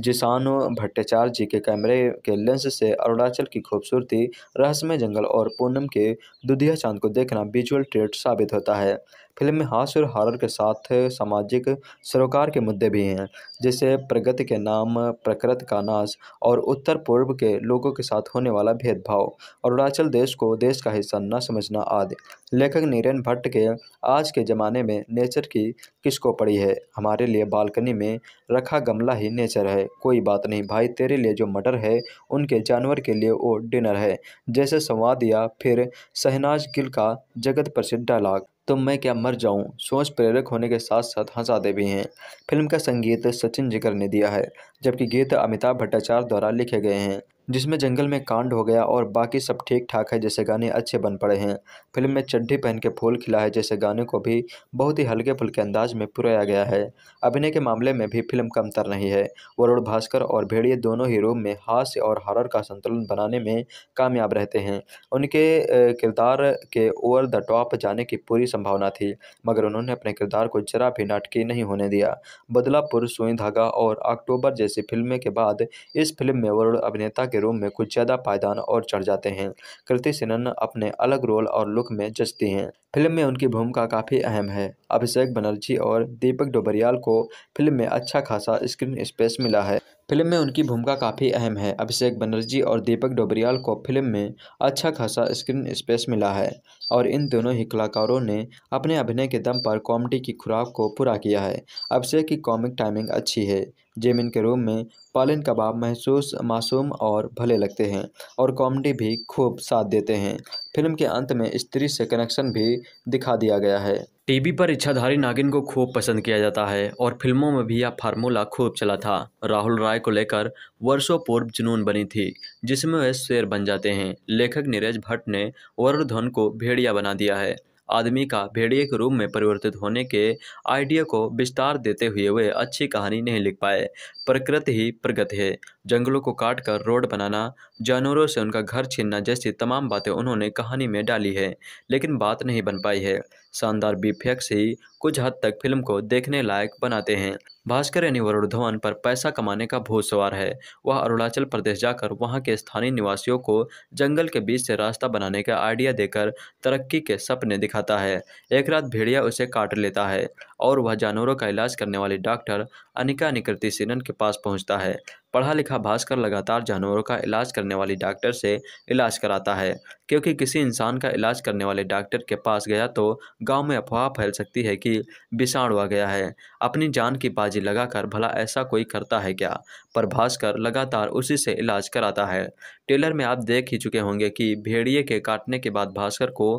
जिसानो भट्टाचार्य जी के कैमरे के लेंस से अरुणाचल की खूबसूरती रहस्यमय जंगल और पूनम के दुधिया चांद को देखना विजुअल ट्रेट साबित होता है फिल्म में हास्य और हॉरर के साथ सामाजिक सरोकार के मुद्दे भी हैं जैसे प्रगति के नाम प्रकृति का नाश और उत्तर पूर्व के लोगों के साथ होने वाला भेदभाव अरुणाचल देश को देश का हिस्सा न समझना आदि लेखक नीरन भट्ट के आज के ज़माने में नेचर की किसको पड़ी है हमारे लिए बालकनी में रखा गमला ही नेचर है कोई बात नहीं भाई तेरे लिए जो मटर है उनके जानवर के लिए वो डिनर है जैसे संवाद या फिर शहनाज गिल का जगत प्रसिद्ध डायलाग तो मैं क्या मर जाऊं सोच प्रेरक होने के साथ साथ हंसाते भी हैं फिल्म का संगीत सचिन जिगर ने दिया है जबकि गीत अमिताभ भट्टाचार्य द्वारा लिखे गए हैं जिसमें जंगल में कांड हो गया और बाकी सब ठीक ठाक है जैसे गाने अच्छे बन पड़े हैं फिल्म में चड्ढी पहन के फूल खिला है जैसे गाने को भी बहुत ही हल्के फुल्के अंदाज में पुराया गया है अभिनय के मामले में भी फिल्म कमतर नहीं है वरुण भास्कर और भेड़िए दोनों ही रूम में हास्य और हॉरर का संतुलन बनाने में कामयाब रहते हैं उनके किरदार के ओवर द टॉप जाने की पूरी संभावना थी मगर उन्होंने अपने किरदार को जरा भी नाटकीय नहीं होने दिया बदलापुर सुई धागा और अक्टूबर जैसी फिल्में के बाद इस फिल्म में वरुण अभिनेता के रूप में कुछ ज़्यादा पायदान और चढ़ जाते हैं कृति सेनन अपने अलग रोल और लुक में जचती हैं फिल्म में उनकी भूमिका काफ़ी अहम है अभिषेक बनर्जी और दीपक डोबरियाल को फिल्म में अच्छा खासा स्क्रीन स्पेस मिला है फिल्म में उनकी भूमिका काफ़ी अहम है अभिषेक बनर्जी और दीपक डोबरियाल को फिल्म में अच्छा खासा स्क्रीन स्पेस मिला है और इन दोनों ही कलाकारों ने अपने अभिनय के दम पर कॉमेडी की खुराक को पूरा किया है अभिषेक की कॉमिक टाइमिंग अच्छी है जेमिन के रूम में पालन कबाब महसूस मासूम और भले लगते हैं और कॉमेडी भी खूब साथ देते हैं फिल्म के अंत में स्त्री से कनेक्शन भी दिखा दिया गया है टीवी पर इच्छाधारी नागिन को खूब पसंद किया जाता है और फिल्मों में भी यह फार्मूला खूब चला था राहुल राय को लेकर वर्षों पूर्व जुनून बनी थी जिसमें वह शेर बन जाते हैं लेखक नीरज भट्ट ने वरुण धन को भेड़िया बना दिया है आदमी का भेड़िए के रूप में परिवर्तित होने के आइडिया को विस्तार देते हुए वे अच्छी कहानी नहीं लिख पाए प्रकृति ही प्रगति है जंगलों को काट कर रोड बनाना जानवरों से उनका घर छीनना जैसी तमाम बातें उन्होंने कहानी में डाली है लेकिन बात नहीं बन पाई है शानदार बीफेक्स ही कुछ हद तक फिल्म को देखने लायक बनाते हैं भास्कर यानी वरुण धवन पर पैसा कमाने का भूत सवार है वह अरुणाचल प्रदेश जाकर वहां के स्थानीय निवासियों को जंगल के बीच से रास्ता बनाने का आइडिया देकर तरक्की के सपने दिखाता है एक रात भेड़िया उसे काट लेता है और वह जानवरों का इलाज करने वाली डॉक्टर अनिका निकृति सेनन के पास पहुंचता है पढ़ा लिखा भास्कर लगातार जानवरों का इलाज करने वाली डॉक्टर से इलाज कराता है क्योंकि किसी इंसान का इलाज करने वाले डॉक्टर के पास गया तो गांव में अफवाह फैल सकती है कि विषाणु आ गया है अपनी जान की बाजी लगाकर भला ऐसा कोई करता है क्या पर भास्कर लगातार उसी से इलाज कराता है टेलर में आप देख ही चुके होंगे कि भेड़िए के काटने के बाद भास्कर को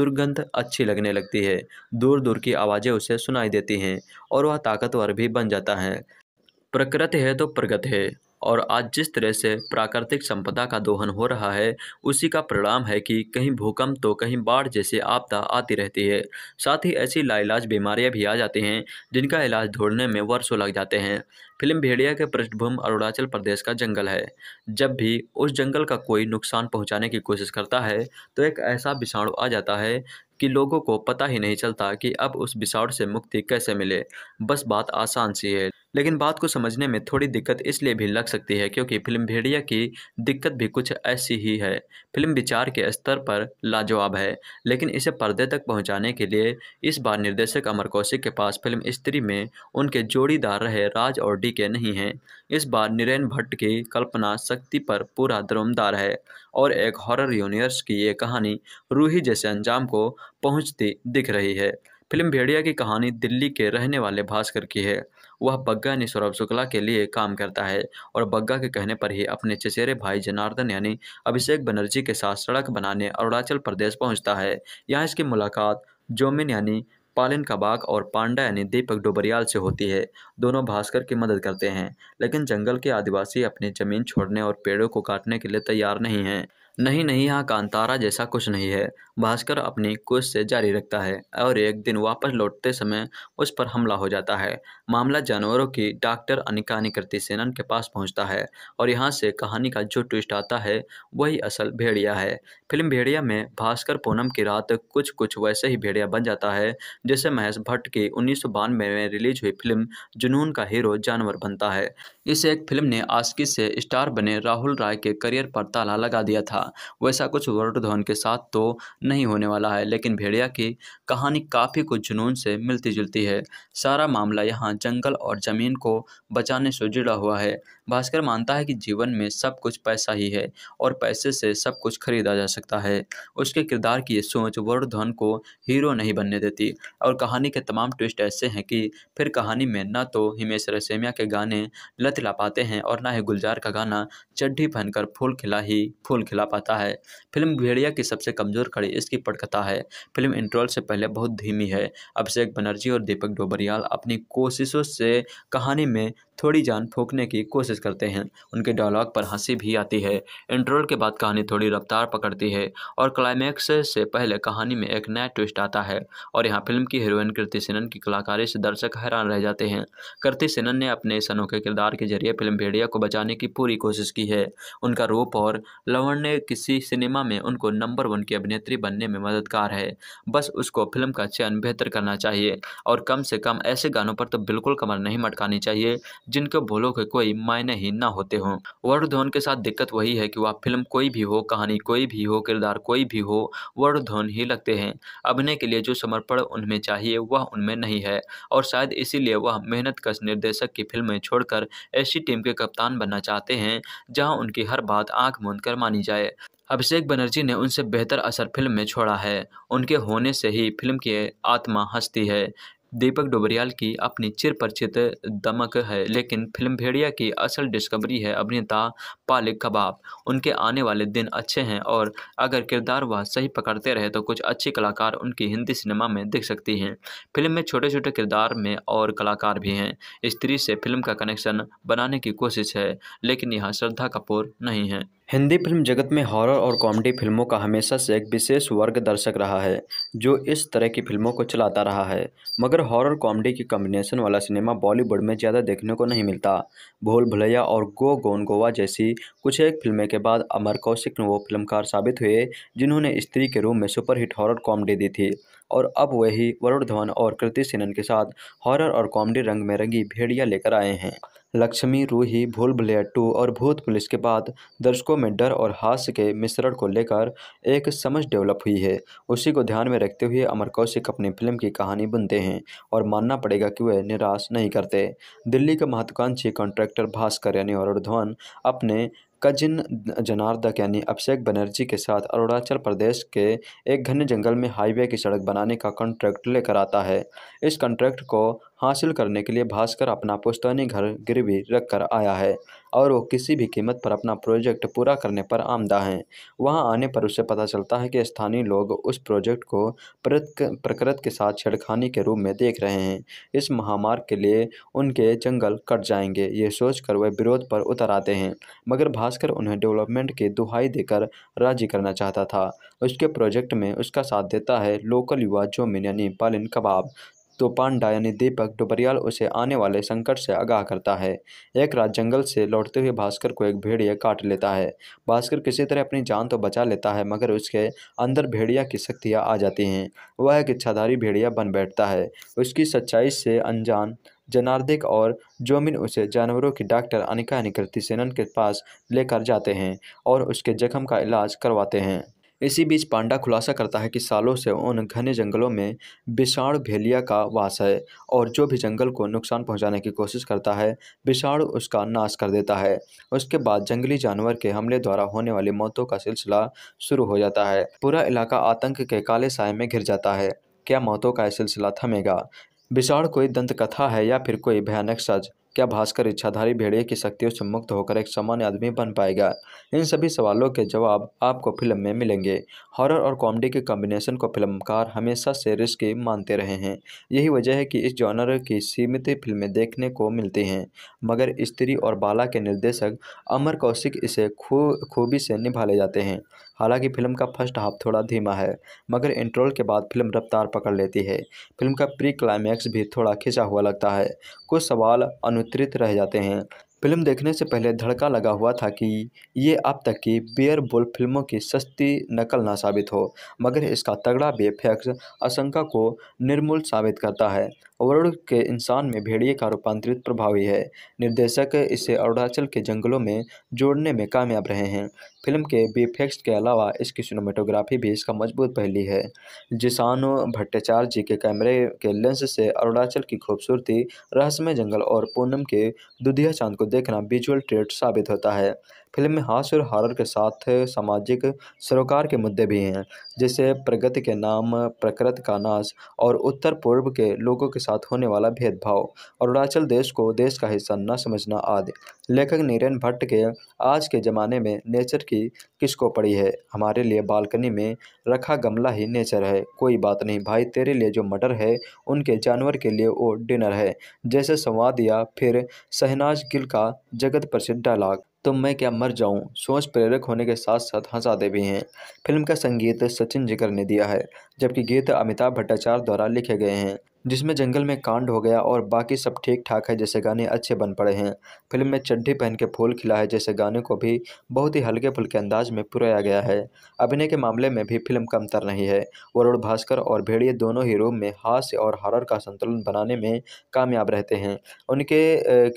दुर्गंध अच्छी लगने लगती है दूर दूर की आवाज़ें उसे सुनाई देती हैं और वह ताकतवर भी बन जाता है प्रकृति है तो प्रगति है और आज जिस तरह से प्राकृतिक संपदा का दोहन हो रहा है उसी का परिणाम है कि कहीं भूकंप तो कहीं बाढ़ जैसे आपदा आती रहती है साथ ही ऐसी लाइलाज बीमारियां भी आ जाती हैं जिनका इलाज ढूंढने में वर्षों लग जाते हैं फिल्म भेड़िया के पृष्ठभूमि अरुणाचल प्रदेश का जंगल है जब भी उस जंगल का कोई नुकसान पहुँचाने की कोशिश करता है तो एक ऐसा विषाणु आ जाता है कि लोगों को पता ही नहीं चलता कि अब उस विषाणु से मुक्ति कैसे मिले बस बात आसान सी है लेकिन बात को समझने में थोड़ी दिक्कत इसलिए भी लग सकती है क्योंकि फिल्म भेड़िया की दिक्कत भी कुछ ऐसी ही है फिल्म विचार के स्तर पर लाजवाब है लेकिन इसे पर्दे तक पहुंचाने के लिए इस बार निर्देशक अमर कौशिक के पास फिल्म स्त्री में उनके जोड़ीदार रहे राज और डी के नहीं हैं इस बार नीरेन भट्ट की कल्पना शक्ति पर पूरा दरमदार है और एक हॉरर यूनिवर्स की ये कहानी रूही जैसे अंजाम को पहुँचती दिख रही है फिल्म भेड़िया की कहानी दिल्ली के रहने वाले भास्कर की है वह बग्गा ने सौरभ शुक्ला के लिए काम करता है और बग्गा के कहने पर ही अपने चचेरे भाई जनार्दन यानी अभिषेक बनर्जी के साथ सड़क बनाने अरुणाचल प्रदेश पहुंचता है यहाँ इसकी मुलाकात जोमिन यानी पालिन कबाक और पांडा यानी दीपक डोबरियाल से होती है दोनों भास्कर की मदद करते हैं लेकिन जंगल के आदिवासी अपनी जमीन छोड़ने और पेड़ों को काटने के लिए तैयार नहीं हैं नहीं नहीं यहाँ कांतारा जैसा कुछ नहीं है भास्कर अपनी से जारी रखता है और एक दिन वापस लौटते समय उस पर हमला हो जाता है मामला जानवरों की डॉक्टर अनिका निकृति सेनन के पास पहुंचता है और यहाँ से कहानी का जो ट्विस्ट आता है वही असल भेड़िया है फिल्म भेड़िया में भास्कर पूनम की रात कुछ कुछ वैसे ही भेड़िया बन जाता है जैसे महेश भट्ट की उन्नीस में रिलीज हुई फिल्म जुनून का हीरो जानवर बनता है इस एक फिल्म ने आसकी से स्टार बने राहुल राय के करियर पर ताला लगा दिया था था वैसा कुछ वर्ड धवन के साथ तो नहीं होने वाला है लेकिन भेड़िया की कहानी काफ़ी कुछ जुनून से मिलती जुलती है सारा मामला यहाँ जंगल और ज़मीन को बचाने से जुड़ा हुआ है भास्कर मानता है कि जीवन में सब कुछ पैसा ही है और पैसे से सब कुछ खरीदा जा सकता है उसके किरदार की सोच वर्ड धवन को हीरो नहीं बनने देती और कहानी के तमाम ट्विस्ट ऐसे हैं कि फिर कहानी में न तो हिमेश रसेमिया के गाने लत ला पाते हैं और ना ही गुलजार का गाना चड्ढी पहनकर फूल खिला ही फूल खिला पाता है फिल्म भेड़िया की सबसे कमज़ोर खड़ी इसकी पटकथा है फिल्म इंट्रोल से पहले बहुत धीमी है अभिषेक बनर्जी और दीपक डोबरियाल अपनी कोशिशों से कहानी में थोड़ी जान फूकने की कोशिश करते हैं उनके डायलॉग पर हंसी भी आती है इंट्रोल के बाद कहानी थोड़ी रफ्तार पकड़ती है और क्लाइमैक्स से पहले कहानी में एक नया ट्विस्ट आता है और यहाँ फिल्म की हीरोइन कृति सेनन की कलाकारी से दर्शक हैरान रह जाते हैं कृति सेनन ने अपने इस अनोखे किरदार के जरिए फिल्म भेड़िया को बचाने की पूरी कोशिश की है उनका रूप और लवण ने किसी सिनेमा में उनको नंबर वन की अभिनेत्री बनने में मददगार है बस उसको फिल्म का चयन बेहतर करना चाहिए और कम से कम ऐसे गानों पर तो बिल्कुल कमर नहीं मटकानी चाहिए जिनके बोलो के कोई मायने ही ना होते हों वरुण धवन के साथ दिक्कत वही है कि वह फिल्म कोई भी हो कहानी कोई भी हो किरदार कोई भी हो वरुण धवन ही लगते हैं अभिनय के लिए जो समर्पण उनमें चाहिए वह उनमें नहीं है और शायद इसीलिए वह मेहनत कश निर्देशक की फिल्में छोड़कर ऐसी टीम के कप्तान बनना चाहते हैं जहाँ उनकी हर बात आँख मूंद कर मानी जाए अभिषेक बनर्जी ने उनसे बेहतर असर फिल्म में छोड़ा है उनके होने से ही फिल्म की आत्मा हंसती है दीपक डोबरियाल की अपनी चिर परिचित दमक है लेकिन फिल्म भेड़िया की असल डिस्कवरी है अभिनेता पालिक कबाब उनके आने वाले दिन अच्छे हैं और अगर किरदार वह सही पकड़ते रहे तो कुछ अच्छे कलाकार उनकी हिंदी सिनेमा में दिख सकती हैं फिल्म में छोटे छोटे किरदार में और कलाकार भी हैं स्त्री से फिल्म का कनेक्शन बनाने की कोशिश है लेकिन यह श्रद्धा कपूर नहीं है हिंदी फिल्म जगत में हॉरर और कॉमेडी फिल्मों का हमेशा से एक विशेष वर्ग दर्शक रहा है जो इस तरह की फिल्मों को चलाता रहा है मगर हॉरर कॉमेडी की कम्बिनेशन वाला सिनेमा बॉलीवुड में ज़्यादा देखने को नहीं मिलता भोल भुलैया और गो गोन गोवा जैसी कुछ एक फिल्में के बाद अमर कौशिक वो फिल्मकार साबित हुए जिन्होंने स्त्री के रूप में सुपरहिट हॉरर कॉमेडी दी थी और अब वही वरुण धवन और कृति सेनन के साथ हॉरर और कॉमेडी रंग में रंगी भेड़िया लेकर आए हैं लक्ष्मी रूही भूल भलेट टू और भूत पुलिस के बाद दर्शकों में डर और हास्य के मिश्रण को लेकर एक समझ डेवलप हुई है उसी को ध्यान में रखते हुए अमर कौशिक अपनी फिल्म की कहानी बुनते हैं और मानना पड़ेगा कि वह निराश नहीं करते दिल्ली के महत्वाकांक्षी कॉन्ट्रैक्टर भास्कर यानी अरुण धवन अपने कजिन जनार्दक यानी अभिषेक बनर्जी के साथ अरुणाचल प्रदेश के एक घने जंगल में हाईवे की सड़क बनाने का कॉन्ट्रैक्ट लेकर आता है इस कॉन्ट्रैक्ट को हासिल करने के लिए भास्कर अपना पुस्तैनी घर गिरवी रख कर आया है और वो किसी भी कीमत पर अपना प्रोजेक्ट पूरा करने पर आमदा है वहां आने पर उसे पता चलता है कि स्थानीय लोग उस प्रोजेक्ट को प्रकृत के साथ छेड़खानी के रूप में देख रहे हैं इस महामार्ग के लिए उनके जंगल कट जाएंगे ये सोचकर वह विरोध पर उतर आते हैं मगर भास्कर उन्हें डेवलपमेंट की दुहाई देकर राजी करना चाहता था उसके प्रोजेक्ट में उसका साथ देता है लोकल युवा जोमिन यानी पालिन कबाब तो पांडा यानी दीपक डुबरियाल उसे आने वाले संकट से आगाह करता है एक रात जंगल से लौटते हुए भास्कर को एक भेड़िया काट लेता है भास्कर किसी तरह अपनी जान तो बचा लेता है मगर उसके अंदर भेड़िया की शक्तियाँ आ जाती हैं वह एक इच्छाधारी भेड़िया बन बैठता है उसकी सच्चाई से अनजान जनार्दिक और जोमिन उसे जानवरों की डॉक्टर अनिका निकृति सेनन के पास लेकर जाते हैं और उसके जख्म का इलाज करवाते हैं इसी बीच पांडा खुलासा करता है कि सालों से उन घने जंगलों में विषाण भेलिया का वास है और जो भी जंगल को नुकसान पहुंचाने की कोशिश करता है विषाण उसका नाश कर देता है उसके बाद जंगली जानवर के हमले द्वारा होने वाली मौतों का सिलसिला शुरू हो जाता है पूरा इलाका आतंक के काले साय में घिर जाता है क्या मौतों का यह सिलसिला थमेगा विषाण कोई दंत कथा है या फिर कोई भयानक सज क्या भास्कर इच्छाधारी भेड़िए की शक्तियों से मुक्त होकर एक सामान्य आदमी बन पाएगा इन सभी सवालों के जवाब आपको फिल्म में मिलेंगे हॉरर और कॉमेडी के कॉम्बिनेशन को फिल्मकार हमेशा से रिस्की मानते रहे हैं यही वजह है कि इस जॉनर की सीमित फिल्में देखने को मिलती हैं मगर स्त्री और बाला के निर्देशक अमर कौशिक इसे खूबी से निभा ले जाते हैं हालांकि फिल्म का फर्स्ट हाफ थोड़ा धीमा है मगर इंट्रोल के बाद फिल्म रफ्तार पकड़ लेती है फिल्म का प्री क्लाइमैक्स भी थोड़ा खिंचा हुआ लगता है कुछ सवाल अनुत्तरित रह जाते हैं फिल्म देखने से पहले धड़का लगा हुआ था कि ये अब तक की बियर बुल फिल्मों की सस्ती नकल ना साबित हो मगर इसका तगड़ा बेफैक्स आशंका को निर्मूल साबित करता है वर्ल्ड के इंसान में भेड़िए का रूपांतरित प्रभावी है निर्देशक इसे अरुणाचल के जंगलों में जोड़ने में कामयाब रहे हैं फिल्म के बीफेक्स के अलावा इसकी सिनेमेटोग्राफी भी इसका मजबूत पहली है जिसानो भट्टाचार्य जी के कैमरे के लेंस से अरुणाचल की खूबसूरती रहस्यमय जंगल और पूनम के दुधिया चांद को देखना विजुअल ट्रेट साबित होता है फिल्म में हास्य और हॉरर के साथ सामाजिक सरोकार के मुद्दे भी हैं जैसे प्रगति के नाम प्रकृत का नाश और उत्तर पूर्व के लोगों के साथ होने वाला भेदभाव और अरुणाचल देश को देश का हिस्सा न समझना आदि लेखक नीरन भट्ट के आज के ज़माने में नेचर की किसको पड़ी है हमारे लिए बालकनी में रखा गमला ही नेचर है कोई बात नहीं भाई तेरे लिए जो मटर है उनके जानवर के लिए वो डिनर है जैसे संवाद या फिर शहनाज गिल का जगत प्रसिद्ध डायलॉग तो मैं क्या मर जाऊं सोच प्रेरक होने के साथ साथ हंसाते भी हैं फिल्म का संगीत सचिन जिकर ने दिया है जबकि गीत अमिताभ भट्टाचार्य द्वारा लिखे गए हैं जिसमें जंगल में कांड हो गया और बाकी सब ठीक ठाक है जैसे गाने अच्छे बन पड़े हैं फिल्म में चड्ढी पहन के फूल खिला है जैसे गाने को भी बहुत ही हल्के फुल्के अंदाज में पुराया गया है अभिनय के मामले में भी फिल्म कमतर नहीं है वरुण भास्कर और भेड़िए दोनों ही रूम में हास्य और हॉरर का संतुलन बनाने में कामयाब रहते हैं उनके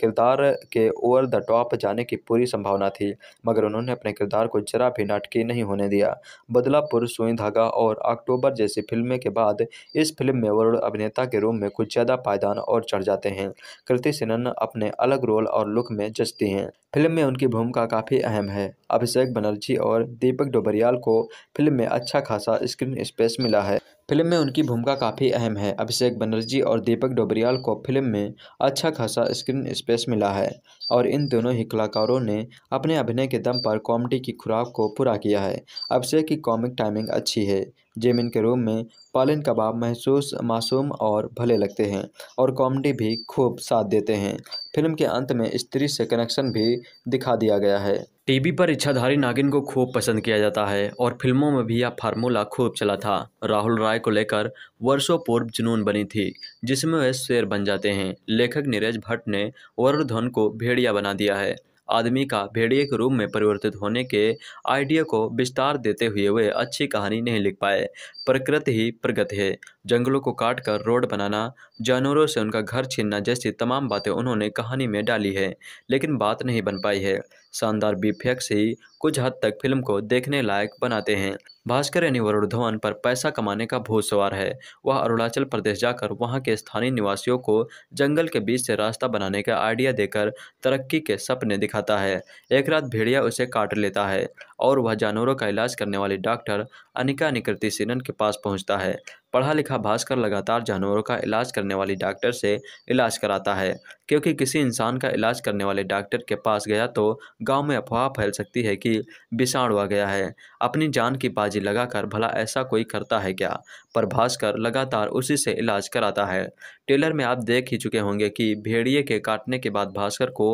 किरदार के ओवर द टॉप जाने की पूरी संभावना थी मगर उन्होंने अपने किरदार को जरा भी नाटकीय नहीं होने दिया बदलापुर सुई धागा और अक्टूबर जैसी फिल्में के बाद इस फिल्म में वरुण अभिनेता के के रूप में कुछ ज़्यादा पायदान और चढ़ जाते हैं कृति सेनन अपने अलग रोल और लुक में जचती हैं फिल्म में उनकी भूमिका काफ़ी अहम है अभिषेक बनर्जी और दीपक डोबरियाल को फिल्म में अच्छा खासा स्क्रीन स्पेस मिला है फिल्म में उनकी भूमिका काफ़ी अहम है अभिषेक बनर्जी और दीपक डोबरियाल को फिल्म में अच्छा खासा स्क्रीन स्पेस मिला है और इन दोनों ही कलाकारों ने अपने अभिनय के दम पर कॉमेडी की खुराक को पूरा किया है अभिषेक की कॉमिक टाइमिंग अच्छी है जेमिन के रूम में पालन कबाब महसूस मासूम और भले लगते हैं और कॉमेडी भी खूब साथ देते हैं फिल्म के अंत में स्त्री से कनेक्शन भी दिखा दिया गया है टीवी पर इच्छाधारी नागिन को खूब पसंद किया जाता है और फिल्मों में भी यह फार्मूला खूब चला था राहुल राय को लेकर वर्षों पूर्व जुनून बनी थी जिसमें वह शेर बन जाते हैं लेखक नीरज भट्ट ने वरुण धन को भेड़िया बना दिया है आदमी का भेड़िए के रूप में परिवर्तित होने के आइडिया को विस्तार देते हुए वे अच्छी कहानी नहीं लिख पाए प्रकृति ही प्रगति है जंगलों को काट कर रोड बनाना जानवरों से उनका घर छीनना जैसी तमाम बातें उन्होंने कहानी में डाली है लेकिन बात नहीं बन पाई है शानदार बीफेक्स ही कुछ हद तक फिल्म को देखने लायक बनाते हैं भास्कर यानी वरुण धवन पर पैसा कमाने का भूत सवार है वह अरुणाचल प्रदेश जाकर वहां के स्थानीय निवासियों को जंगल के बीच से रास्ता बनाने का आइडिया देकर तरक्की के सपने दिखाता है एक रात भेड़िया उसे काट लेता है और वह जानवरों का इलाज करने वाले डॉक्टर अनिका निकृति सिनन के पास पहुंचता है पढ़ा लिखा भास्कर लगातार जानवरों का इलाज करने वाली डॉक्टर से इलाज कराता है क्योंकि किसी इंसान का इलाज करने वाले डॉक्टर के पास गया तो गांव में अफवाह फैल सकती है कि विषाणु आ गया है अपनी जान की बाजी लगाकर भला ऐसा कोई करता है क्या पर भास्कर लगातार उसी से इलाज कराता है टेलर में आप देख ही चुके होंगे कि भेड़िए के काटने के बाद भास्कर को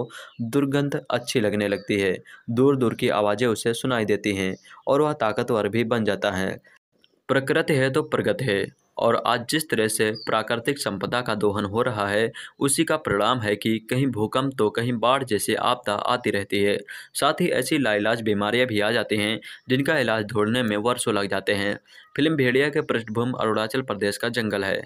दुर्गंध अच्छी लगने लगती है दूर दूर की आवाज़ें उसे सुनाई देती हैं और वह ताकतवर भी बन जाता है प्रकृति है तो प्रगत है और आज जिस तरह से प्राकृतिक संपदा का दोहन हो रहा है उसी का परिणाम है कि कहीं भूकंप तो कहीं बाढ़ जैसी आपदा आती रहती है साथ ही ऐसी लाइलाज बीमारियां भी आ जाती हैं जिनका इलाज ढूंढने में वर्षों लग जाते हैं फिल्म भेड़िया के पृष्ठभूमि अरुणाचल प्रदेश का जंगल है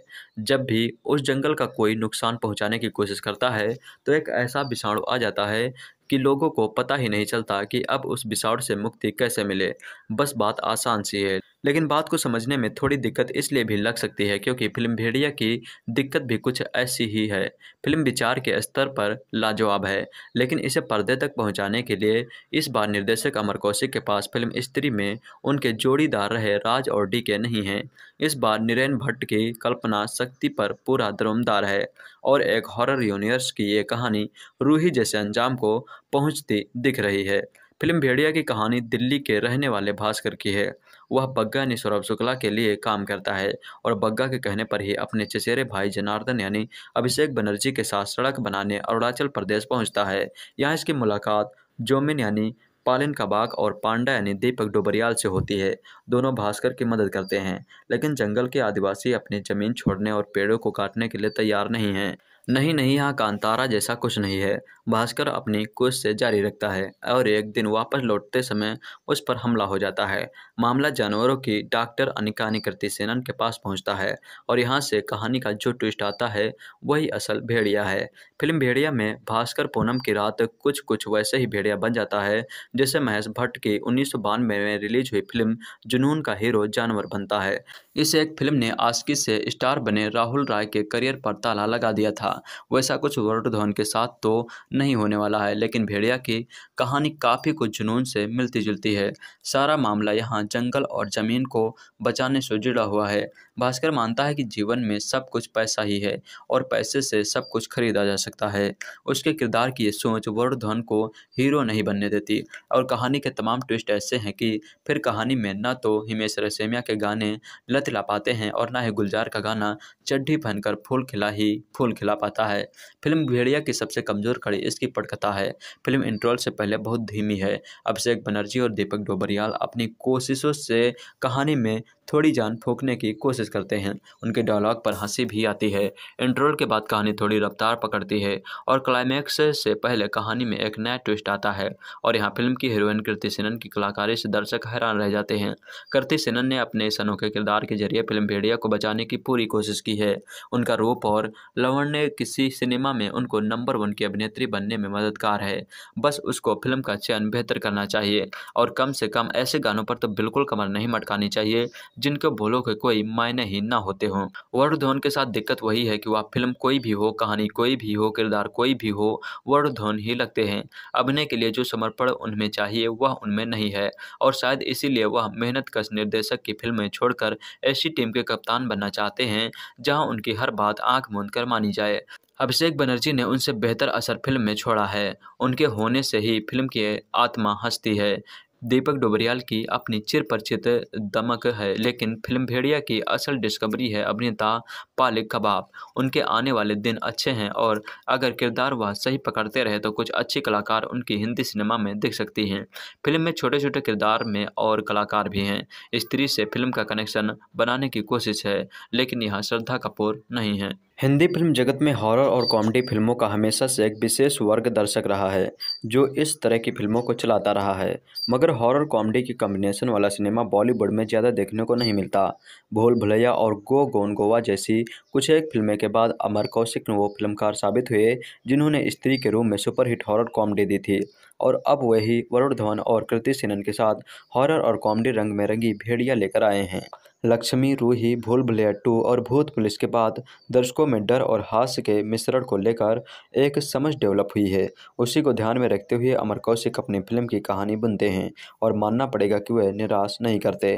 जब भी उस जंगल का कोई नुकसान पहुँचाने की कोशिश करता है तो एक ऐसा विषाणु आ जाता है कि लोगों को पता ही नहीं चलता कि अब उस बिसाड़ से मुक्ति कैसे मिले बस बात आसान सी है लेकिन बात को समझने में थोड़ी दिक्कत इसलिए भी लग सकती है क्योंकि फिल्म भेड़िया की दिक्कत भी कुछ ऐसी ही है फिल्म विचार के स्तर पर लाजवाब है लेकिन इसे पर्दे तक पहुंचाने के लिए इस बार निर्देशक अमर कौशिक के पास फिल्म स्त्री में उनके जोड़ीदार रहे राज और डी के नहीं हैं इस बार नीरेन भट्ट की कल्पना शक्ति पर पूरा दरमदार है और एक हॉरर यूनिवर्स की ये कहानी रूही जैसे अंजाम को पहुंचती दिख रही है फिल्म भेड़िया की कहानी दिल्ली के रहने वाले भास्कर की है वह बग्गा यानी सौरभ शुक्ला के लिए काम करता है और बग्गा के कहने पर ही अपने चचेरे भाई जनार्दन यानी अभिषेक बनर्जी के साथ सड़क बनाने अरुणाचल प्रदेश पहुंचता है यहाँ इसकी मुलाकात जोमिन यानी पालिन कबाक और पांडा यानी दीपक डोबरियाल से होती है दोनों भास्कर की मदद करते हैं लेकिन जंगल के आदिवासी अपनी जमीन छोड़ने और पेड़ों को काटने के लिए तैयार नहीं हैं नहीं नहीं यहाँ कांतारा जैसा कुछ नहीं है भास्कर अपनी से जारी रखता है और एक दिन वापस लौटते समय उस पर हमला हो जाता है मामला जानवरों की डॉक्टर अनिका निकृति सेनन के पास पहुंचता है और यहां से कहानी का जो ट्विस्ट आता है वही असल भेड़िया है फिल्म भेड़िया में भास्कर पूनम की रात कुछ कुछ वैसे ही भेड़िया बन जाता है जैसे महेश भट्ट की उन्नीस में रिलीज हुई फिल्म जुनून का हीरो जानवर बनता है इस एक फिल्म ने आसकी से स्टार बने राहुल राय के करियर पर ताला लगा दिया था वैसा कुछ वरुण धवन के साथ तो नहीं होने वाला है लेकिन भेड़िया की कहानी काफ़ी कुछ जुनून से मिलती जुलती है सारा मामला यहाँ जंगल और जमीन को बचाने से जुड़ा हुआ है भास्कर मानता है कि जीवन में सब कुछ पैसा ही है और पैसे से सब कुछ खरीदा जा सकता है उसके किरदार की ये सोच वरुण धवन को हीरो नहीं बनने देती और कहानी के तमाम ट्विस्ट ऐसे हैं कि फिर कहानी में न तो हिमेश रेसेमिया के गाने लत ला पाते हैं और ना ही गुलजार का गाना चड्ढी पहनकर फूल खिला ही फूल खिला पाता है फिल्म भेड़िया की सबसे कमज़ोर कड़ी इसकी पटकथा है फिल्म इंट्रोल से पहले बहुत धीमी है अभिषेक बनर्जी और दीपक डोबरियाल अपनी कोशिशों से कहानी में थोड़ी जान फूकने की कोशिश कोशिश करते हैं उनके डायलॉग पर हंसी भी आती है इंट्रोल के बाद कहानी थोड़ी रफ्तार पकड़ती है और क्लाइमैक्स से पहले कहानी में एक नया ट्विस्ट आता है और यहाँ फिल्म की हीरोइन कृति सेनन की कलाकारी से दर्शक हैरान रह जाते हैं कृति सेनन ने अपने इस अनोखे किरदार के जरिए फिल्म भेड़िया को बचाने की पूरी कोशिश की है उनका रूप और लवण ने किसी सिनेमा में उनको नंबर वन की अभिनेत्री बनने में मददगार है बस उसको फिल्म का चयन बेहतर करना चाहिए और कम से कम ऐसे गानों पर तो बिल्कुल कमर नहीं मटकानी चाहिए जिनको बोलों के कोई मायने मायनेहीन ना होते हों वरुण धोन के साथ दिक्कत वही है कि वह फिल्म कोई भी हो कहानी कोई भी हो किरदार कोई भी हो वरुण धोन ही लगते हैं अभिनय के लिए जो समर्पण उनमें चाहिए वह उनमें नहीं है और शायद इसीलिए वह मेहनत कश निर्देशक की फिल्में छोड़कर ऐसी टीम के कप्तान बनना चाहते हैं जहाँ उनकी हर बात आँख मूंद कर मानी जाए अभिषेक बनर्जी ने उनसे बेहतर असर फिल्म में छोड़ा है उनके होने से ही फिल्म की आत्मा हंसती है दीपक डोबरियाल की अपनी चिर परिचित दमक है लेकिन फिल्म भेड़िया की असल डिस्कवरी है अभिनेता पालिक कबाब उनके आने वाले दिन अच्छे हैं और अगर किरदार वह सही पकड़ते रहे तो कुछ अच्छे कलाकार उनकी हिंदी सिनेमा में दिख सकती हैं फिल्म में छोटे छोटे किरदार में और कलाकार भी हैं स्त्री से फिल्म का कनेक्शन बनाने की कोशिश है लेकिन यह श्रद्धा कपूर नहीं है हिंदी फिल्म जगत में हॉरर और कॉमेडी फिल्मों का हमेशा से एक विशेष वर्ग दर्शक रहा है जो इस तरह की फिल्मों को चलाता रहा है मगर हॉरर कॉमेडी की कॉम्बिनेशन वाला सिनेमा बॉलीवुड में ज़्यादा देखने को नहीं मिलता भूल भुलैया और गो गोन गोवा जैसी कुछ एक फिल्में के बाद अमर कौशिक वो फिल्मकार साबित हुए जिन्होंने स्त्री के रूप में सुपरहिट हॉरर कॉमेडी दी थी और अब वही वरुण धवन और कृति सेनन के साथ हॉरर और कॉमेडी रंग में रंगी भेड़िया लेकर आए हैं लक्ष्मी रूही भूल भुलैया टू और भूत पुलिस के बाद दर्शकों में डर और हास्य के मिश्रण को लेकर एक समझ डेवलप हुई है उसी को ध्यान में रखते हुए अमर कौशिक अपनी फिल्म की कहानी बुनते हैं और मानना पड़ेगा कि वह निराश नहीं करते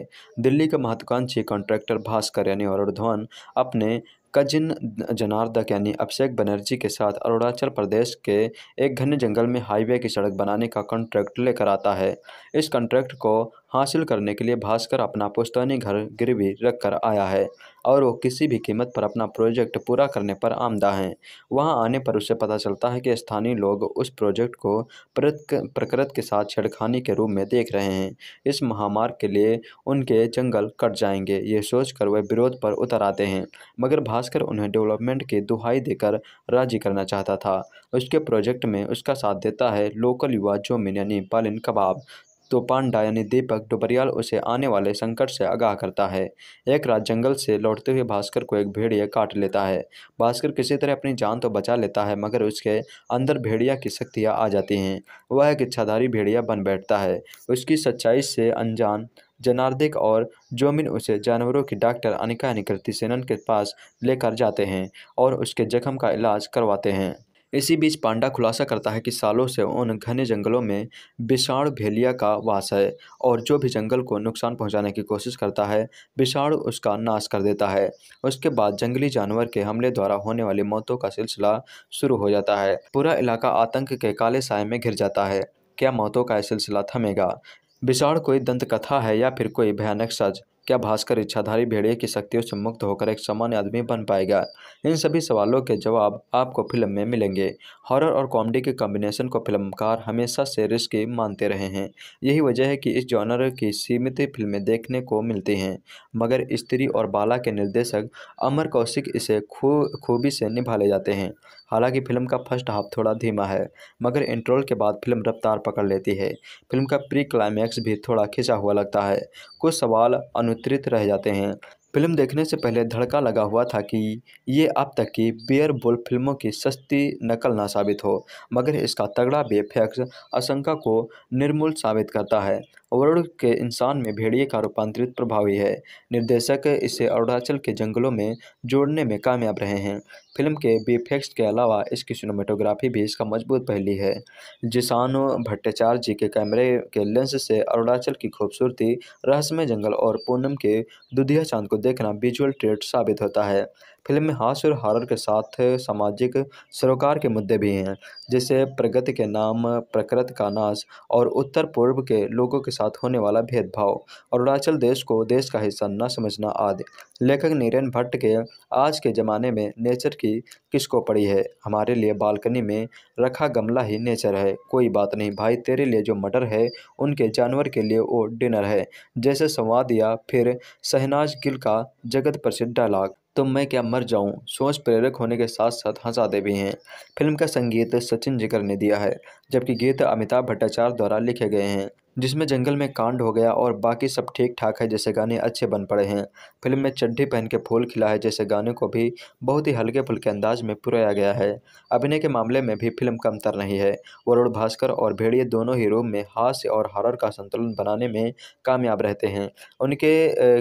दिल्ली के महत्वाकांक्षी कॉन्ट्रैक्टर भास्कर यानी वरुण धवन अपने कजिन जनार्दक यानी अभिषेक बनर्जी के साथ अरुणाचल प्रदेश के एक घने जंगल में हाईवे की सड़क बनाने का कॉन्ट्रैक्ट लेकर आता है इस कॉन्ट्रैक्ट को हासिल करने के लिए भास्कर अपना पुश्तैनी घर गिरवी रख कर आया है और वो किसी भी कीमत पर अपना प्रोजेक्ट पूरा करने पर आमदा हैं वहाँ आने पर उसे पता चलता है कि स्थानीय लोग उस प्रोजेक्ट को प्रकृति के साथ छेड़खानी के रूप में देख रहे हैं इस महामार्ग के लिए उनके जंगल कट जाएंगे ये सोचकर वह विरोध पर उतर आते हैं मगर भास्कर उन्हें डेवलपमेंट की दुहाई देकर राजी करना चाहता था उसके प्रोजेक्ट में उसका साथ देता है लोकल युवा जो मिनानी पालिन कबाब तो पांडा यानी दीपक डुबरियाल उसे आने वाले संकट से आगाह करता है एक रात जंगल से लौटते हुए भास्कर को एक भेड़िया काट लेता है भास्कर किसी तरह अपनी जान तो बचा लेता है मगर उसके अंदर भेड़िया की शक्तियाँ आ जाती हैं वह एक इच्छाधारी भेड़िया बन बैठता है उसकी सच्चाई से अनजान जनार्दिक और जोमिन उसे जानवरों की डॉक्टर अनिका निकृति सेनन के पास लेकर जाते हैं और उसके जख्म का इलाज करवाते हैं इसी बीच पांडा खुलासा करता है कि सालों से उन घने जंगलों में विषाण भेलिया का वास है और जो भी जंगल को नुकसान पहुंचाने की कोशिश करता है विषाण उसका नाश कर देता है उसके बाद जंगली जानवर के हमले द्वारा होने वाली मौतों का सिलसिला शुरू हो जाता है पूरा इलाका आतंक के काले साय में घिर जाता है क्या मौतों का सिलसिला थमेगा विषाण कोई दंत कथा है या फिर कोई भयानक सज क्या भास्कर इच्छाधारी भेड़िए की शक्तियों से मुक्त होकर एक सामान्य आदमी बन पाएगा इन सभी सवालों के जवाब आपको फिल्म में मिलेंगे हॉरर और कॉमेडी के कॉम्बिनेशन को फिल्मकार हमेशा से रिस्की मानते रहे हैं यही वजह है कि इस जॉनर की सीमित फिल्में देखने को मिलती हैं मगर स्त्री और बाला के निर्देशक अमर कौशिक इसे खूब खूबी से निभा ले जाते हैं हालांकि फिल्म का फर्स्ट हाफ थोड़ा धीमा है मगर इंट्रोल के बाद फिल्म रफ्तार पकड़ लेती है फिल्म का प्री क्लाइमैक्स भी थोड़ा खिंचा हुआ लगता है कुछ सवाल अनुत्तरित रह जाते हैं फिल्म देखने से पहले धड़का लगा हुआ था कि ये अब तक की बियर बुल फिल्मों की सस्ती नकल ना साबित हो मगर इसका तगड़ा बेफैक्स आशंका को निर्मूल साबित करता है ओवरऑल के इंसान में भेड़िए का रूपांतरित प्रभावी है निर्देशक इसे अरुणाचल के जंगलों में जोड़ने में कामयाब रहे हैं फिल्म के बीफेक्स के अलावा इसकी सिनेमाटोग्राफी भी इसका मजबूत पहली है जिसानो भट्टाचार्य जी के कैमरे के लेंस से अरुणाचल की खूबसूरती रहस्यमय जंगल और पूनम के दुधिया चांद को देखना विजुअल ट्रेट साबित होता है फिल्म में हास्य और हॉरर के साथ सामाजिक सरोकार के मुद्दे भी हैं जैसे प्रगति के नाम प्रकृति का नाश और उत्तर पूर्व के लोगों के साथ होने वाला भेदभाव अरुणाचल देश को देश का हिस्सा न समझना आदि लेखक नीरन भट्ट के आज के ज़माने में नेचर की किसको पड़ी है हमारे लिए बालकनी में रखा गमला ही नेचर है कोई बात नहीं भाई तेरे लिए जो मटर है उनके जानवर के लिए वो डिनर है जैसे संवाद या फिर शहनाज गिल का जगत प्रसिद्ध डायलॉग तो मैं क्या मर जाऊं सोच प्रेरक होने के साथ साथ हंसाते भी हैं फिल्म का संगीत सचिन जिकर ने दिया है जबकि गीत अमिताभ भट्टाचार्य द्वारा लिखे गए हैं जिसमें जंगल में कांड हो गया और बाकी सब ठीक ठाक है जैसे गाने अच्छे बन पड़े हैं फिल्म में चड्ढी पहन के फूल खिला है जैसे गाने को भी बहुत ही हल्के फुल्के अंदाज में पुराया गया है अभिनय के मामले में भी फिल्म कमतर नहीं है वरुण भास्कर और भेड़िए दोनों ही रूम में हास्य और हॉरर का संतुलन बनाने में कामयाब रहते हैं उनके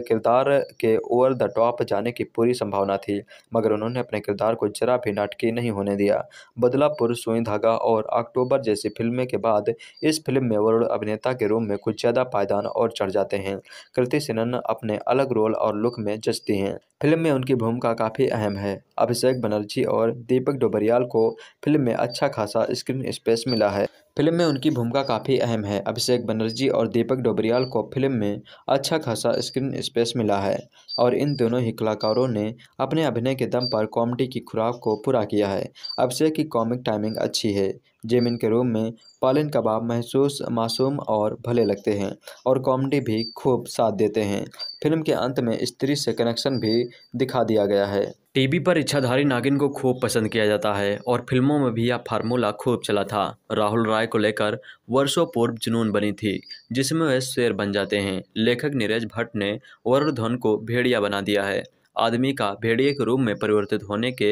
किरदार के ओवर द टॉप जाने की पूरी संभावना थी मगर उन्होंने अपने किरदार को जरा भी नाटकीय नहीं होने दिया बदलापुर सुई धागा और अक्टूबर जैसी फिल्में के बाद इस फिल्म में वरुण अभिनेता के रूप में कुछ ज़्यादा पायदान और चढ़ जाते हैं कृति सेनन अपने अलग रोल और लुक में जचती हैं फिल्म में उनकी भूमिका काफ़ी अहम है अभिषेक बनर्जी और दीपक डोबरियाल को फिल्म में अच्छा खासा स्क्रीन स्पेस मिला है फिल्म में उनकी भूमिका काफ़ी अहम है अभिषेक बनर्जी और दीपक डोबरियाल को फिल्म में अच्छा खासा स्क्रीन स्पेस मिला है और इन दोनों ही कलाकारों ने अपने अभिनय के दम पर कॉमेडी की खुराक को पूरा किया है अभिषेक की कॉमिक टाइमिंग अच्छी है जेमिन के रूम में पालन कबाब महसूस मासूम और भले लगते हैं और कॉमेडी भी खूब साथ देते हैं फिल्म के अंत में स्त्री से कनेक्शन भी दिखा दिया गया है टीवी पर इच्छाधारी नागिन को खूब पसंद किया जाता है और फिल्मों में भी यह फार्मूला खूब चला था राहुल राय को लेकर वर्षों पूर्व जुनून बनी थी जिसमें वह शेर बन जाते हैं लेखक नीरज भट्ट ने वरुण धन को भेड़ी भेड़िया बना दिया है आदमी का भेड़िए के रूप में परिवर्तित होने के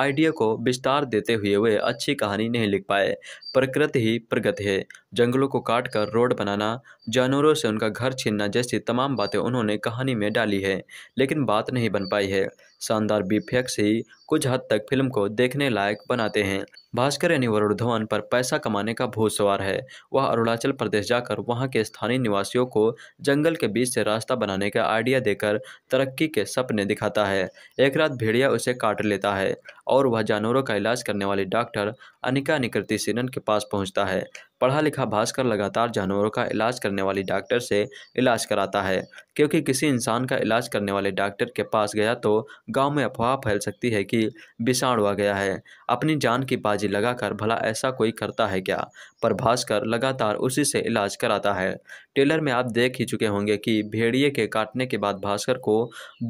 आइडिया को विस्तार देते हुए वे अच्छी कहानी नहीं लिख पाए प्रकृति ही प्रगति है जंगलों को काट कर रोड बनाना जानवरों से उनका घर छीनना जैसी तमाम बातें उन्होंने कहानी में डाली है लेकिन बात नहीं बन पाई है शानदार बीफेक्स ही कुछ हद तक फिल्म को देखने लायक बनाते हैं भास्कर यानी वरुण धवन पर पैसा कमाने का भूत सवार है वह अरुणाचल प्रदेश जाकर वहां के स्थानीय निवासियों को जंगल के बीच से रास्ता बनाने का आइडिया देकर तरक्की के सपने दिखाता है एक रात भेड़िया उसे काट लेता है और वह जानवरों का इलाज करने वाली डॉक्टर अनिका निकृति सिनन के पास पहुंचता है पढ़ा लिखा भास्कर लगातार जानवरों का इलाज करने वाली डॉक्टर से इलाज कराता है क्योंकि किसी इंसान का इलाज करने वाले डॉक्टर के पास गया तो गांव में अफवाह फैल सकती है कि विषाणु आ गया है अपनी जान की बाजी लगाकर भला ऐसा कोई करता है क्या पर भास्कर लगातार उसी से इलाज कराता है टेलर में आप देख ही चुके होंगे कि भेड़िए के काटने के बाद भास्कर को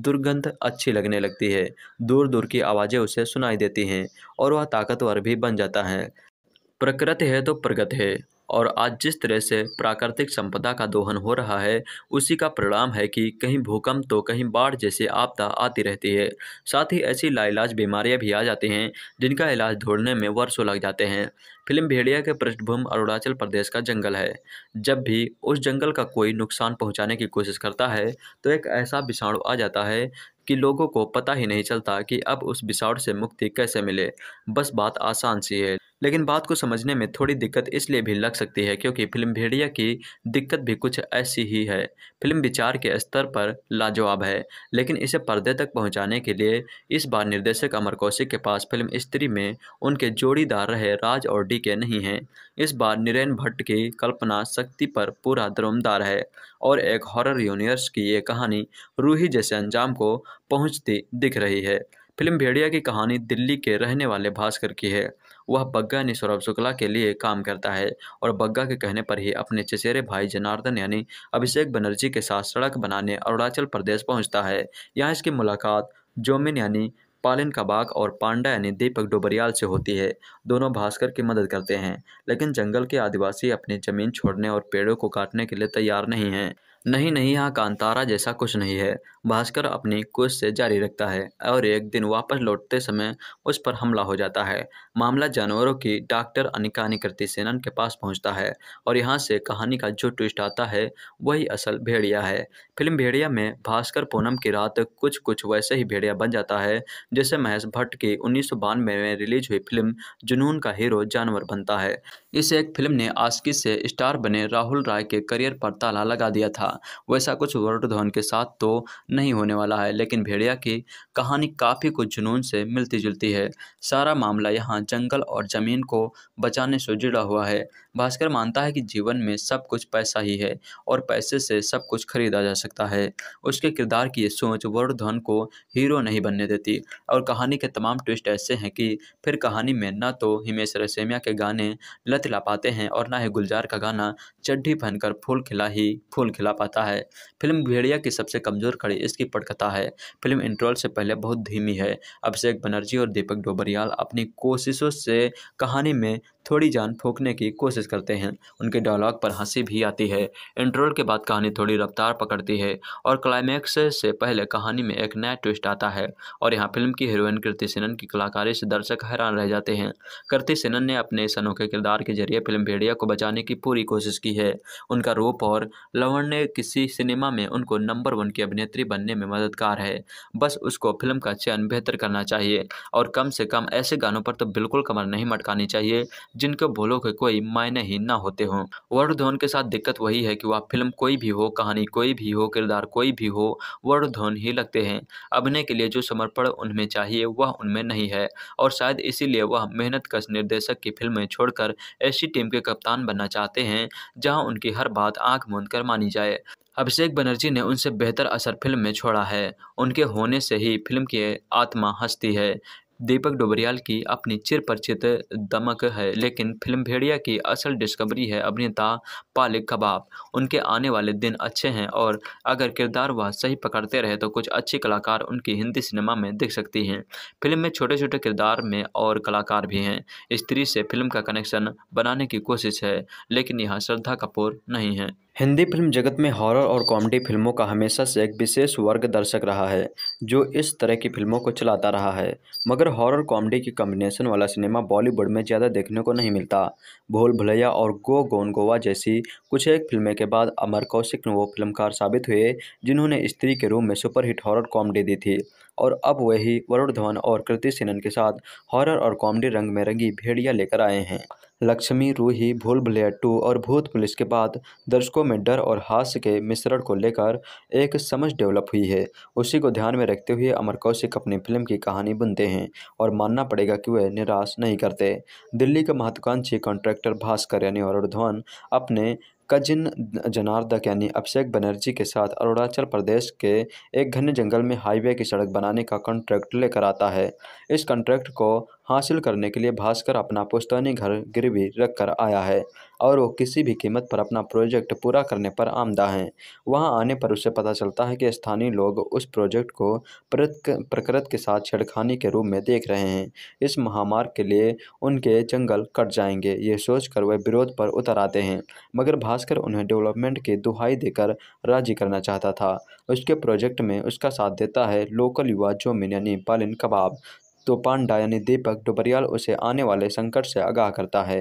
दुर्गंध अच्छी लगने लगती है दूर दूर की आवाज़ें उसे सुनाई देती हैं और वह ताकतवर भी बन जाता है प्रकृति है तो प्रगति है और आज जिस तरह से प्राकृतिक संपदा का दोहन हो रहा है उसी का परिणाम है कि कहीं भूकंप तो कहीं बाढ़ जैसे आपदा आती रहती है साथ ही ऐसी लाइलाज बीमारियां भी आ जाती हैं जिनका इलाज ढूंढने में वर्षों लग जाते हैं फिल्म भेड़िया के पृष्ठभूमि अरुणाचल प्रदेश का जंगल है जब भी उस जंगल का कोई नुकसान पहुँचाने की कोशिश करता है तो एक ऐसा विषाणु आ जाता है कि लोगों को पता ही नहीं चलता कि अब उस विषाणु से मुक्ति कैसे मिले बस बात आसान सी है लेकिन बात को समझने में थोड़ी दिक्कत इसलिए भी लग सकती है क्योंकि फिल्म भेड़िया की दिक्कत भी कुछ ऐसी ही है फिल्म विचार के स्तर पर लाजवाब है लेकिन इसे पर्दे तक पहुंचाने के लिए इस बार निर्देशक अमर कौशिक के पास फिल्म स्त्री में उनके जोड़ीदार रहे राज और डी के नहीं हैं इस बार नीरेन भट्ट की कल्पना शक्ति पर पूरा दरमदार है और एक हॉरर यूनिवर्स की ये कहानी रूही जैसे अंजाम को पहुँचती दिख रही है फिल्म भेड़िया की कहानी दिल्ली के रहने वाले भास्कर की है वह बग्गा यानी सौरभ शुक्ला के लिए काम करता है और बग्गा के कहने पर ही अपने चचेरे भाई जनार्दन यानी अभिषेक बनर्जी के साथ सड़क बनाने अरुणाचल प्रदेश पहुंचता है यहाँ इसकी मुलाकात जोमिन यानी पालिन कबाक और पांडा यानी दीपक डोबरियाल से होती है दोनों भास्कर की मदद करते हैं लेकिन जंगल के आदिवासी अपनी जमीन छोड़ने और पेड़ों को काटने के लिए तैयार नहीं हैं नहीं नहीं यहाँ कांतारा जैसा कुछ नहीं है भास्कर अपनी से जारी रखता है और एक दिन वापस लौटते समय उस पर हमला हो जाता है मामला जानवरों की डॉक्टर अनिका निकृति सेनन के पास पहुंचता है और यहाँ से कहानी का जो ट्विस्ट आता है वही असल भेड़िया है फिल्म भेड़िया में भास्कर पूनम की रात कुछ कुछ वैसे ही भेड़िया बन जाता है जैसे महेश भट्ट की उन्नीस में रिलीज हुई फिल्म जुनून का हीरो जानवर बनता है इस एक फिल्म ने आसकी से स्टार बने राहुल राय के करियर पर ताला लगा दिया था वैसा कुछ वरुण धवन के साथ तो नहीं होने वाला है लेकिन भेड़िया की कहानी काफ़ी कुछ जुनून से मिलती जुलती है सारा मामला यहाँ जंगल और ज़मीन को बचाने से जुड़ा हुआ है भास्कर मानता है कि जीवन में सब कुछ पैसा ही है और पैसे से सब कुछ खरीदा जा सकता है उसके किरदार की ये सोच वरुण धवन को हीरो नहीं बनने देती और कहानी के तमाम ट्विस्ट ऐसे हैं कि फिर कहानी में न तो हिमेश रेसेमिया के गाने लत ला पाते हैं और ना ही गुलजार का गाना चड्ढी पहनकर फूल खिला ही फूल खिला पाता है फिल्म भेड़िया की सबसे कमज़ोर कड़ी इसकी पटकथा है फिल्म इंट्रोल से पहले बहुत धीमी है अभिषेक बनर्जी और दीपक डोबरियाल अपनी कोशिशों से कहानी में थोड़ी जान फूकने की कोशिश करते हैं उनके डायलॉग पर हंसी भी आती है इंट्रोल के बाद कहानी थोड़ी रफ्तार पकड़ती है और क्लाइमैक्स से पहले कहानी में एक नया ट्विस्ट आता है और यहाँ फिल्म की हीरोइन कृति सेनन की कलाकारी से दर्शक हैरान रह जाते हैं कृति सेनन ने अपने इस अनोखे किरदार के जरिए फिल्म भेड़िया को बचाने की पूरी कोशिश की है उनका रूप और लवण ने किसी सिनेमा में उनको नंबर वन की अभिनेत्री बनने में मददगार है बस उसको फिल्म का चयन बेहतर करना चाहिए और कम से कम ऐसे गानों पर तो बिल्कुल कमर नहीं मटकानी चाहिए जिनके बोलों के कोई मायने ही ना होते हों वर्ड धोन के साथ दिक्कत वही है कि वह फिल्म कोई भी हो कहानी कोई भी हो किरदार कोई भी हो वर्ड धोन ही लगते हैं अभिनय के लिए जो समर्पण उनमें चाहिए वह उनमें नहीं है और शायद इसीलिए वह मेहनत कश निर्देशक की फिल्में छोड़कर ऐसी टीम के कप्तान बनना चाहते हैं जहाँ उनकी हर बात आँख मूंद कर मानी जाए अभिषेक बनर्जी ने उनसे बेहतर असर फिल्म में छोड़ा है उनके होने से ही फिल्म की आत्मा हंसती है दीपक डोबरियाल की अपनी चिर परिचित दमक है लेकिन फिल्म भेड़िया की असल डिस्कवरी है अभिनेता पालिक कबाब उनके आने वाले दिन अच्छे हैं और अगर किरदार वह सही पकड़ते रहे तो कुछ अच्छे कलाकार उनकी हिंदी सिनेमा में दिख सकती हैं फिल्म में छोटे छोटे किरदार में और कलाकार भी हैं स्त्री से फिल्म का कनेक्शन बनाने की कोशिश है लेकिन यहाँ श्रद्धा कपूर नहीं है हिंदी फिल्म जगत में हॉरर और कॉमेडी फिल्मों का हमेशा से एक विशेष वर्ग दर्शक रहा है जो इस तरह की फिल्मों को चलाता रहा है मगर हॉरर कॉमेडी के कॉम्बिनेशन वाला सिनेमा बॉलीवुड में ज़्यादा देखने को नहीं मिलता भोल भुलैया और गो गोन गोवा जैसी कुछ एक फिल्में के बाद अमर कौशिक वो फिल्मकार साबित हुए जिन्होंने स्त्री के रूप में सुपरहिट हॉरर कॉमेडी दी थी और अब वही वरुण धवन और कृति सेनन के साथ हॉरर और कॉमेडी रंग में रंगी भेड़िया लेकर आए हैं लक्ष्मी रूही भूल भुलैया टू और भूत पुलिस के बाद दर्शकों में डर और हास्य के मिश्रण को लेकर एक समझ डेवलप हुई है उसी को ध्यान में रखते हुए अमर कौशिक अपनी फिल्म की कहानी बुनते हैं और मानना पड़ेगा कि वह निराश नहीं करते दिल्ली के महत्वाकांक्षी कॉन्ट्रैक्टर भास्कर यानी अरुण अपने कजिन जनार्दक यानी अभिषेक बनर्जी के साथ अरुणाचल प्रदेश के एक घने जंगल में हाईवे की सड़क बनाने का कॉन्ट्रैक्ट लेकर आता है इस कॉन्ट्रैक्ट को हासिल करने के लिए भास्कर अपना पुश्तैनी घर गिरवी रख कर आया है और वो किसी भी कीमत पर अपना प्रोजेक्ट पूरा करने पर आमदा है वहां आने पर उसे पता चलता है कि स्थानीय लोग उस प्रोजेक्ट को प्रकृत के साथ छेड़खानी के रूप में देख रहे हैं इस महामार्ग के लिए उनके जंगल कट जाएंगे ये सोचकर वह विरोध पर उतर आते हैं मगर भास्कर उन्हें डेवलपमेंट की दुहाई देकर राजी करना चाहता था उसके प्रोजेक्ट में उसका साथ देता है लोकल युवा जोमिन यानी पालिन कबाब तो पांडा यानी दीपक डुबरियाल उसे आने वाले संकट से आगाह करता है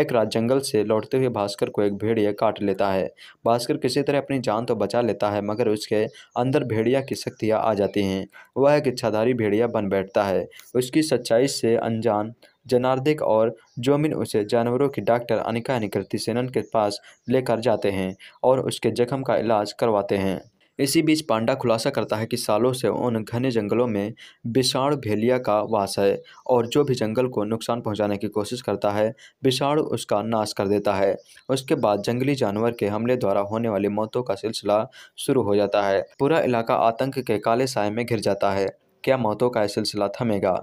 एक रात जंगल से लौटते हुए भास्कर को एक भेड़िया काट लेता है भास्कर किसी तरह अपनी जान तो बचा लेता है मगर उसके अंदर भेड़िया की शक्तियाँ आ जाती हैं वह एक इच्छाधारी भेड़िया बन बैठता है उसकी सच्चाई से अनजान जनार्दिक और जोमिन उसे जानवरों की डॉक्टर अनिका निकृति सेनन के पास लेकर जाते हैं और उसके जख्म का इलाज करवाते हैं इसी बीच पांडा खुलासा करता है कि सालों से उन घने जंगलों में विषाण भेलिया का वास है और जो भी जंगल को नुकसान पहुंचाने की कोशिश करता है विषाण उसका नाश कर देता है उसके बाद जंगली जानवर के हमले द्वारा होने वाली मौतों का सिलसिला शुरू हो जाता है पूरा इलाका आतंक के काले साय में घिर जाता है क्या मौतों का यह सिलसिला थमेगा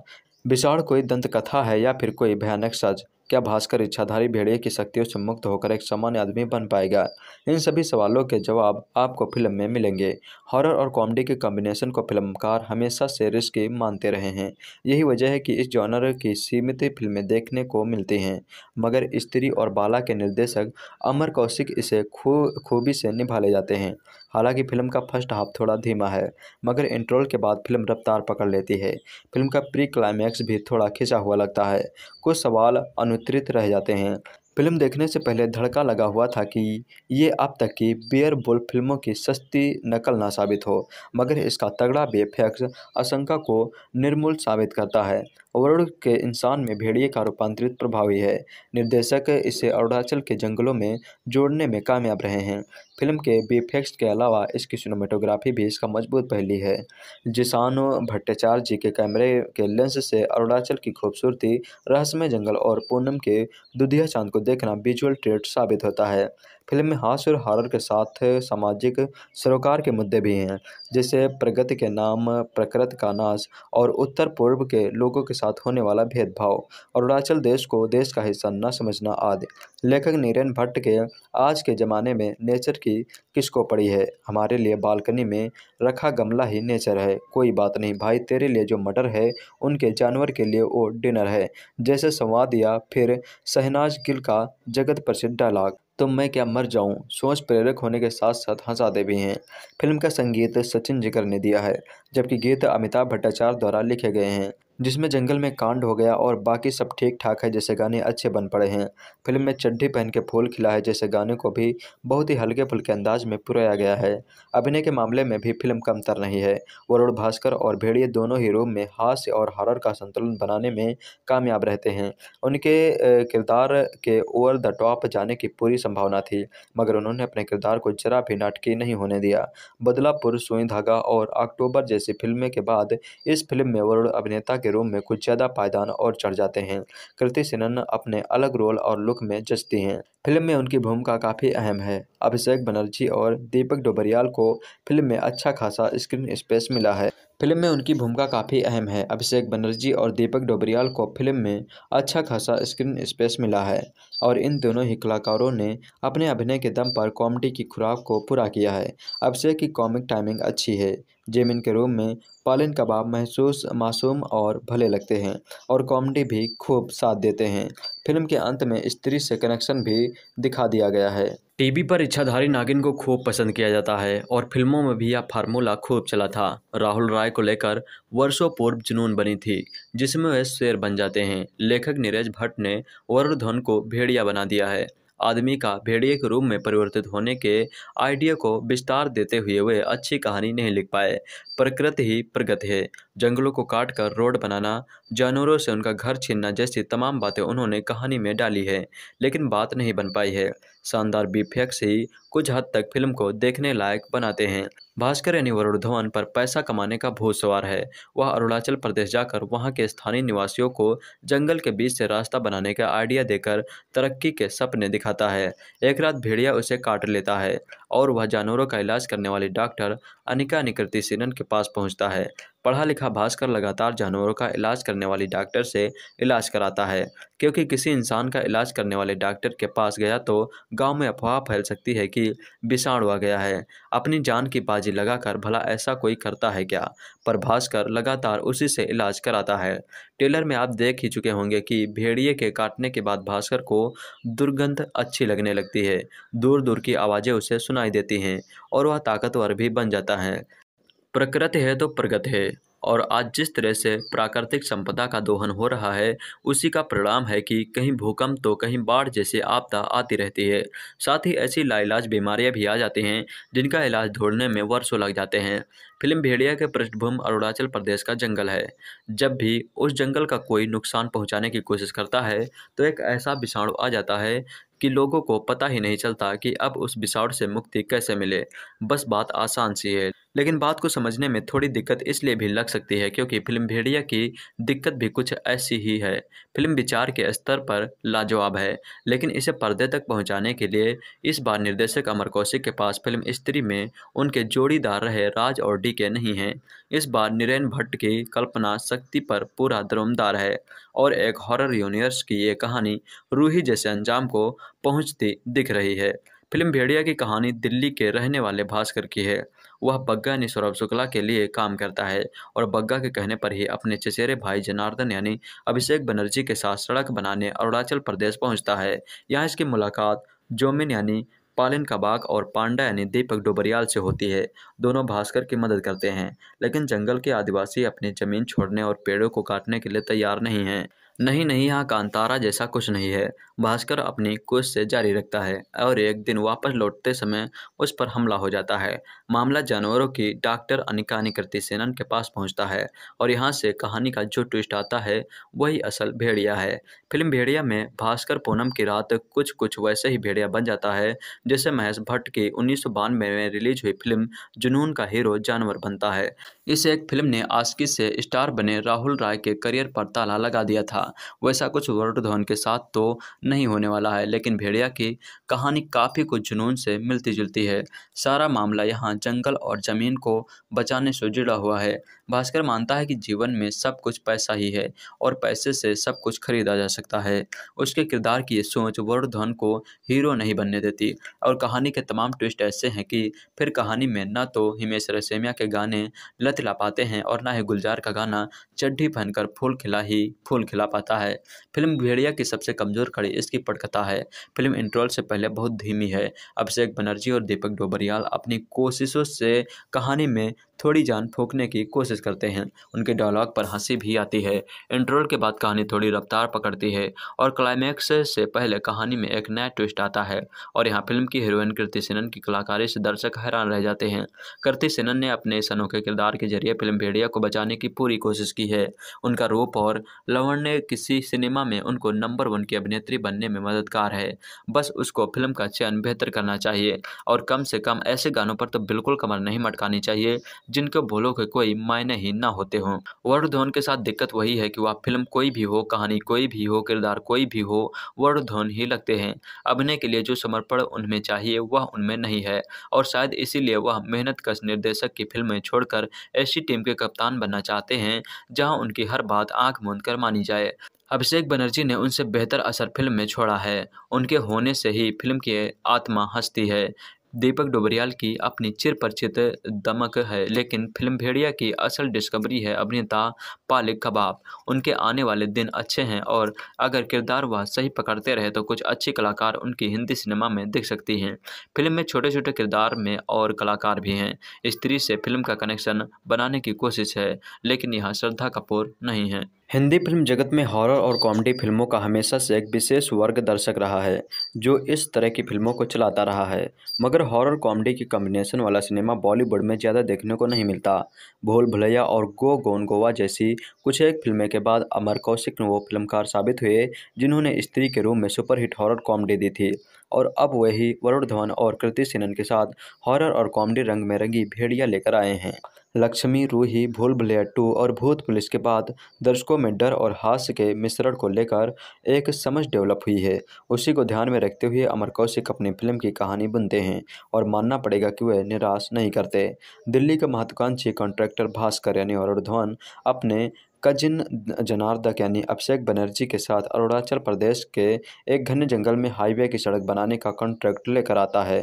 विषाण कोई दंत कथा है या फिर कोई भयानक सज क्या भास्कर इच्छाधारी भेड़िए की शक्तियों से मुक्त होकर एक सामान्य आदमी बन पाएगा इन सभी सवालों के जवाब आपको फिल्म में मिलेंगे हॉरर और कॉमेडी के कॉम्बिनेशन को फिल्मकार हमेशा से रिस्की मानते रहे हैं यही वजह है कि इस जॉनर की सीमित फिल्में देखने को मिलती हैं मगर स्त्री और बाला के निर्देशक अमर कौशिक इसे खूबी से निभा ले जाते हैं हालांकि फिल्म का फर्स्ट हाफ थोड़ा धीमा है मगर इंट्रोल के बाद फिल्म रफ्तार पकड़ लेती है फिल्म का प्री क्लाइमैक्स भी थोड़ा खिंचा हुआ लगता है कुछ सवाल अनुत्तरित रह जाते हैं फिल्म देखने से पहले धड़का लगा हुआ था कि ये अब तक की पेयर बोल फिल्मों की सस्ती नकल ना साबित हो मगर इसका तगड़ा बेफेक्स आशंका को निर्मूल साबित करता है वरुण के इंसान में भेड़िए का रूपांतरित प्रभावी है निर्देशक इसे अरुणाचल के जंगलों में जोड़ने में कामयाब रहे हैं फिल्म के बीफेक्स के अलावा इसकी सिनेमेटोग्राफी भी इसका मजबूत पहली है जिसानो भट्टाचार्य जी के कैमरे के लेंस से अरुणाचल की खूबसूरती रहस्यमय जंगल और पूनम के दुधिया चांद को देखना विजुअल ट्रेट साबित होता है फिल्म में हास्य और हॉरर के साथ सामाजिक सरोकार के मुद्दे भी हैं जैसे प्रगति के नाम प्रकृति का नाश और उत्तर पूर्व के लोगों के साथ होने वाला भेदभाव अरुणाचल देश को देश का हिस्सा न समझना आदि लेखक नीरन भट्ट के आज के ज़माने में नेचर की किसको पड़ी है हमारे लिए बालकनी में रखा गमला ही नेचर है कोई बात नहीं भाई तेरे लिए जो मटर है उनके जानवर के लिए वो डिनर है जैसे संवाद या फिर शहनाज गिल का जगत प्रसिद्ध डायलाग तो मैं क्या मर जाऊं सोच प्रेरक होने के साथ साथ हंसाते भी हैं फिल्म का संगीत सचिन जिगर ने दिया है जबकि गीत अमिताभ भट्टाचार्य द्वारा लिखे गए हैं जिसमें जंगल में कांड हो गया और बाकी सब ठीक ठाक है जैसे गाने अच्छे बन पड़े हैं फिल्म में चड्ढी पहन के फूल खिला है जैसे गाने को भी बहुत ही हल्के फुल्के अंदाज में पुराया गया है अभिनय के मामले में भी फिल्म कमतर नहीं है वरुण भास्कर और भेड़िए दोनों ही रूम में हास्य और हॉरर का संतुलन बनाने में कामयाब रहते हैं उनके किरदार के ओवर द टॉप जाने की पूरी संभावना थी मगर उन्होंने अपने किरदार को जरा भी नाटकीय नहीं होने दिया बदलापुर सुई धागा और अक्टूबर जैसी फिल्में के बाद इस फिल्म में वरुण अभिनेता के रूप में कुछ ज़्यादा पायदान और चढ़ जाते हैं कृति सेनन अपने अलग रोल और लुक में जचती हैं फिल्म में उनकी भूमिका काफ़ी अहम है अभिषेक बनर्जी और दीपक डोबरियाल को फिल्म में अच्छा खासा स्क्रीन स्पेस मिला है फिल्म में उनकी भूमिका काफ़ी अहम है अभिषेक बनर्जी और दीपक डोबरियाल को फिल्म में अच्छा खासा स्क्रीन स्पेस मिला है और इन दोनों ही कलाकारों ने अपने अभिनय के दम पर कॉमेडी की खुराक को पूरा किया है अभिषेक की कॉमिक टाइमिंग अच्छी है जेमिन के रूम में पालन कबाब महसूस मासूम और भले लगते हैं और कॉमेडी भी खूब साथ देते हैं फिल्म के अंत में स्त्री से कनेक्शन भी दिखा दिया गया है टीवी पर इच्छाधारी नागिन को खूब पसंद किया जाता है और फिल्मों में भी यह फार्मूला खूब चला था राहुल राय को लेकर वर्षों पूर्व जुनून बनी थी जिसमें वह शेर बन जाते हैं लेखक नीरज भट्ट ने वरुण धवन को भेड़िया बना दिया है आदमी का भेड़िए के रूप में परिवर्तित होने के आइडिया को विस्तार देते हुए वे अच्छी कहानी नहीं लिख पाए प्रकृति ही प्रगति है जंगलों को काट कर रोड बनाना जानवरों से उनका घर छीनना जैसी तमाम बातें उन्होंने कहानी में डाली है लेकिन बात नहीं बन पाई है शानदार बीफेक्स ही कुछ हद तक फिल्म को देखने लायक बनाते हैं भास्कर यानी वरुण धवन पर पैसा कमाने का भूत सवार है वह अरुणाचल प्रदेश जाकर वहां के स्थानीय निवासियों को जंगल के बीच से रास्ता बनाने का आइडिया देकर तरक्की के सपने दिखाता है एक रात भेड़िया उसे काट लेता है और वह जानवरों का इलाज करने वाली डॉक्टर अनिका निकृति सीनन के पास पहुंचता है पढ़ा लिखा भास्कर लगातार जानवरों का इलाज करने वाली डॉक्टर से इलाज कराता है क्योंकि किसी इंसान का इलाज करने वाले डॉक्टर के पास गया तो गांव में अफवाह फैल सकती है कि विषाणु आ गया है अपनी जान की बाजी लगाकर भला ऐसा कोई करता है क्या पर भास्कर लगातार उसी से इलाज कराता है टेलर में आप देख ही चुके होंगे कि भेड़िए के काटने के बाद भास्कर को दुर्गंध अच्छी लगने लगती है दूर दूर की आवाज़ें उसे सुनाई देती हैं और वह ताकतवर भी बन जाता है प्रकृति है तो प्रगति है और आज जिस तरह से प्राकृतिक संपदा का दोहन हो रहा है उसी का परिणाम है कि कहीं भूकंप तो कहीं बाढ़ जैसे आपदा आती रहती है साथ ही ऐसी लाइलाज बीमारियां भी आ जाती हैं जिनका इलाज ढूंढने में वर्षों लग जाते हैं फिल्म भेड़िया के पृष्ठभूमि अरुणाचल प्रदेश का जंगल है जब भी उस जंगल का कोई नुकसान पहुँचाने की कोशिश करता है तो एक ऐसा विषाणु आ जाता है कि लोगों को पता ही नहीं चलता कि अब उस विषाणु से मुक्ति कैसे मिले बस बात आसान सी है लेकिन बात को समझने में थोड़ी दिक्कत इसलिए भी लग सकती है क्योंकि फिल्म भेड़िया की दिक्कत भी कुछ ऐसी ही है फिल्म विचार के स्तर पर लाजवाब है लेकिन इसे पर्दे तक पहुंचाने के लिए इस बार निर्देशक अमर कौशिक के पास फिल्म स्त्री में उनके जोड़ीदार रहे राज और डी के नहीं हैं इस बार नीरेन भट्ट की कल्पना शक्ति पर पूरा दमदार है और एक हॉरर यूनिवर्स की ये कहानी रूही जैसे अंजाम को पहुँचती दिख रही है फिल्म भेड़िया की कहानी दिल्ली के रहने वाले भास्कर की है वह बग्गा यानी सौरभ शुक्ला के लिए काम करता है और बग्गा के कहने पर ही अपने चचेरे भाई जनार्दन यानी अभिषेक बनर्जी के साथ सड़क बनाने अरुणाचल प्रदेश पहुंचता है यहाँ इसकी मुलाकात जोमिन यानी पालिन कबाक और पांडा यानी दीपक डोबरियाल से होती है दोनों भास्कर की मदद करते हैं लेकिन जंगल के आदिवासी अपनी जमीन छोड़ने और पेड़ों को काटने के लिए तैयार नहीं हैं नहीं नहीं यहाँ कांतारा जैसा कुछ नहीं है भास्कर अपनी कुछ से जारी रखता है और एक दिन वापस लौटते समय उस पर हमला हो जाता है मामला जानवरों की डॉक्टर अनिका निकृति सेनन के पास पहुंचता है और यहाँ से कहानी का जो ट्विस्ट आता है वही असल भेड़िया है फिल्म भेड़िया में भास्कर पूनम की रात कुछ कुछ वैसे ही भेड़िया बन जाता है जैसे महेश भट्ट की उन्नीस में रिलीज हुई फिल्म जुनून का हीरो जानवर बनता है इस एक फिल्म ने आसकी से स्टार बने राहुल राय के करियर पर ताला लगा दिया था वैसा कुछ वरुण धवन के साथ तो नहीं होने वाला है लेकिन भेड़िया की कहानी काफ़ी कुछ जुनून से मिलती जुलती है सारा मामला यहाँ जंगल और ज़मीन को बचाने से जुड़ा हुआ है भास्कर मानता है कि जीवन में सब कुछ पैसा ही है और पैसे से सब कुछ खरीदा जा सकता है उसके किरदार की ये सोच वर्धन को हीरो नहीं बनने देती और कहानी के तमाम ट्विस्ट ऐसे हैं कि फिर कहानी में न तो हिमेश रसेमिया के गाने लत ला पाते हैं और ना ही गुलजार का गाना चड्ढी पहनकर फूल खिला ही फूल खिला पाता है फिल्म भेड़िया की सबसे कमज़ोर कड़ी इसकी पटकथा है फिल्म इंट्रोल से पहले बहुत धीमी है अभिषेक बनर्जी और दीपक डोबरियाल अपनी कोशिश कोशिशों से कहानी में थोड़ी जान फूकने की कोशिश करते हैं उनके डायलॉग पर हंसी भी आती है इंट्रोल के बाद कहानी थोड़ी रफ्तार पकड़ती है और क्लाइमैक्स से पहले कहानी में एक नया ट्विस्ट आता है और यहाँ फिल्म की हीरोइन कृति सेनन की कलाकारी से दर्शक हैरान रह जाते हैं कृति सेनन ने अपने इस अनोखे किरदार के जरिए फिल्म भेड़िया को बचाने की पूरी कोशिश की है उनका रूप और लवण ने किसी सिनेमा में उनको नंबर वन की अभिनेत्री बनने में मददगार है बस उसको फिल्म का चयन बेहतर करना चाहिए और कम से कम ऐसे गानों पर तो बिल्कुल कमर नहीं मटकानी चाहिए जिनके बोलो के कोई मायने ही ना होते हों वरुण धवन के साथ दिक्कत वही है कि वह फिल्म कोई भी हो कहानी कोई भी हो किरदार कोई भी हो वरुण धवन ही लगते हैं अभिनय के लिए जो समर्पण उनमें चाहिए वह उनमें नहीं है और शायद इसीलिए वह मेहनत कश निर्देशक की फिल्में छोड़कर ऐसी टीम के कप्तान बनना चाहते हैं जहाँ उनकी हर बात आँख मूंद कर मानी जाए अभिषेक बनर्जी ने उनसे बेहतर असर फिल्म में छोड़ा है उनके होने से ही फिल्म की आत्मा हंसती है दीपक डोबरियाल की अपनी चिर परिचित दमक है लेकिन फिल्म भेड़िया की असल डिस्कवरी है अभिनेता पालिक कबाब उनके आने वाले दिन अच्छे हैं और अगर किरदार वह सही पकड़ते रहे तो कुछ अच्छे कलाकार उनकी हिंदी सिनेमा में दिख सकती हैं फिल्म में छोटे छोटे किरदार में और कलाकार भी हैं स्त्री से फिल्म का कनेक्शन बनाने की कोशिश है लेकिन यह श्रद्धा कपूर नहीं है हिंदी फिल्म जगत में हॉरर और कॉमेडी फिल्मों का हमेशा से एक विशेष वर्ग दर्शक रहा है जो इस तरह की फिल्मों को चलाता रहा है मगर हॉरर कॉमेडी की कम्बिनेशन वाला सिनेमा बॉलीवुड में ज़्यादा देखने को नहीं मिलता भोल भुलैया और गो गोन गोवा जैसी कुछ एक फिल्में के बाद अमर कौशिक वो फिल्मकार साबित हुए जिन्होंने स्त्री के रूप में सुपरहिट हॉरर कॉमेडी दी थी और अब वही वरुण धवन और कृति सेनन के साथ हॉरर और कॉमेडी रंग में रंगी भेड़िया लेकर आए हैं लक्ष्मी रूही भूल भुलैया टू और भूत पुलिस के बाद दर्शकों में डर और हास्य के मिश्रण को लेकर एक समझ डेवलप हुई है उसी को ध्यान में रखते हुए अमर कौशिक अपनी फिल्म की कहानी बुनते हैं और मानना पड़ेगा कि वह निराश नहीं करते दिल्ली के महत्वाकांक्षी कॉन्ट्रैक्टर भास्कर यानी अरुण धवन अपने कजिन जनार्दक यानी अभिषेक बनर्जी के साथ अरुणाचल प्रदेश के एक घने जंगल में हाईवे की सड़क बनाने का कॉन्ट्रैक्ट लेकर आता है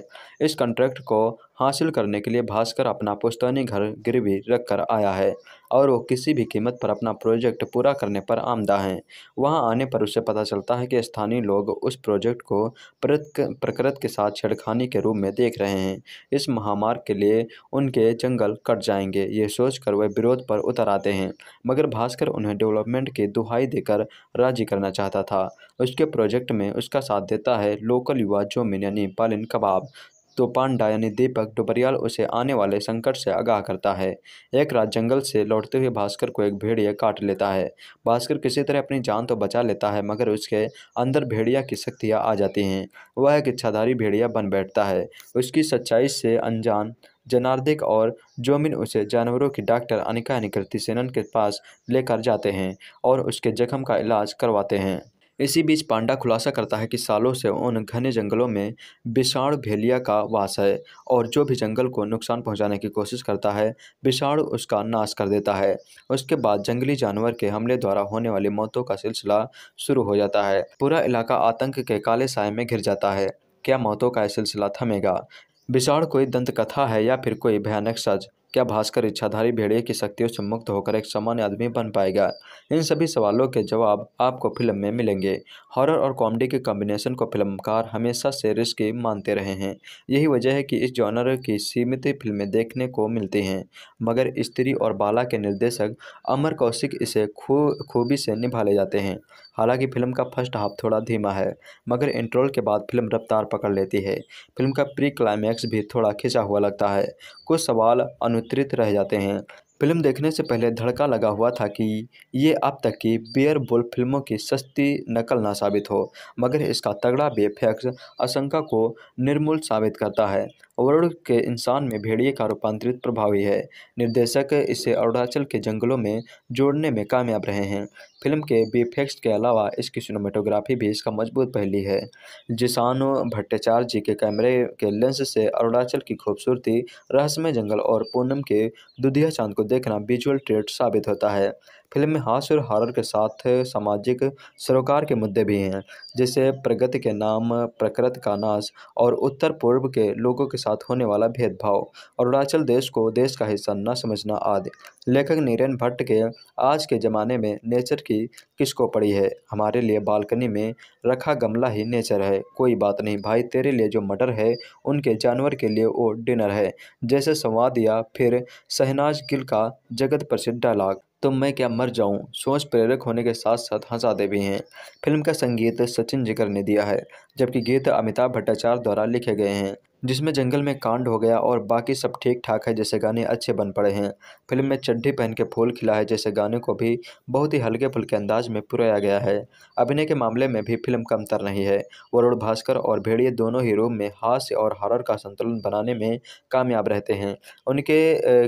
इस कॉन्ट्रैक्ट को हासिल करने के लिए भास्कर अपना पुश्तैनी घर गिरवी रख कर आया है और वो किसी भी कीमत पर अपना प्रोजेक्ट पूरा करने पर आमदा हैं वहाँ आने पर उसे पता चलता है कि स्थानीय लोग उस प्रोजेक्ट को प्रकृत के साथ छेड़खानी के रूप में देख रहे हैं इस महामार्ग के लिए उनके जंगल कट जाएंगे ये सोचकर वह विरोध पर उतर आते हैं मगर भास्कर उन्हें डेवलपमेंट की दुहाई देकर राजी करना चाहता था उसके प्रोजेक्ट में उसका साथ देता है लोकल युवा जोमिन यानी पालिन कबाब तो पांडा यानी दीपक डुबरियाल उसे आने वाले संकट से आगाह करता है एक रात जंगल से लौटते हुए भास्कर को एक भेड़िया काट लेता है भास्कर किसी तरह अपनी जान तो बचा लेता है मगर उसके अंदर भेड़िया की शक्तियाँ आ जाती हैं वह एक इच्छाधारी भेड़िया बन बैठता है उसकी सच्चाई से अनजान जनार्दिक और जोमिन उसे जानवरों की डॉक्टर अनिका निकृति सेनन के पास लेकर जाते हैं और उसके जख्म का इलाज करवाते हैं इसी बीच पांडा खुलासा करता है कि सालों से उन घने जंगलों में विषाण भेलिया का वास है और जो भी जंगल को नुकसान पहुंचाने की कोशिश करता है विषाण उसका नाश कर देता है उसके बाद जंगली जानवर के हमले द्वारा होने वाली मौतों का सिलसिला शुरू हो जाता है पूरा इलाका आतंक के काले साय में घिर जाता है क्या मौतों का यह सिलसिला थमेगा विषाण कोई दंत कथा है या फिर कोई भयानक सज क्या भास्कर इच्छाधारी भेड़िए की शक्तियों से मुक्त होकर एक सामान्य आदमी बन पाएगा इन सभी सवालों के जवाब आपको फिल्म में मिलेंगे हॉरर और कॉमेडी के कॉम्बिनेशन को फिल्मकार हमेशा से रिस्की मानते रहे हैं यही वजह है कि इस जॉनर की सीमित फिल्में देखने को मिलती हैं मगर स्त्री और बाला के निर्देशक अमर कौशिक इसे खूबी से निभा ले जाते हैं हालांकि फिल्म का फर्स्ट हाफ थोड़ा धीमा है मगर इंट्रोल के बाद फिल्म रफ्तार पकड़ लेती है फिल्म का प्री क्लाइमैक्स भी थोड़ा खिंचा हुआ लगता है कुछ सवाल अनुत्तरित रह जाते हैं फिल्म देखने से पहले धड़का लगा हुआ था कि ये अब तक की बियर बुल फिल्मों की सस्ती नकल ना साबित हो मगर इसका तगड़ा बेफैक्स आशंका को निर्मूल साबित करता है वर्ल्ड के इंसान में भेड़िए का रूपांतरित प्रभावी है निर्देशक इसे अरुणाचल के जंगलों में जोड़ने में कामयाब रहे हैं फिल्म के वीएफएक्स के अलावा इसकी सिनेमेटोग्राफी भी इसका मजबूत पहली है जिसानो भट्टाचार्य जी के कैमरे के लेंस से अरुणाचल की खूबसूरती रहस्यमय जंगल और पूनम के दुधिया चांद को देखना विजुअल ट्रेट साबित होता है फिल्म में हास्य और हॉरर के साथ सामाजिक सरोकार के मुद्दे भी हैं जैसे प्रगति के नाम प्रकृत का नाश और उत्तर पूर्व के लोगों के साथ होने वाला भेदभाव और अरुणाचल देश को देश का हिस्सा न समझना आदि लेखक नीरन भट्ट के आज के ज़माने में नेचर की किसको पड़ी है हमारे लिए बालकनी में रखा गमला ही नेचर है कोई बात नहीं भाई तेरे लिए जो मटर है उनके जानवर के लिए वो डिनर है जैसे संवाद या फिर शहनाज गिल का जगत प्रसिद्ध डायलॉग तो मैं क्या मर जाऊं सोच प्रेरक होने के साथ साथ हंसाते भी हैं फिल्म का संगीत सचिन जिकर ने दिया है जबकि गीत अमिताभ भट्टाचार्य द्वारा लिखे गए हैं जिसमें जंगल में कांड हो गया और बाकी सब ठीक ठाक है जैसे गाने अच्छे बन पड़े हैं फिल्म में चड्ढी पहन के फूल खिला है जैसे गाने को भी बहुत ही हल्के फुल्के अंदाज में पुराया गया है अभिनय के मामले में भी फिल्म कमतर नहीं है वरुण भास्कर और भेड़िए दोनों ही रूम में हास्य और हॉरर का संतुलन बनाने में कामयाब रहते हैं उनके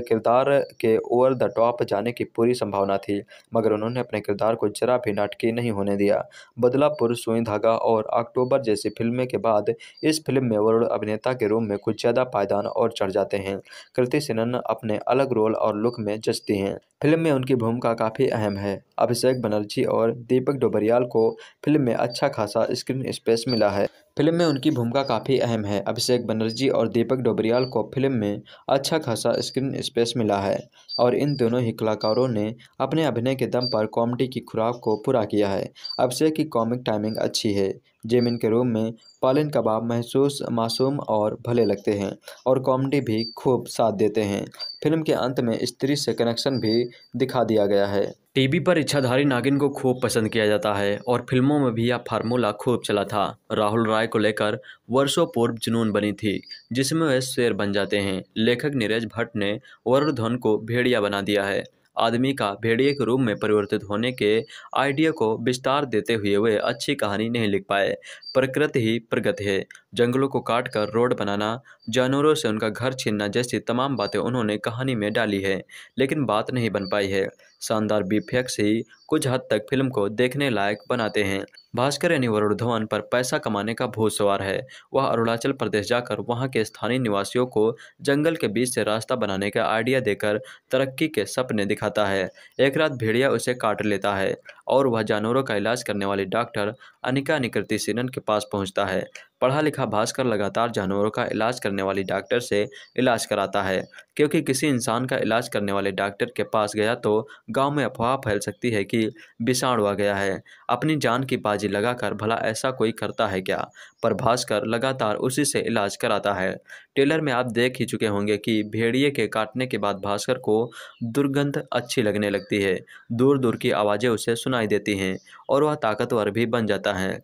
किरदार के ओवर द टॉप जाने की पूरी संभावना थी मगर उन्होंने अपने किरदार को जरा भी नाटकीय नहीं होने दिया बदलापुर सुई धागा और अक्टूबर जैसी फिल्में के बाद इस फिल्म में वरुण अभिनेता के के रूप में कुछ ज़्यादा पायदान और चढ़ जाते हैं कृति सेनन अपने अलग रोल और लुक में जचती हैं फिल्म में उनकी भूमिका काफ़ी अहम है अभिषेक बनर्जी और दीपक डोबरियाल को फिल्म में अच्छा खासा स्क्रीन स्पेस मिला है फिल्म में उनकी भूमिका काफ़ी अहम है अभिषेक बनर्जी और दीपक डोबरियाल को फिल्म में अच्छा खासा स्क्रीन स्पेस मिला है और इन दोनों ही कलाकारों ने अपने अभिनय के दम पर कॉमेडी की खुराक को पूरा किया है अभिषेक की कॉमिक टाइमिंग अच्छी है जेमिन के रूम में पालन कबाब महसूस मासूम और भले लगते हैं और कॉमेडी भी खूब साथ देते हैं फिल्म के अंत में स्त्री से कनेक्शन भी दिखा दिया गया है टीवी पर इच्छाधारी नागिन को खूब पसंद किया जाता है और फिल्मों में भी यह फार्मूला खूब चला था राहुल राय को लेकर वर्षों पूर्व जुनून बनी थी जिसमें वह शेर बन जाते हैं लेखक नीरज भट्ट ने वरुण को भेड़िया बना दिया है आदमी का भेड़िए के रूप में परिवर्तित होने के आइडिया को विस्तार देते हुए वे अच्छी कहानी नहीं लिख पाए प्रकृति ही प्रगति है जंगलों को काट कर रोड बनाना जानवरों से उनका घर छीनना जैसी तमाम बातें उन्होंने कहानी में डाली है लेकिन बात नहीं बन पाई है शानदार बीफेक्स ही कुछ हद तक फिल्म को देखने लायक बनाते हैं भास्कर यानी वरुण धवन पर पैसा कमाने का भूत सवार है वह अरुणाचल प्रदेश जाकर वहां के स्थानीय निवासियों को जंगल के बीच से रास्ता बनाने का आइडिया देकर तरक्की के सपने दिखाता है एक रात भेड़िया उसे काट लेता है और वह जानवरों का इलाज करने वाली डॉक्टर अनिका निकृति सिनन के पास पहुंचता है पढ़ा लिखा भास्कर लगातार जानवरों का इलाज करने वाली डॉक्टर से इलाज कराता है क्योंकि किसी इंसान का इलाज करने वाले डॉक्टर के पास गया तो गांव में अफवाह फैल सकती है कि विषाणु आ गया है अपनी जान की बाजी लगाकर भला ऐसा कोई करता है क्या पर भास्कर लगातार उसी से इलाज कराता है टेलर में आप देख ही चुके होंगे कि भेड़िए के काटने के बाद भास्कर को दुर्गंध अच्छी लगने लगती है दूर दूर की आवाज़ें उसे सुनाई देती हैं और वह ताकतवर भी बन जाता है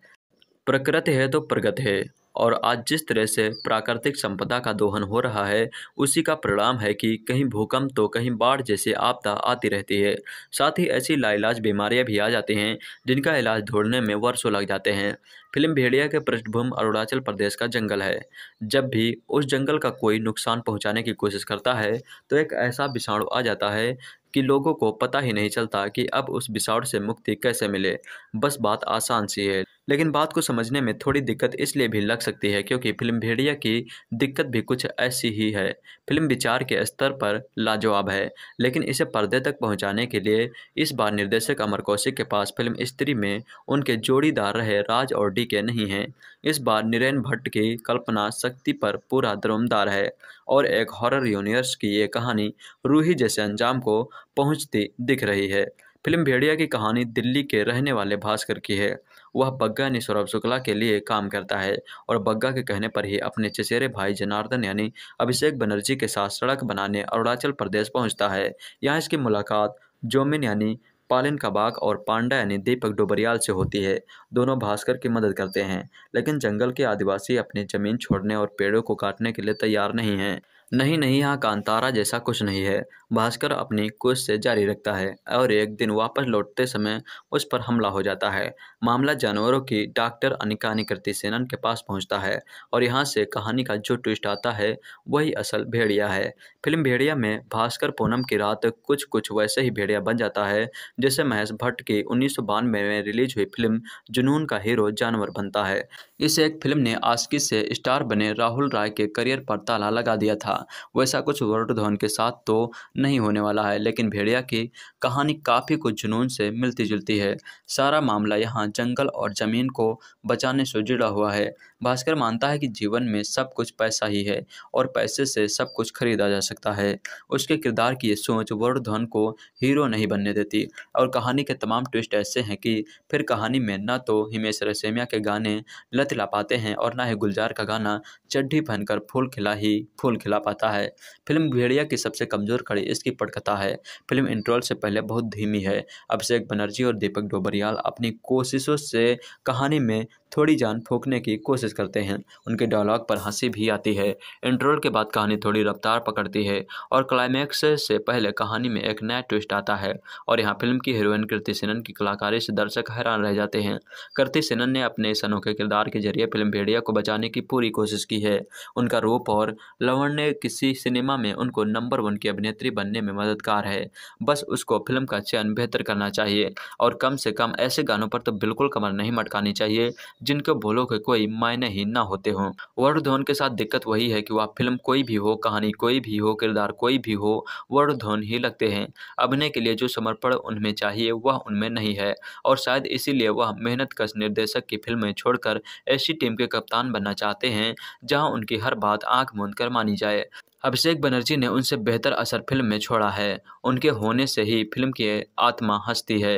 प्रकृति है तो प्रगत है और आज जिस तरह से प्राकृतिक संपदा का दोहन हो रहा है उसी का परिणाम है कि कहीं भूकंप तो कहीं बाढ़ जैसी आपदा आती रहती है साथ ही ऐसी लाइलाज बीमारियां भी आ जाती हैं जिनका इलाज ढूंढने में वर्षों लग जाते हैं फिल्म भेड़िया के पृष्ठभूमि अरुणाचल प्रदेश का जंगल है जब भी उस जंगल का कोई नुकसान पहुँचाने की कोशिश करता है तो एक ऐसा विषाणु आ जाता है कि लोगों को पता ही नहीं चलता कि अब उस विषाणु से मुक्ति कैसे मिले बस बात आसान सी है लेकिन बात को समझने में थोड़ी दिक्कत इसलिए भी लग सकती है क्योंकि फिल्म भेड़िया की दिक्कत भी कुछ ऐसी ही है फिल्म विचार के स्तर पर लाजवाब है लेकिन इसे पर्दे तक पहुंचाने के लिए इस बार निर्देशक अमर कौशिक के पास फिल्म स्त्री में उनके जोड़ीदार रहे राज और डी के नहीं हैं इस बार नीरेन भट्ट की कल्पना शक्ति पर पूरा दमदार है और एक हॉरर यूनिवर्स की ये कहानी रूही जैसे अंजाम को पहुँचती दिख रही है फिल्म भेड़िया की कहानी दिल्ली के रहने वाले भास्कर की है वह बग्गा ने सौरभ शुक्ला के लिए काम करता है और बग्गा के कहने पर ही अपने चचेरे भाई जनार्दन यानी अभिषेक बनर्जी के साथ सड़क बनाने अरुणाचल प्रदेश पहुंचता है यहाँ इसकी मुलाकात जोमिन यानी पालिन कबाक और पांडा यानी दीपक डोबरियाल से होती है दोनों भास्कर की मदद करते हैं लेकिन जंगल के आदिवासी अपनी जमीन छोड़ने और पेड़ों को काटने के लिए तैयार नहीं हैं नहीं नहीं यहाँ कांतारा जैसा कुछ नहीं है भास्कर अपनी कोश से जारी रखता है और एक दिन वापस लौटते समय उस पर हमला हो जाता है मामला जानवरों की डॉक्टर अनिका निकृति सेनन के पास पहुँचता है और यहाँ से कहानी का जो ट्विस्ट आता है वही असल भेड़िया है फिल्म भेड़िया में भास्कर पूनम की रात कुछ कुछ वैसे ही भेड़िया बन जाता है जैसे महेश भट्ट की उन्नीस में रिलीज हुई फिल्म जुनून का हीरो जानवर बनता है इस एक फिल्म ने आसकी से स्टार बने राहुल राय के करियर पर ताला लगा दिया था वैसा कुछ वरुण धवन के साथ तो नहीं होने वाला है लेकिन भेड़िया की कहानी काफ़ी कुछ जुनून से मिलती जुलती है सारा मामला यहाँ जंगल और ज़मीन को बचाने से जुड़ा हुआ है भास्कर मानता है कि जीवन में सब कुछ पैसा ही है और पैसे से सब कुछ खरीदा जा सकता सकता है उसके किरदार की ये सोच वर्ड धन को हीरो नहीं बनने देती और कहानी के तमाम ट्विस्ट ऐसे हैं कि फिर कहानी में न तो हिमेश रसेमिया के गाने लत ला पाते हैं और ना ही गुलजार का गाना चड्ढी पहनकर फूल खिला ही फूल खिला पाता है फिल्म भेड़िया की सबसे कमज़ोर कड़ी इसकी पटकथा है फिल्म इंट्रोल से पहले बहुत धीमी है अभिषेक बनर्जी और दीपक डोबरियाल अपनी कोशिशों से कहानी में थोड़ी जान फूकने की कोशिश करते हैं उनके डायलॉग पर हंसी भी आती है इंट्रोल के बाद कहानी थोड़ी रफ्तार पकड़ती जाती है और क्लाइमैक्स से पहले कहानी में एक नया ट्विस्ट आता है और यहाँ फिल्म की हीरोइन कृति सेनन की कलाकारी से दर्शक हैरान रह जाते हैं कृति सेनन ने अपने इस अनोखे किरदार के जरिए फिल्म भेड़िया को बचाने की पूरी कोशिश की है उनका रूप और लवण ने किसी सिनेमा में उनको नंबर वन की अभिनेत्री बनने में मददगार है बस उसको फिल्म का चयन बेहतर करना चाहिए और कम से कम ऐसे गानों पर तो बिल्कुल कमर नहीं मटकानी चाहिए जिनके बोलो के कोई मायने ही ना होते हों वरुण धोन के साथ दिक्कत वही है कि वह फिल्म कोई भी हो कहानी कोई भी हो हो किरदार कोई भी हो वर्णध्वन ही लगते हैं अभिनय के लिए जो समर्पण उनमें चाहिए वह उनमें नहीं है और शायद इसीलिए वह मेहनत कश निर्देशक की फिल्में छोड़कर ऐसी टीम के कप्तान बनना चाहते हैं जहाँ उनकी हर बात आँख मूंद कर मानी जाए अभिषेक बनर्जी ने उनसे बेहतर असर फिल्म में छोड़ा है उनके होने से ही फिल्म की आत्मा हंसती है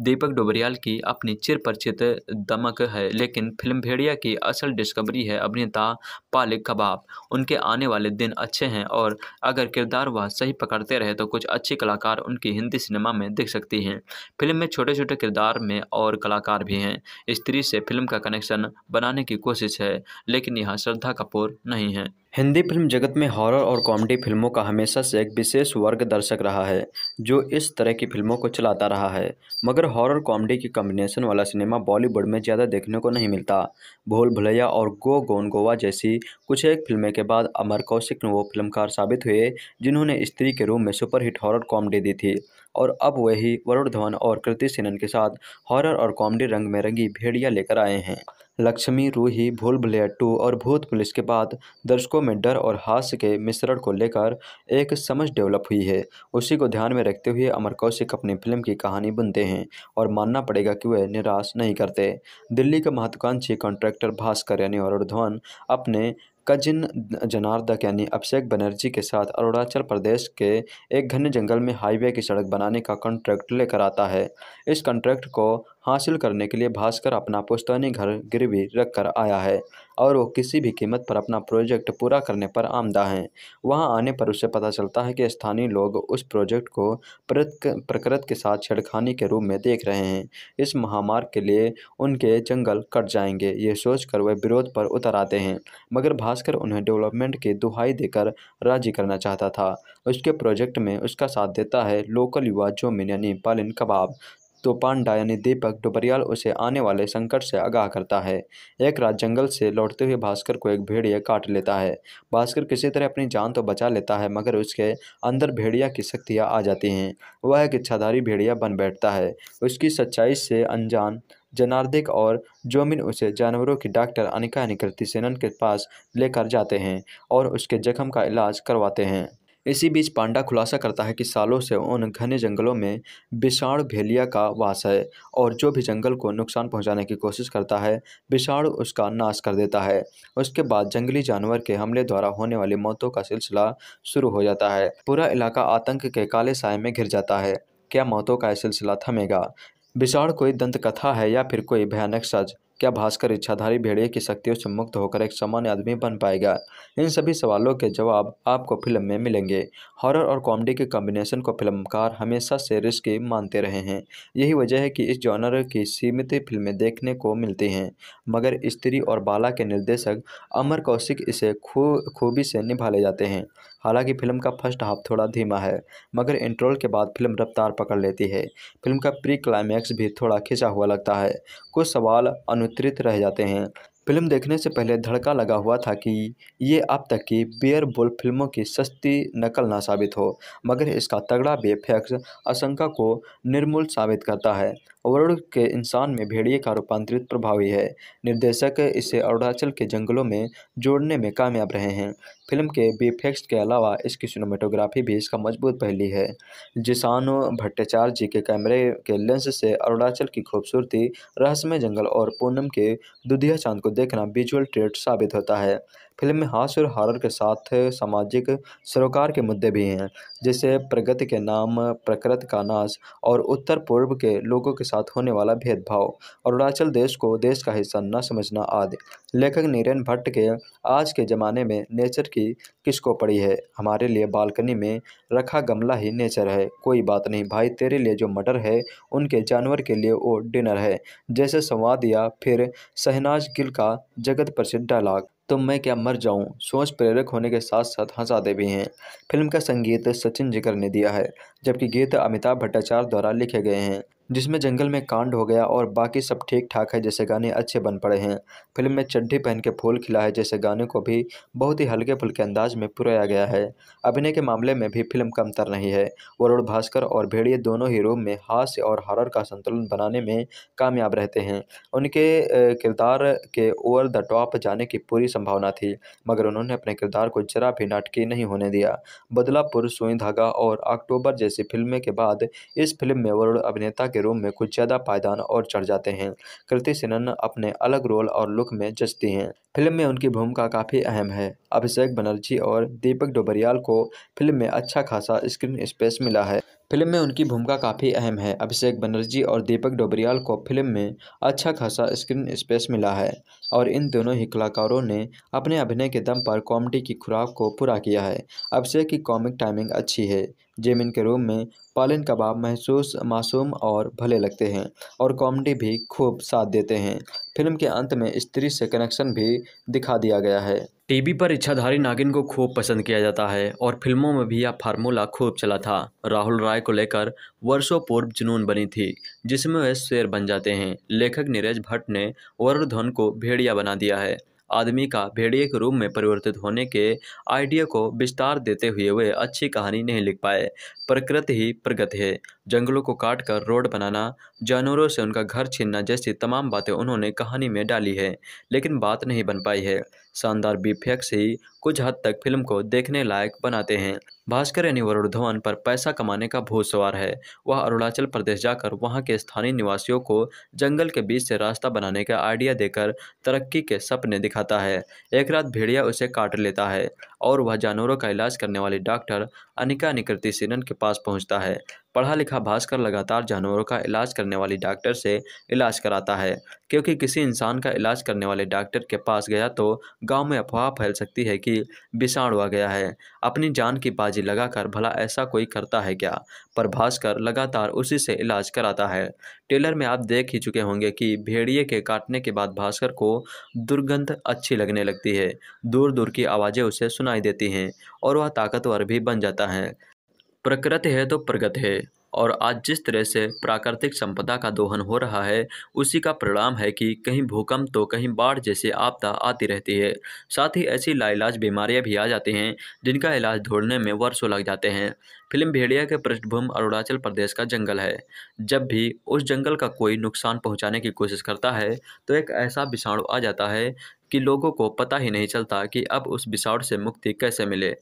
दीपक डोबरियाल की अपनी चिर परिचित दमक है लेकिन फिल्म भेड़िया की असल डिस्कवरी है अभिनेता पालिक कबाब उनके आने वाले दिन अच्छे हैं और अगर किरदार वह सही पकड़ते रहे तो कुछ अच्छे कलाकार उनकी हिंदी सिनेमा में दिख सकती हैं फिल्म में छोटे छोटे किरदार में और कलाकार भी हैं स्त्री से फिल्म का कनेक्शन बनाने की कोशिश है लेकिन यह श्रद्धा कपूर नहीं है हिंदी फिल्म जगत में हॉरर और कॉमेडी फिल्मों का हमेशा से एक विशेष वर्ग दर्शक रहा है जो इस तरह की फिल्मों को चलाता रहा है मगर हॉरर कॉमेडी की कॉम्बिनेशन वाला सिनेमा बॉलीवुड में ज़्यादा देखने को नहीं मिलता भूल भुलैया और गो गोन गोवा जैसी कुछ एक फिल्में के बाद अमर कौशिक वो फिल्मकार साबित हुए जिन्होंने स्त्री के रूप में सुपरहिट हॉरर कॉमेडी दी थी और अब वही वरुण धवन और कृति सेनन के साथ हॉरर और कॉमेडी रंग में रंगी भेड़िया लेकर आए हैं लक्ष्मी रूही भूल भुलैया टू और भूत पुलिस के बाद दर्शकों में डर और हास्य के मिश्रण को लेकर एक समझ डेवलप हुई है उसी को ध्यान में रखते हुए अमर कौशिक अपनी फिल्म की कहानी बुनते हैं और मानना पड़ेगा कि वह निराश नहीं करते दिल्ली के महत्वाकांक्षी कॉन्ट्रैक्टर भास्कर यानी वरुण धवन अपने कजिन जनार्दक यानी अभिषेक बनर्जी के साथ अरुणाचल प्रदेश के एक घने जंगल में हाईवे की सड़क बनाने का कॉन्ट्रैक्ट लेकर आता है इस कॉन्ट्रैक्ट को हासिल करने के लिए भास्कर अपना पुश्तैनी घर गिरवी रख कर आया है और वो किसी भी कीमत पर अपना प्रोजेक्ट पूरा करने पर आमदा हैं वहाँ आने पर उसे पता चलता है कि स्थानीय लोग उस प्रोजेक्ट को प्रकृति के साथ छेड़खानी के रूप में देख रहे हैं इस महामार्ग के लिए उनके जंगल कट जाएंगे ये सोचकर वह विरोध पर उतर आते हैं मगर भास्कर उन्हें डेवलपमेंट की दुहाई देकर राजी करना चाहता था उसके प्रोजेक्ट में उसका साथ देता है लोकल युवा जो मिनी पालिन कबाब तो पांडा यानी दीपक डुबरियाल उसे आने वाले संकट से आगाह करता है एक रात जंगल से लौटते हुए भास्कर को एक भेड़िया काट लेता है भास्कर किसी तरह अपनी जान तो बचा लेता है मगर उसके अंदर भेड़िया की शक्तियाँ आ जाती हैं वह एक इच्छाधारी भेड़िया बन बैठता है उसकी सच्चाई से अनजान जनार्दिक और जोमिन उसे जानवरों की डॉक्टर अनिका निकृति सेनन के पास लेकर जाते हैं और उसके जख्म का इलाज करवाते हैं इसी बीच पांडा खुलासा करता है कि सालों से उन घने जंगलों में विषाण भेलिया का वास है और जो भी जंगल को नुकसान पहुंचाने की कोशिश करता है विषाण उसका नाश कर देता है उसके बाद जंगली जानवर के हमले द्वारा होने वाली मौतों का सिलसिला शुरू हो जाता है पूरा इलाका आतंक के काले साय में घिर जाता है क्या मौतों का यह सिलसिला थमेगा विषाण कोई दंत कथा है या फिर कोई भयानक सज क्या भास्कर इच्छाधारी भेड़िए की शक्तियों से मुक्त होकर एक सामान्य आदमी बन पाएगा इन सभी सवालों के जवाब आपको फिल्म में मिलेंगे हॉरर और कॉमेडी के कॉम्बिनेशन को फिल्मकार हमेशा से रिस्की मानते रहे हैं यही वजह है कि इस जॉनर की सीमित फिल्में देखने को मिलती हैं मगर स्त्री और बाला के निर्देशक अमर कौशिक इसे खूब खूबी से निभा ले जाते हैं हालांकि फिल्म का फर्स्ट हाफ थोड़ा धीमा है मगर इंट्रोल के बाद फिल्म रफ्तार पकड़ लेती है फिल्म का प्री क्लाइमैक्स भी थोड़ा खिंचा हुआ लगता है कुछ सवाल अनुत्तरित रह जाते हैं फिल्म देखने से पहले धड़का लगा हुआ था कि ये अब तक की बियर बुल फिल्मों की सस्ती नकल ना साबित हो मगर इसका तगड़ा बेफैक्स आशंका को निर्मूल साबित करता है ओवरऑल के इंसान में भेड़िए का रूपांतरित प्रभावी है निर्देशक इसे अरुणाचल के जंगलों में जोड़ने में कामयाब रहे हैं फिल्म के बीफेक्स के अलावा इसकी सिनेमाटोग्राफी भी इसका मजबूत पहली है जिसानो भट्टाचार्य जी के कैमरे के लेंस से अरुणाचल की खूबसूरती रहस्यमय जंगल और पूनम के दुधिया चांद को देखना विजुअल ट्रेट साबित होता है फिल्म में हास्य और हॉरर के साथ सामाजिक सरोकार के मुद्दे भी हैं जैसे प्रगति के नाम प्रकृति का नाश और उत्तर पूर्व के लोगों के साथ होने वाला भेदभाव अरुणाचल देश को देश का हिस्सा न समझना आदि लेखक नीरन भट्ट के आज के ज़माने में नेचर की किसको पड़ी है हमारे लिए बालकनी में रखा गमला ही नेचर है कोई बात नहीं भाई तेरे लिए जो मटर है उनके जानवर के लिए वो डिनर है जैसे संवाद या फिर शहनाज गिल का जगत प्रसिद्ध डायलॉग तो मैं क्या मर जाऊं सोच प्रेरक होने के साथ साथ हंसाते भी हैं फिल्म का संगीत सचिन जिकर ने दिया है जबकि गीत अमिताभ भट्टाचार्य द्वारा लिखे गए हैं जिसमें जंगल में कांड हो गया और बाकी सब ठीक ठाक है जैसे गाने अच्छे बन पड़े हैं फिल्म में चड्ढी पहन के फूल खिला है जैसे गाने को भी बहुत ही हल्के फुल्के अंदाज में पुराया गया है अभिनय के मामले में भी फिल्म कमतर नहीं है वरुण भास्कर और भेड़िए दोनों ही रूम में हास्य और हॉरर का संतुलन बनाने में कामयाब रहते हैं उनके किरदार के ओवर द टॉप जाने की पूरी संभावना थी मगर उन्होंने अपने किरदार को जरा भी नाटकीय नहीं होने दिया बदलापुर सुई धागा और अक्टूबर जैसी फिल्में के बाद इस फिल्म में वरुण अभिनेता के रूप में कुछ ज़्यादा पायदान और चढ़ जाते हैं कृति सेनन अपने अलग रोल और लुक में जचती हैं फिल्म में उनकी भूमिका काफ़ी अहम है अभिषेक बनर्जी और दीपक डोबरियाल को फिल्म में अच्छा खासा स्क्रीन स्पेस मिला है फिल्म में उनकी भूमिका काफ़ी अहम है अभिषेक बनर्जी और दीपक डोबरियाल को फिल्म में अच्छा खासा स्क्रीन स्पेस मिला है और इन दोनों ही कलाकारों ने अपने अभिनय के दम पर कॉमेडी की खुराक को पूरा किया है अभिषेक की कॉमिक टाइमिंग अच्छी है जेमिन के रूम में पालन कबाब महसूस मासूम और भले लगते हैं और कॉमेडी भी खूब साथ देते हैं फिल्म के अंत में स्त्री से कनेक्शन भी दिखा दिया गया है टीवी पर इच्छाधारी नागिन को खूब पसंद किया जाता है और फिल्मों में भी यह फार्मूला खूब चला था राहुल राय को लेकर वर्षों पूर्व जुनून बनी थी जिसमें वह शेर बन जाते हैं लेखक नीरज भट्ट ने वरुण धन को भेड़िया बना दिया है आदमी का भेड़िए के रूप में परिवर्तित होने के आइडिया को विस्तार देते हुए वे अच्छी कहानी नहीं लिख पाए प्रकृति ही प्रगति है जंगलों को काट कर रोड बनाना जानवरों से उनका घर छीनना जैसी तमाम बातें उन्होंने कहानी में डाली है लेकिन बात नहीं बन पाई है शानदार बीफेक्स ही कुछ हद तक फिल्म को देखने लायक बनाते हैं भास्कर यानी वरुण धवन पर पैसा कमाने का भूत सवार है वह अरुणाचल प्रदेश जाकर वहां के स्थानीय निवासियों को जंगल के बीच से रास्ता बनाने का आइडिया देकर तरक्की के सपने दिखाता है एक रात भेड़िया उसे काट लेता है और वह जानवरों का इलाज करने वाली डॉक्टर अनिका निकृति सेनन के पास पहुंचता है पढ़ा लिखा भास्कर लगातार जानवरों का इलाज करने वाली डॉक्टर से इलाज कराता है क्योंकि किसी इंसान का इलाज करने वाले डॉक्टर के पास गया तो गांव में अफवाह फैल सकती है कि विषाणु आ गया है अपनी जान की बाजी लगाकर भला ऐसा कोई करता है क्या पर भास्कर लगातार उसी से इलाज कराता है टेलर में आप देख ही चुके होंगे कि भेड़िए के काटने के बाद भास्कर को दुर्गंध अच्छी लगने लगती है दूर दूर की आवाज़ें उसे सुनाई देती हैं और वह ताकतवर भी बन जाता है प्रकृति है तो प्रगति है और आज जिस तरह से प्राकृतिक संपदा का दोहन हो रहा है उसी का परिणाम है कि कहीं भूकंप तो कहीं बाढ़ जैसे आपदा आती रहती है साथ ही ऐसी लाइलाज बीमारियां भी आ जाती हैं जिनका इलाज ढूंढने में वर्षों लग जाते हैं फिल्म भेड़िया के पृष्ठभूमि अरुणाचल प्रदेश का जंगल है जब भी उस जंगल का कोई नुकसान पहुँचाने की कोशिश करता है तो एक ऐसा विषाणु आ जाता है कि लोगों को पता ही नहीं चलता कि अब उस विषाणु से मुक्ति कैसे मिले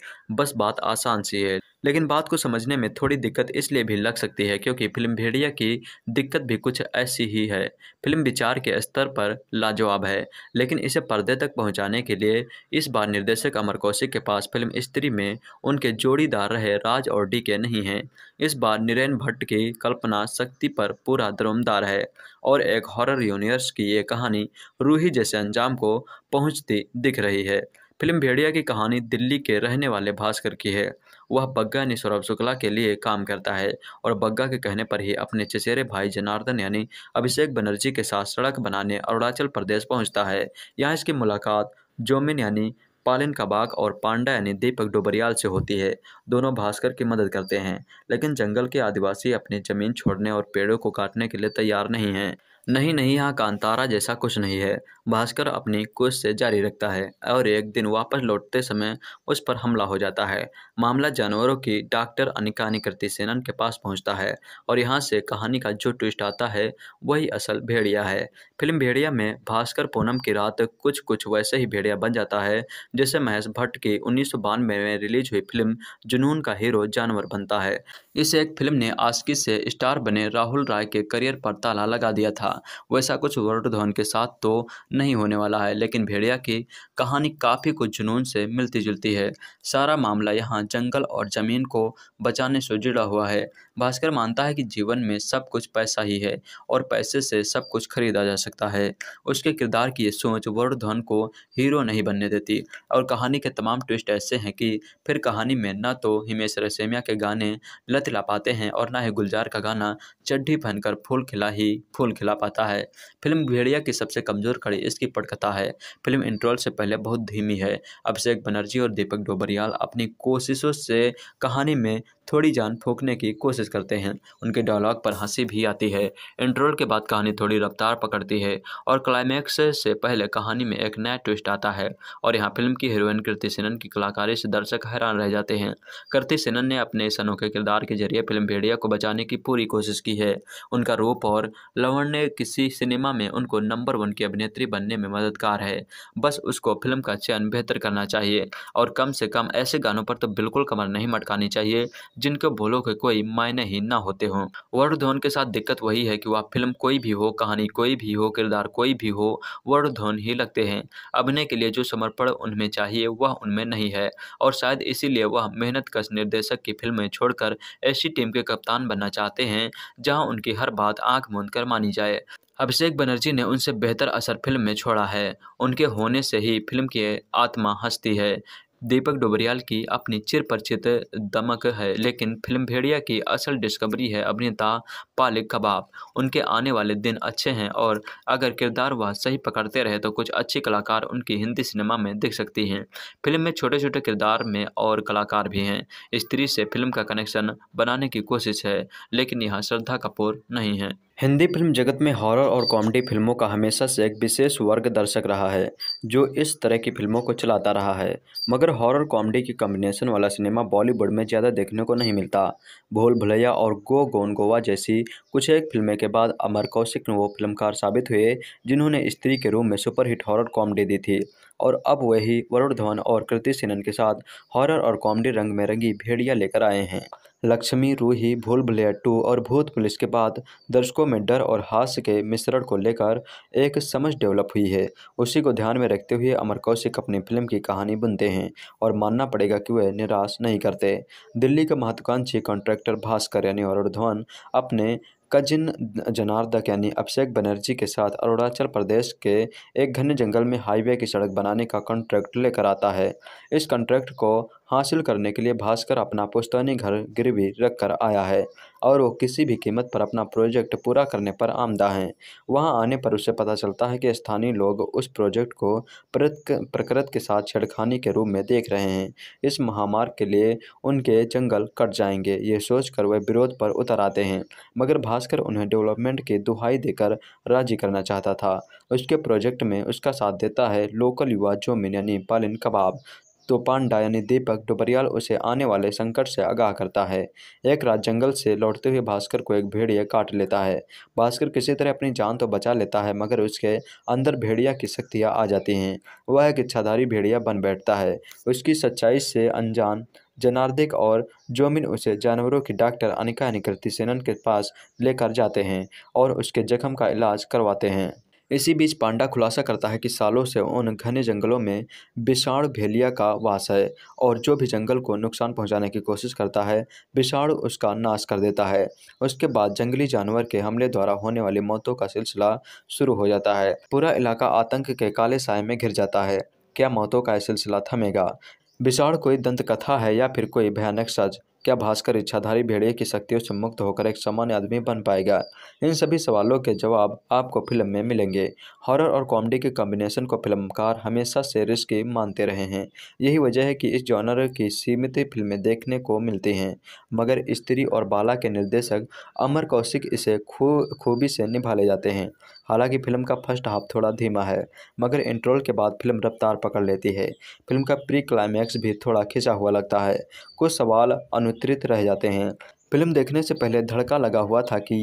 बस बात आसान सी है लेकिन बात को समझने में थोड़ी दिक्कत इसलिए भी लग सकती है क्योंकि फिल्म भेड़िया की दिक्कत भी कुछ ऐसी ही है फिल्म विचार के स्तर पर लाजवाब है लेकिन इसे पर्दे तक पहुंचाने के लिए इस बार निर्देशक अमर कौशिक के पास फिल्म स्त्री में उनके जोड़ीदार रहे राज और डी के नहीं हैं इस बार नीरेन भट्ट की कल्पना शक्ति पर पूरा दरमदार है और एक हॉरर यूनिवर्स की ये कहानी रूही जैसे अंजाम को पहुँचती दिख रही है फिल्म भेड़िया की कहानी दिल्ली के रहने वाले भास्कर की है वह बग्गा यानी सौरभ शुक्ला के लिए काम करता है और बग्गा के कहने पर ही अपने चचेरे भाई जनार्दन यानी अभिषेक बनर्जी के साथ सड़क बनाने अरुणाचल प्रदेश पहुंचता है यहाँ इसकी मुलाकात जोमिन यानी पालिन कबाक और पांडा यानी दीपक डोबरियाल से होती है दोनों भास्कर की मदद करते हैं लेकिन जंगल के आदिवासी अपनी जमीन छोड़ने और पेड़ों को काटने के लिए तैयार नहीं हैं नहीं नहीं यहाँ कांतारा जैसा कुछ नहीं है भास्कर अपनी से जारी रखता है और एक दिन वापस लौटते समय उस पर हमला हो जाता है मामला जानवरों की डॉक्टर अनिका अनिकृति सेनन के पास पहुंचता है और यहाँ से कहानी का जो ट्विस्ट आता है वही असल भेड़िया है फिल्म भेड़िया में भास्कर पूनम की रात कुछ कुछ वैसे ही भेड़िया बन जाता है जैसे महेश भट्ट की उन्नीस में रिलीज हुई फिल्म जुनून का हीरो जानवर बनता है इस एक फिल्म ने आसकी से स्टार बने राहुल राय के करियर पर ताला लगा दिया था था वैसा कुछ वरुण धवन के साथ तो नहीं होने वाला है लेकिन भेड़िया की कहानी काफ़ी कुछ जुनून से मिलती जुलती है सारा मामला यहाँ जंगल और ज़मीन को बचाने से जुड़ा हुआ है भास्कर मानता है कि जीवन में सब कुछ पैसा ही है और पैसे से सब कुछ खरीदा जा सकता है उसके किरदार की ये सोच वरुण धन को हीरो नहीं बनने देती और कहानी के तमाम ट्विस्ट ऐसे हैं कि फिर कहानी में न तो हिमेश रेसेमिया के गाने लत ला पाते हैं और ना ही गुलजार का गाना चड्ढी पहनकर फूल खिला ही फूल खिला पाता है फिल्म भेड़िया की सबसे कमज़ोर कड़ी इसकी पटकथा है फिल्म इंट्रोल से पहले बहुत धीमी है अभिषेक बनर्जी और दीपक डोबरियाल अपनी कोशिशों से कहानी में थोड़ी जान फूकने की कोशिश करते हैं उनके डायलॉग पर हंसी भी आती है इंट्रोल के बाद कहानी थोड़ी रफ्तार पकड़ती है और क्लाइमैक्स से पहले कहानी में एक नया ट्विस्ट आता है और यहाँ फिल्म की हीरोइन कृति सेनन की कलाकारी से दर्शक हैरान रह जाते हैं कृति सेनन ने अपने इस अनोखे किरदार के जरिए फिल्म भेड़िया को बचाने की पूरी कोशिश की है उनका रूप और लवण ने किसी सिनेमा में उनको नंबर वन की अभिनेत्री बनने में मददगार है बस उसको फिल्म का चयन बेहतर करना चाहिए और कम से कम ऐसे गानों पर तो बिल्कुल कमर नहीं मटकानी चाहिए जिनके बोलो के कोई मायने ही ना होते हों वर्ड धोन के साथ दिक्कत वही है कि वह फिल्म कोई भी हो कहानी कोई भी हो किरदार कोई भी हो वर्ड धोन ही लगते हैं अभिनय के लिए जो समर्पण उनमें चाहिए वह उनमें नहीं है और शायद इसीलिए वह मेहनत कश निर्देशक की फिल्में छोड़कर ऐसी टीम के कप्तान बनना चाहते हैं जहाँ उनकी हर बात आँख मूंद कर मानी जाए अभिषेक बनर्जी ने उनसे बेहतर असर फिल्म में छोड़ा है उनके होने से ही फिल्म की आत्मा हंसती है दीपक डोबरियाल की अपनी चिर परिचित दमक है लेकिन फिल्म भेड़िया की असल डिस्कवरी है अभिनेता पालिक कबाब उनके आने वाले दिन अच्छे हैं और अगर किरदार वह सही पकड़ते रहे तो कुछ अच्छे कलाकार उनकी हिंदी सिनेमा में दिख सकती हैं फिल्म में छोटे छोटे किरदार में और कलाकार भी हैं स्त्री से फिल्म का कनेक्शन बनाने की कोशिश है लेकिन यहाँ श्रद्धा कपूर नहीं है हिंदी फिल्म जगत में हॉरर और कॉमेडी फिल्मों का हमेशा से एक विशेष वर्ग दर्शक रहा है जो इस तरह की फिल्मों को चलाता रहा है मगर हॉरर कॉमेडी के कॉम्बिनेशन वाला सिनेमा बॉलीवुड में ज़्यादा देखने को नहीं मिलता भोल भुलैया और गो गोन गोवा जैसी कुछ एक फिल्में के बाद अमर कौशिक वो फिल्मकार साबित हुए जिन्होंने स्त्री के रूप में सुपरहिट हॉरर कॉमेडी दी थी और अब वही वरुण धवन और कृति सेनन के साथ हॉरर और कॉमेडी रंग में रंगी भेड़िया लेकर आए हैं लक्ष्मी रूही भूल भुलैया टू और भूत पुलिस के बाद दर्शकों में डर और हास्य के मिश्रण को लेकर एक समझ डेवलप हुई है उसी को ध्यान में रखते हुए अमर कौशिक अपनी फिल्म की कहानी बुनते हैं और मानना पड़ेगा कि वह निराश नहीं करते दिल्ली के महत्वाकांक्षी कॉन्ट्रैक्टर भास्कर यानी अरुण अपने कजिन जनार्दक यानी अभिषेक बनर्जी के साथ अरुणाचल प्रदेश के एक घने जंगल में हाईवे की सड़क बनाने का कॉन्ट्रैक्ट लेकर आता है इस कॉन्ट्रैक्ट को हासिल करने के लिए भास्कर अपना पुश्तैनी घर गिरवी रख कर आया है और वो किसी भी कीमत पर अपना प्रोजेक्ट पूरा करने पर आमदा है वहां आने पर उसे पता चलता है कि स्थानीय लोग उस प्रोजेक्ट को प्रकृत के साथ छेड़खानी के रूप में देख रहे हैं इस महामार्ग के लिए उनके जंगल कट जाएंगे ये सोचकर वह विरोध पर उतर आते हैं मगर भास्कर उन्हें डेवलपमेंट की दुहाई देकर राजी करना चाहता था उसके प्रोजेक्ट में उसका साथ देता है लोकल युवा जोमिन यानी पालिन कबाब तो यानी दीपक डुबरियाल उसे आने वाले संकट से आगाह करता है एक रात जंगल से लौटते हुए भास्कर को एक भेड़िया काट लेता है भास्कर किसी तरह अपनी जान तो बचा लेता है मगर उसके अंदर भेड़िया की शक्तियाँ आ जाती हैं वह एक इच्छाधारी भेड़िया बन बैठता है उसकी सच्चाई से अनजान जनार्दिक और जोमिन उसे जानवरों की डॉक्टर अनिका निकृति सेनन के पास लेकर जाते हैं और उसके जख्म का इलाज करवाते हैं इसी बीच पांडा खुलासा करता है कि सालों से उन घने जंगलों में विषाण भेलिया का वास है और जो भी जंगल को नुकसान पहुंचाने की कोशिश करता है विषाण उसका नाश कर देता है उसके बाद जंगली जानवर के हमले द्वारा होने वाली मौतों का सिलसिला शुरू हो जाता है पूरा इलाका आतंक के काले साय में घिर जाता है क्या मौतों का यह सिलसिला थमेगा विषाण कोई दंत कथा है या फिर कोई भयानक सज क्या भास्कर इच्छाधारी भेड़िए की शक्तियों से मुक्त होकर एक सामान्य आदमी बन पाएगा इन सभी सवालों के जवाब आपको फिल्म में मिलेंगे हॉरर और कॉमेडी के कॉम्बिनेशन को फिल्मकार हमेशा से रिस्की मानते रहे हैं यही वजह है कि इस जॉनर की सीमित फिल्में देखने को मिलती हैं मगर स्त्री और बाला के निर्देशक अमर कौशिक इसे खूबी से निभा ले जाते हैं हालांकि फिल्म का फर्स्ट हाफ थोड़ा धीमा है मगर इंट्रोल के बाद फिल्म रफ्तार पकड़ लेती है फिल्म का प्री क्लाइमैक्स भी थोड़ा खिंचा हुआ लगता है कुछ सवाल अनुत्तरित रह जाते हैं फिल्म देखने से पहले धड़का लगा हुआ था कि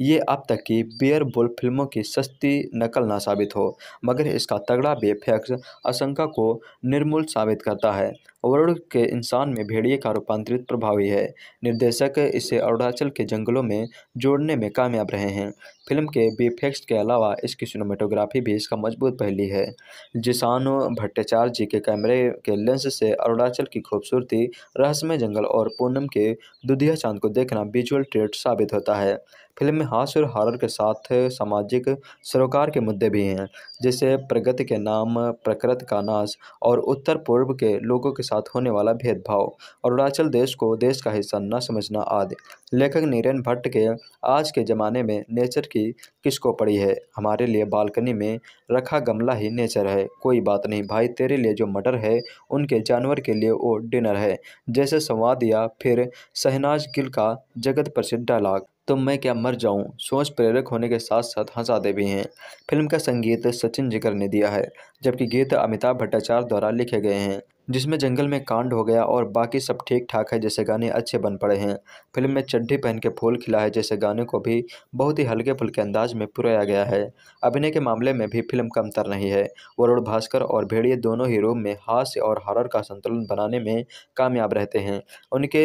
ये अब तक की बियर बोल फिल्मों की सस्ती नकल ना साबित हो मगर इसका तगड़ा बेफेक्स आशंका को निर्मूल साबित करता है वरुण के इंसान में भेड़िए का रूपांतरित प्रभावी है निर्देशक इसे अरुणाचल के जंगलों में जोड़ने में कामयाब रहे हैं फिल्म के बीफेक्स के अलावा इसकी सिनेमेटोग्राफी भी इसका मजबूत पहली है जिसानो भट्टाचार्य जी के कैमरे के लेंस से अरुणाचल की खूबसूरती रहस्यमय जंगल और पूनम के दुधिया चांद को देखना विजुअल ट्रेट साबित होता है फिल्म में हास्य और हॉरर के साथ सामाजिक सरोकार के मुद्दे भी हैं जैसे प्रगति के नाम प्रकृत का नाश और उत्तर पूर्व के लोगों के साथ होने वाला भेदभाव अरुणाचल देश को देश का हिस्सा न समझना आदि लेखक नीरन भट्ट के आज के ज़माने में नेचर की किसको पड़ी है हमारे लिए बालकनी में रखा गमला ही नेचर है कोई बात नहीं भाई तेरे लिए जो मटर है उनके जानवर के लिए वो डिनर है जैसे संवाद या फिर शहनाज गिल का जगत प्रसिद्ध डायलाग तो मैं क्या मर जाऊं सोच प्रेरक होने के साथ साथ हंसाते भी हैं फिल्म का संगीत सचिन जिगर ने दिया है जबकि गीत अमिताभ भट्टाचार्य द्वारा लिखे गए हैं जिसमें जंगल में कांड हो गया और बाकी सब ठीक ठाक है जैसे गाने अच्छे बन पड़े हैं फिल्म में चड्ढी पहन के फूल खिला है जैसे गाने को भी बहुत ही हल्के फुल्के अंदाज में पुराया गया है अभिनय के मामले में भी फिल्म कमतर नहीं है वरुण भास्कर और भेड़िए दोनों ही रूम में हास्य और हॉरर का संतुलन बनाने में कामयाब रहते हैं उनके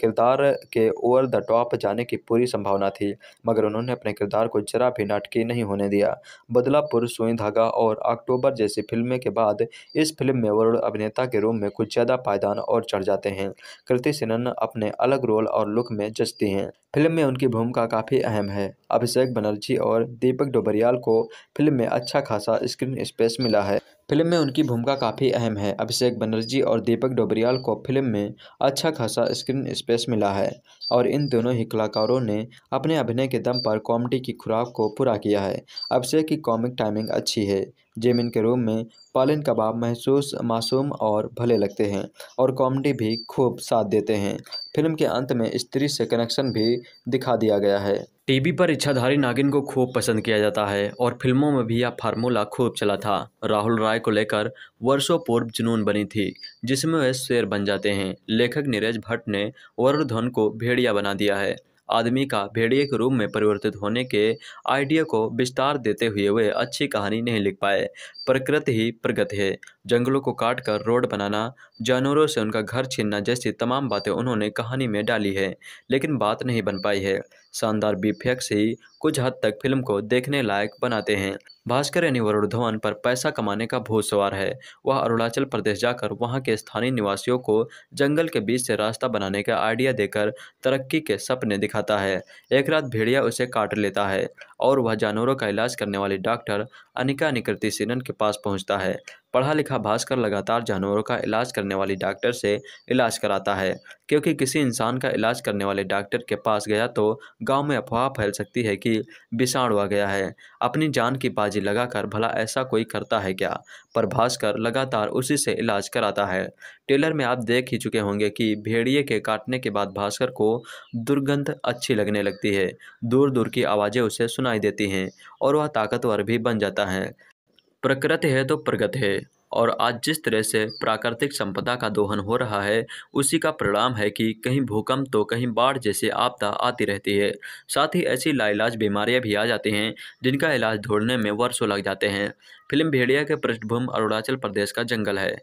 किरदार के ओवर द टॉप जाने की पूरी संभावना थी मगर उन्होंने अपने किरदार को जरा भी नाटकीय नहीं होने दिया बदलापुर सुई धागा और अक्टूबर जैसी फिल्में के बाद इस फिल्म में वरुण अभिनेता के रूप में कुछ ज़्यादा पायदान और चढ़ जाते हैं कृति सेनन अपने अलग रोल और लुक में जचती हैं फिल्म में उनकी भूमिका काफ़ी अहम है अभिषेक बनर्जी और दीपक डोबरियाल को फिल्म में अच्छा खासा स्क्रीन स्पेस मिला है फिल्म में उनकी भूमिका काफ़ी अहम है अभिषेक बनर्जी और दीपक डोबरियाल को फिल्म में अच्छा खासा स्क्रीन स्पेस मिला है और इन दोनों ही कलाकारों ने अपने अभिनय के दम पर कॉमेडी की खुराक को पूरा किया है अभिषेक की कॉमिक टाइमिंग अच्छी है जेमिन के रूम में पालन कबाब महसूस मासूम और भले लगते हैं और कॉमेडी भी खूब साथ देते हैं फिल्म के अंत में स्त्री से कनेक्शन भी दिखा दिया गया है टीवी पर इच्छाधारी नागिन को खूब पसंद किया जाता है और फिल्मों में भी यह फार्मूला खूब चला था राहुल राय को लेकर वर्षों पूर्व जुनून बनी थी जिसमें वह शेर बन जाते हैं लेखक नीरज भट्ट ने वरुण को भेड़िया बना दिया है आदमी का भेड़िए के रूप में परिवर्तित होने के आइडिया को विस्तार देते हुए वे अच्छी कहानी नहीं लिख पाए प्रकृति ही प्रगति है जंगलों को काट कर रोड बनाना जानवरों से उनका घर छीनना जैसी तमाम बातें उन्होंने कहानी में डाली है लेकिन बात नहीं बन पाई है शानदार बीफेक्स ही कुछ हद तक फिल्म को देखने लायक बनाते हैं भास्कर यानी वरुण धवन पर पैसा कमाने का भूत सवार है वह अरुणाचल प्रदेश जाकर वहां के स्थानीय निवासियों को जंगल के बीच से रास्ता बनाने का आइडिया देकर तरक्की के सपने दिखाता है एक रात भेड़िया उसे काट लेता है और वह जानवरों का इलाज करने वाली डॉक्टर अनिका निकृति सीनन के पास पहुंचता है पढ़ा लिखा भास्कर लगातार जानवरों का इलाज करने वाली डॉक्टर से इलाज कराता है क्योंकि किसी इंसान का इलाज करने वाले डॉक्टर के पास गया तो गांव में अफवाह फैल सकती है कि विषाणु आ गया है अपनी जान की बाजी लगाकर भला ऐसा कोई करता है क्या पर भास्कर लगातार उसी से इलाज कराता है टेलर में आप देख ही चुके होंगे कि भेड़िए के काटने के बाद भास्कर को दुर्गंध अच्छी लगने लगती है दूर दूर की आवाज़ें उसे सुनाई देती हैं और वह ताकतवर भी बन जाता है प्रकृति है तो प्रगति है और आज जिस तरह से प्राकृतिक संपदा का दोहन हो रहा है उसी का परिणाम है कि कहीं भूकंप तो कहीं बाढ़ जैसे आपदा आती रहती है साथ ही ऐसी लाइलाज बीमारियां भी आ जाती हैं जिनका इलाज ढूंढने में वर्षों लग जाते हैं फिल्म भेड़िया के पृष्ठभूमि अरुणाचल प्रदेश का जंगल है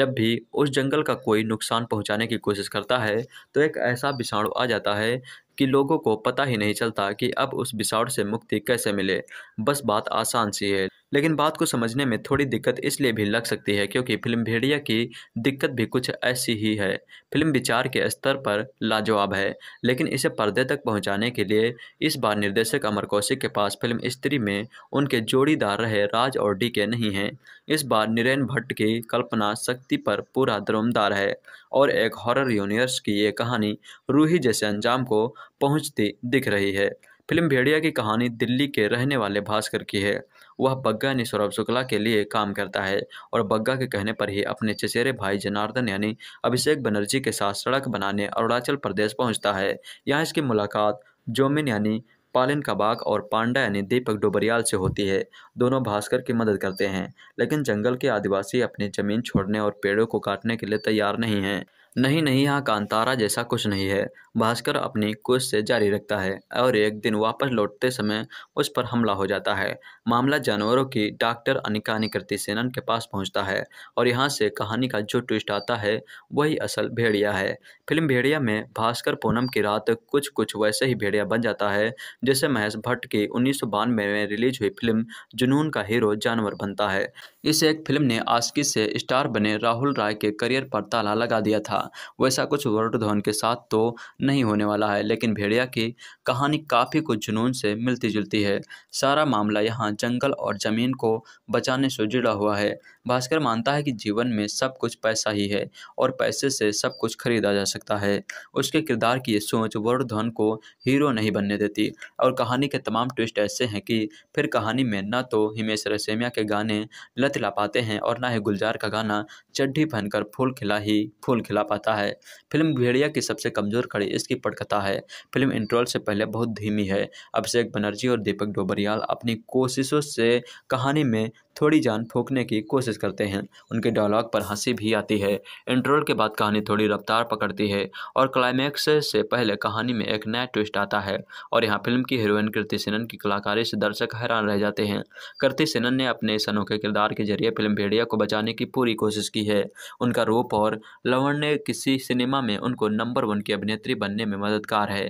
जब भी उस जंगल का कोई नुकसान पहुँचाने की कोशिश करता है तो एक ऐसा विषाणु आ जाता है कि लोगों को पता ही नहीं चलता कि अब उस विषाणु से मुक्ति कैसे मिले बस बात आसान सी है लेकिन बात को समझने में थोड़ी दिक्कत इसलिए भी लग सकती है क्योंकि फिल्म भेड़िया की दिक्कत भी कुछ ऐसी ही है फिल्म विचार के स्तर पर लाजवाब है लेकिन इसे पर्दे तक पहुंचाने के लिए इस बार निर्देशक अमर कौशिक के पास फिल्म स्त्री में उनके जोड़ीदार रहे राज और डी के नहीं हैं इस बार नीरेन भट्ट की कल्पना शक्ति पर पूरा दरमदार है और एक हॉरर यूनिवर्स की ये कहानी रूही जैसे अंजाम को पहुँचती दिख रही है फिल्म भेड़िया की कहानी दिल्ली के रहने वाले भास्कर की है वह बग्गा यानी सौरभ शुक्ला के लिए काम करता है और बग्गा के कहने पर ही अपने चचेरे भाई जनार्दन यानी अभिषेक बनर्जी के साथ सड़क बनाने अरुणाचल प्रदेश पहुंचता है यहाँ इसकी मुलाकात जोमिन यानी पालिन कबाक और पांडा यानी दीपक डोबरियाल से होती है दोनों भास्कर की मदद करते हैं लेकिन जंगल के आदिवासी अपनी जमीन छोड़ने और पेड़ों को काटने के लिए तैयार नहीं हैं नहीं नहीं यहाँ कांतारा जैसा कुछ नहीं है भास्कर अपनी से जारी रखता है और एक दिन वापस लौटते समय उस पर हमला हो जाता है मामला जानवरों की डॉक्टर अनिका निकृति सेनन के पास पहुंचता है और यहाँ से कहानी का जो ट्विस्ट आता है वही असल भेड़िया है फिल्म भेड़िया में भास्कर पूनम की रात कुछ कुछ वैसे ही भेड़िया बन जाता है जैसे महेश भट्ट की उन्नीस में रिलीज हुई फिल्म जुनून का हीरो जानवर बनता है इस एक फिल्म ने आसकी से स्टार बने राहुल राय के करियर पर ताला लगा दिया था था वैसा कुछ वरुण धवन के साथ तो नहीं होने वाला है लेकिन भेड़िया की कहानी काफ़ी कुछ जुनून से मिलती जुलती है सारा मामला यहाँ जंगल और ज़मीन को बचाने से जुड़ा हुआ है भास्कर मानता है कि जीवन में सब कुछ पैसा ही है और पैसे से सब कुछ खरीदा जा सकता है उसके किरदार की सोच सोच वर्धन को हीरो नहीं बनने देती और कहानी के तमाम ट्विस्ट ऐसे हैं कि फिर कहानी में न तो हिमेश रसेमिया के गाने लत ला पाते हैं और ना ही गुलजार का गाना चड्ढी पहनकर फूल खिला ही फूल खिला पाता है फिल्म भेड़िया की सबसे कमज़ोर कड़ी इसकी पटकथा है फिल्म इंट्रोल से पहले बहुत धीमी है अभिषेक बनर्जी और दीपक डोबरियाल अपनी कोशिशों से कहानी में थोड़ी जान फूकने की कोशिश कोशिश करते हैं उनके डायलॉग पर हंसी भी आती है इंट्रोल के बाद कहानी थोड़ी रफ्तार पकड़ती है और क्लाइमैक्स से पहले कहानी में एक नया ट्विस्ट आता है और यहाँ फिल्म की हीरोइन कृति सेनन की कलाकारी से दर्शक हैरान रह जाते हैं कृति सेनन ने अपने इस अनोखे किरदार के जरिए फिल्म भेड़िया को बचाने की पूरी कोशिश की है उनका रूप और लवण ने किसी सिनेमा में उनको नंबर वन की अभिनेत्री बनने में मददगार है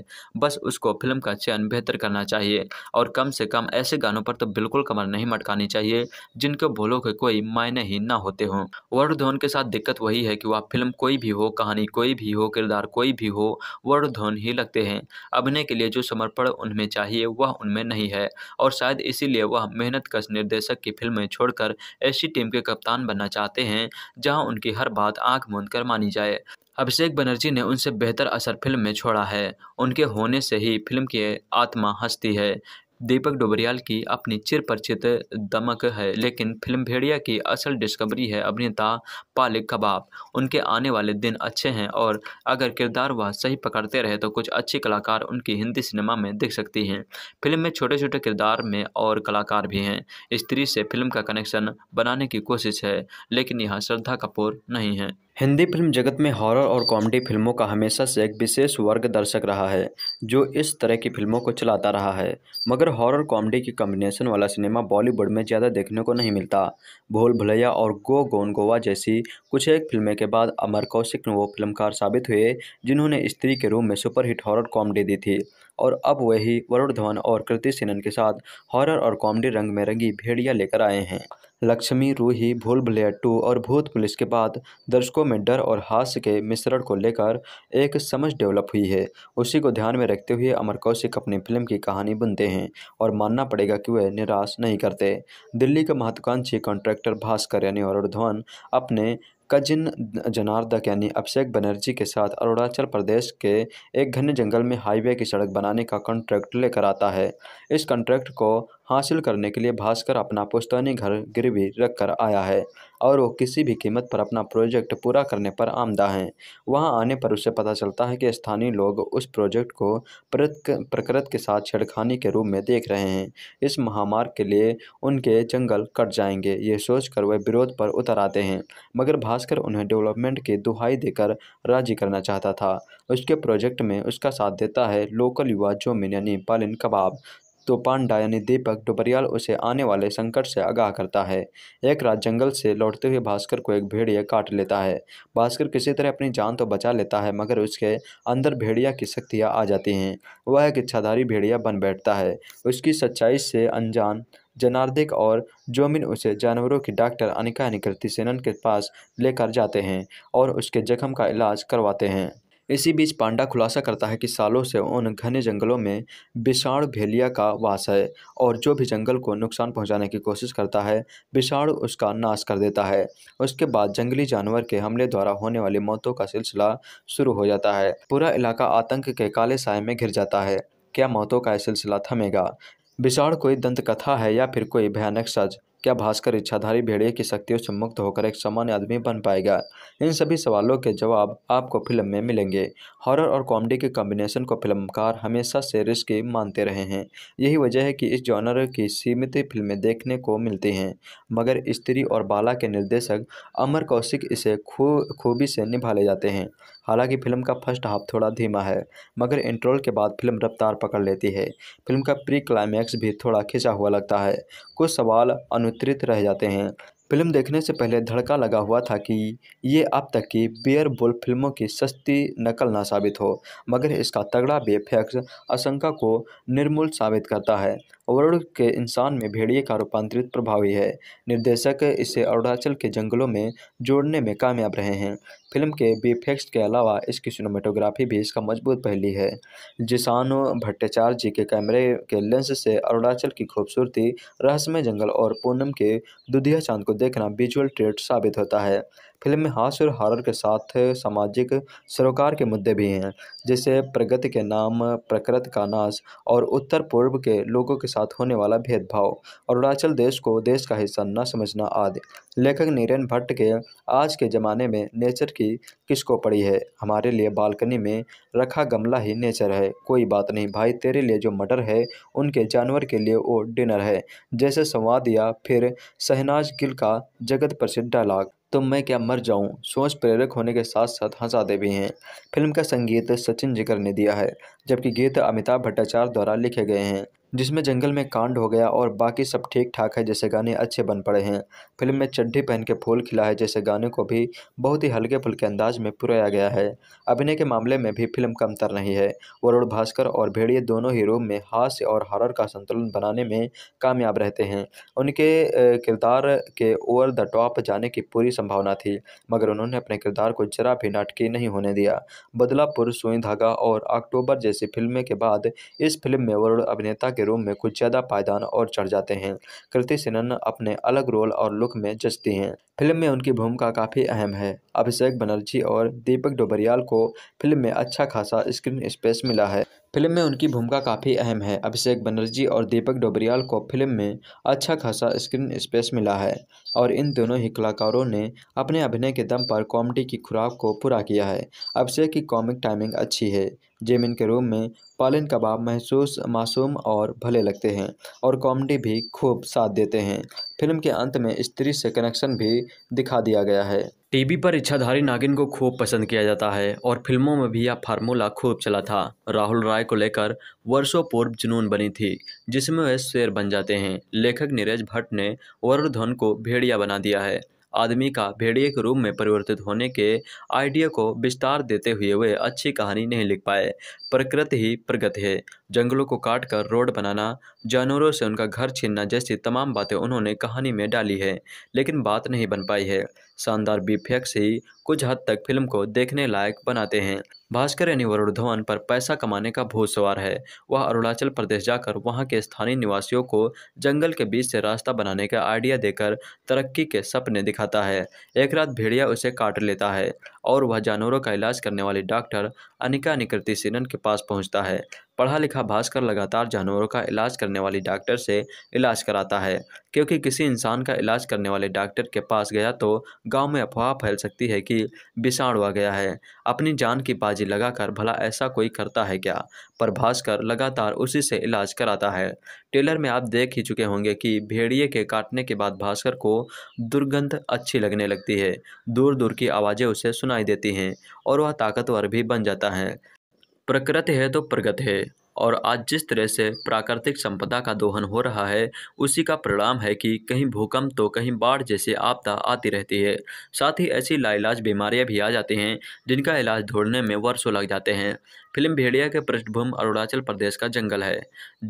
बस उसको फिल्म का चयन बेहतर करना चाहिए और कम से कम ऐसे गानों पर तो बिल्कुल कमर नहीं मटकानी चाहिए जिनको बोलो के कोई मायने मायने ही ना होते हों वरुण धवन के साथ दिक्कत वही है कि वह फिल्म कोई भी हो कहानी कोई भी हो किरदार कोई भी हो वरुण धवन ही लगते हैं अभिनय के लिए जो समर्पण उनमें चाहिए वह उनमें नहीं है और शायद इसीलिए वह मेहनत कश निर्देशक की फिल्में छोड़कर ऐसी टीम के कप्तान बनना चाहते हैं जहाँ उनकी हर बात आँख मूंद कर मानी जाए अभिषेक बनर्जी ने उनसे बेहतर असर फिल्म में छोड़ा है उनके होने से ही फिल्म की आत्मा हंसती है दीपक डोबरियाल की अपनी चिर परिचित दमक है लेकिन फिल्म भेड़िया की असल डिस्कवरी है अभिनेता पालिक कबाब उनके आने वाले दिन अच्छे हैं और अगर किरदार वह सही पकड़ते रहे तो कुछ अच्छे कलाकार उनकी हिंदी सिनेमा में दिख सकती हैं फिल्म में छोटे छोटे किरदार में और कलाकार भी हैं स्त्री से फिल्म का कनेक्शन बनाने की कोशिश है लेकिन यह श्रद्धा कपूर नहीं है हिंदी फिल्म जगत में हॉरर और कॉमेडी फिल्मों का हमेशा से एक विशेष वर्ग दर्शक रहा है जो इस तरह की फिल्मों को चलाता रहा है मगर हॉरर कॉमेडी के कॉम्बिनेशन वाला सिनेमा बॉलीवुड में ज़्यादा देखने को नहीं मिलता भोल भुलैया और गो गोन गोवा जैसी कुछ एक फिल्में के बाद अमर कौशिक ने वो फिल्मकार साबित हुए जिन्होंने स्त्री के रूप में सुपरहिट हॉरर कॉमेडी दी थी और अब वही वरुण धवन और कृति सेनन के साथ हॉरर और कॉमेडी रंग में रंगी भेड़िया लेकर आए हैं लक्ष्मी रूही भूल भुलैया टू और भूत पुलिस के बाद दर्शकों में डर और हास्य के मिश्रण को लेकर एक समझ डेवलप हुई है उसी को ध्यान में रखते हुए अमर कौशिक अपनी फिल्म की कहानी बुनते हैं और मानना पड़ेगा कि वह निराश नहीं करते दिल्ली के महत्वाकांक्षी कॉन्ट्रैक्टर भास्कर यानी वरुण धवन अपने कजिन जनार्दा कैनी अभिषेक बनर्जी के साथ अरुणाचल प्रदेश के एक घने जंगल में हाईवे की सड़क बनाने का कॉन्ट्रैक्ट लेकर आता है इस कॉन्ट्रैक्ट को हासिल करने के लिए भास्कर अपना पुश्तैनी घर गिरवी रख कर आया है और वो किसी भी कीमत पर अपना प्रोजेक्ट पूरा करने पर आमदा है वहां आने पर उसे पता चलता है कि स्थानीय लोग उस प्रोजेक्ट को प्रकृत के साथ छेड़खानी के रूप में देख रहे हैं इस महामार्ग के लिए उनके जंगल कट जाएंगे ये सोचकर वह विरोध पर उतर आते हैं मगर भास्कर उन्हें डेवलपमेंट की दुहाई देकर राजी करना चाहता था उसके प्रोजेक्ट में उसका साथ देता है लोकल युवा जोमिन यानी पालिन कबाब तो पांडा यानी दीपक डुबरियाल उसे आने वाले संकट से आगाह करता है एक रात जंगल से लौटते हुए भास्कर को एक भेड़िया काट लेता है भास्कर किसी तरह अपनी जान तो बचा लेता है मगर उसके अंदर भेड़िया की शक्तियाँ आ जाती हैं वह एक इच्छाधारी भेड़िया बन बैठता है उसकी सच्चाई से अनजान जनार्दिक और जोमिन उसे जानवरों की डॉक्टर अनिका निकृति सेनन के पास लेकर जाते हैं और उसके जख्म का इलाज करवाते हैं इसी बीच पांडा खुलासा करता है कि सालों से उन घने जंगलों में विषाण भेलिया का वास है और जो भी जंगल को नुकसान पहुंचाने की कोशिश करता है विषाण उसका नाश कर देता है उसके बाद जंगली जानवर के हमले द्वारा होने वाली मौतों का सिलसिला शुरू हो जाता है पूरा इलाका आतंक के काले साय में घिर जाता है क्या मौतों का यह सिलसिला थमेगा विषाण कोई दंत कथा है या फिर कोई भयानक सज क्या भास्कर इच्छाधारी भेड़िए की शक्तियों से मुक्त होकर एक सामान्य आदमी बन पाएगा इन सभी सवालों के जवाब आपको फिल्म में मिलेंगे हॉरर और कॉमेडी के कॉम्बिनेशन को फिल्मकार हमेशा से रिस्की मानते रहे हैं यही वजह है कि इस जॉनर की सीमित फिल्में देखने को मिलती हैं मगर स्त्री और बाला के निर्देशक अमर कौशिक इसे खूबी से निभा ले जाते हैं हालांकि फिल्म का फर्स्ट हाफ थोड़ा धीमा है मगर इंट्रोल के बाद फिल्म रफ्तार पकड़ लेती है फिल्म का प्री क्लाइमैक्स भी थोड़ा खिंचा हुआ लगता है कुछ सवाल अनुत्तरित रह जाते हैं फिल्म देखने से पहले धड़का लगा हुआ था कि ये अब तक की बियर बुल फिल्मों की सस्ती नकल ना साबित हो मगर इसका तगड़ा बेफैक्स आशंका को निर्मूल साबित करता है वरुण के इंसान में भेड़िए का रूपांतरित प्रभावी है निर्देशक इसे अरुणाचल के जंगलों में जोड़ने में कामयाब रहे हैं फिल्म के बीफेक्स के अलावा इसकी सिनेमाटोग्राफी भी इसका मजबूत पहली है जिसानो भट्टाचार्य जी के कैमरे के लेंस से अरुणाचल की खूबसूरती रहस्यमय जंगल और पूनम के दुधिया चांद को देखना विजुअल ट्रेट साबित होता है फिल्म में हास्य और हॉरर के साथ सामाजिक सरोकार के मुद्दे भी हैं जैसे प्रगति के नाम प्रकृत का नाश और उत्तर पूर्व के लोगों के साथ होने वाला भेदभाव और अरुणाचल देश को देश का हिस्सा न समझना आदि लेखक नीरन भट्ट के आज के ज़माने में नेचर की किसको पड़ी है हमारे लिए बालकनी में रखा गमला ही नेचर है कोई बात नहीं भाई तेरे लिए जो मटर है उनके जानवर के लिए वो डिनर है जैसे संवाद या फिर शहनाज गिल का जगत प्रसिद्ध डायलाग तो मैं क्या मर जाऊं सोच प्रेरक होने के साथ साथ हंसाते भी हैं फिल्म का संगीत सचिन जिकर ने दिया है जबकि गीत अमिताभ भट्टाचार्य द्वारा लिखे गए हैं जिसमें जंगल में कांड हो गया और बाकी सब ठीक ठाक है जैसे गाने अच्छे बन पड़े हैं फिल्म में चड्ढी पहन के फूल खिला है जैसे गाने को भी बहुत ही हल्के फुल्के अंदाज में पुराया गया है अभिनय के मामले में भी फिल्म कमतर नहीं है वरुण भास्कर और भेड़िए दोनों ही रूम में हास्य और हॉरर का संतुलन बनाने में कामयाब रहते हैं उनके किरदार के ओवर द टॉप जाने की पूरी संभावना थी मगर उन्होंने अपने किरदार को जरा भी नाटकीय नहीं होने दिया बदलापुर सुई धागा और अक्टूबर जैसी फिल्में के बाद इस फिल्म में वरुण अभिनेता के के रूप में कुछ ज़्यादा पायदान और चढ़ जाते हैं कृति सेनन अपने अलग रोल और लुक में जचती हैं फिल्म में उनकी भूमिका काफ़ी अहम है अभिषेक बनर्जी और दीपक डोबरियाल को फिल्म में अच्छा खासा स्क्रीन स्पेस मिला है फिल्म में उनकी भूमिका काफ़ी अहम है अभिषेक बनर्जी और दीपक डोबरियाल को फिल्म में अच्छा खासा स्क्रीन स्पेस मिला है और इन दोनों ही कलाकारों ने अपने अभिनय के दम पर कॉमेडी की खुराक को पूरा किया है अभिषेक की कॉमिक टाइमिंग अच्छी है जेमिन के रूम में पालन कबाब महसूस मासूम और भले लगते हैं और कॉमेडी भी खूब साथ देते हैं फिल्म के अंत में स्त्री से कनेक्शन भी दिखा दिया गया है टीवी पर इच्छाधारी नागिन को खूब पसंद किया जाता है और फिल्मों में भी यह फार्मूला खूब चला था राहुल राय को लेकर वर्षों पूर्व जुनून बनी थी जिसमें वह शेर बन जाते हैं लेखक नीरज भट्ट ने वरुण धन को भेड़िया बना दिया है आदमी का भेड़िए के रूप में परिवर्तित होने के आइडिया को विस्तार देते हुए वे अच्छी कहानी नहीं लिख पाए प्रकृति ही प्रगति है जंगलों को काट कर रोड बनाना जानवरों से उनका घर छीनना जैसी तमाम बातें उन्होंने कहानी में डाली है लेकिन बात नहीं बन पाई है शानदार बीफेक्स ही कुछ हद तक फिल्म को देखने लायक बनाते हैं भास्कर यानी वरुण धवन पर पैसा कमाने का भूत सवार है वह अरुणाचल प्रदेश जाकर वहां के स्थानीय निवासियों को जंगल के बीच से रास्ता बनाने का आइडिया देकर तरक्की के सपने दिखाता है एक रात भेड़िया उसे काट लेता है और वह जानवरों का इलाज करने वाले डॉक्टर अनिका निकृति सेनन के पास पहुंचता है पढ़ा लिखा भास्कर लगातार जानवरों का इलाज करने वाली डॉक्टर से इलाज कराता है क्योंकि किसी इंसान का इलाज करने वाले डॉक्टर के पास गया तो गांव में अफवाह फैल सकती है कि विषाणु आ गया है अपनी जान की बाजी लगाकर भला ऐसा कोई करता है क्या पर भास्कर लगातार उसी से इलाज कराता है टेलर में आप देख ही चुके होंगे कि भेड़िए के काटने के बाद भास्कर को दुर्गंध अच्छी लगने लगती है दूर दूर की आवाज़ें उसे सुनाई देती हैं और वह ताकतवर भी बन जाता है प्रकृति है तो प्रगत है और आज जिस तरह से प्राकृतिक संपदा का दोहन हो रहा है उसी का परिणाम है कि कहीं भूकंप तो कहीं बाढ़ जैसी आपदा आती रहती है साथ ही ऐसी लाइलाज बीमारियां भी आ जाती हैं जिनका इलाज ढूंढने में वर्षों लग जाते हैं फिल्म भेड़िया के पृष्ठभूमि अरुणाचल प्रदेश का जंगल है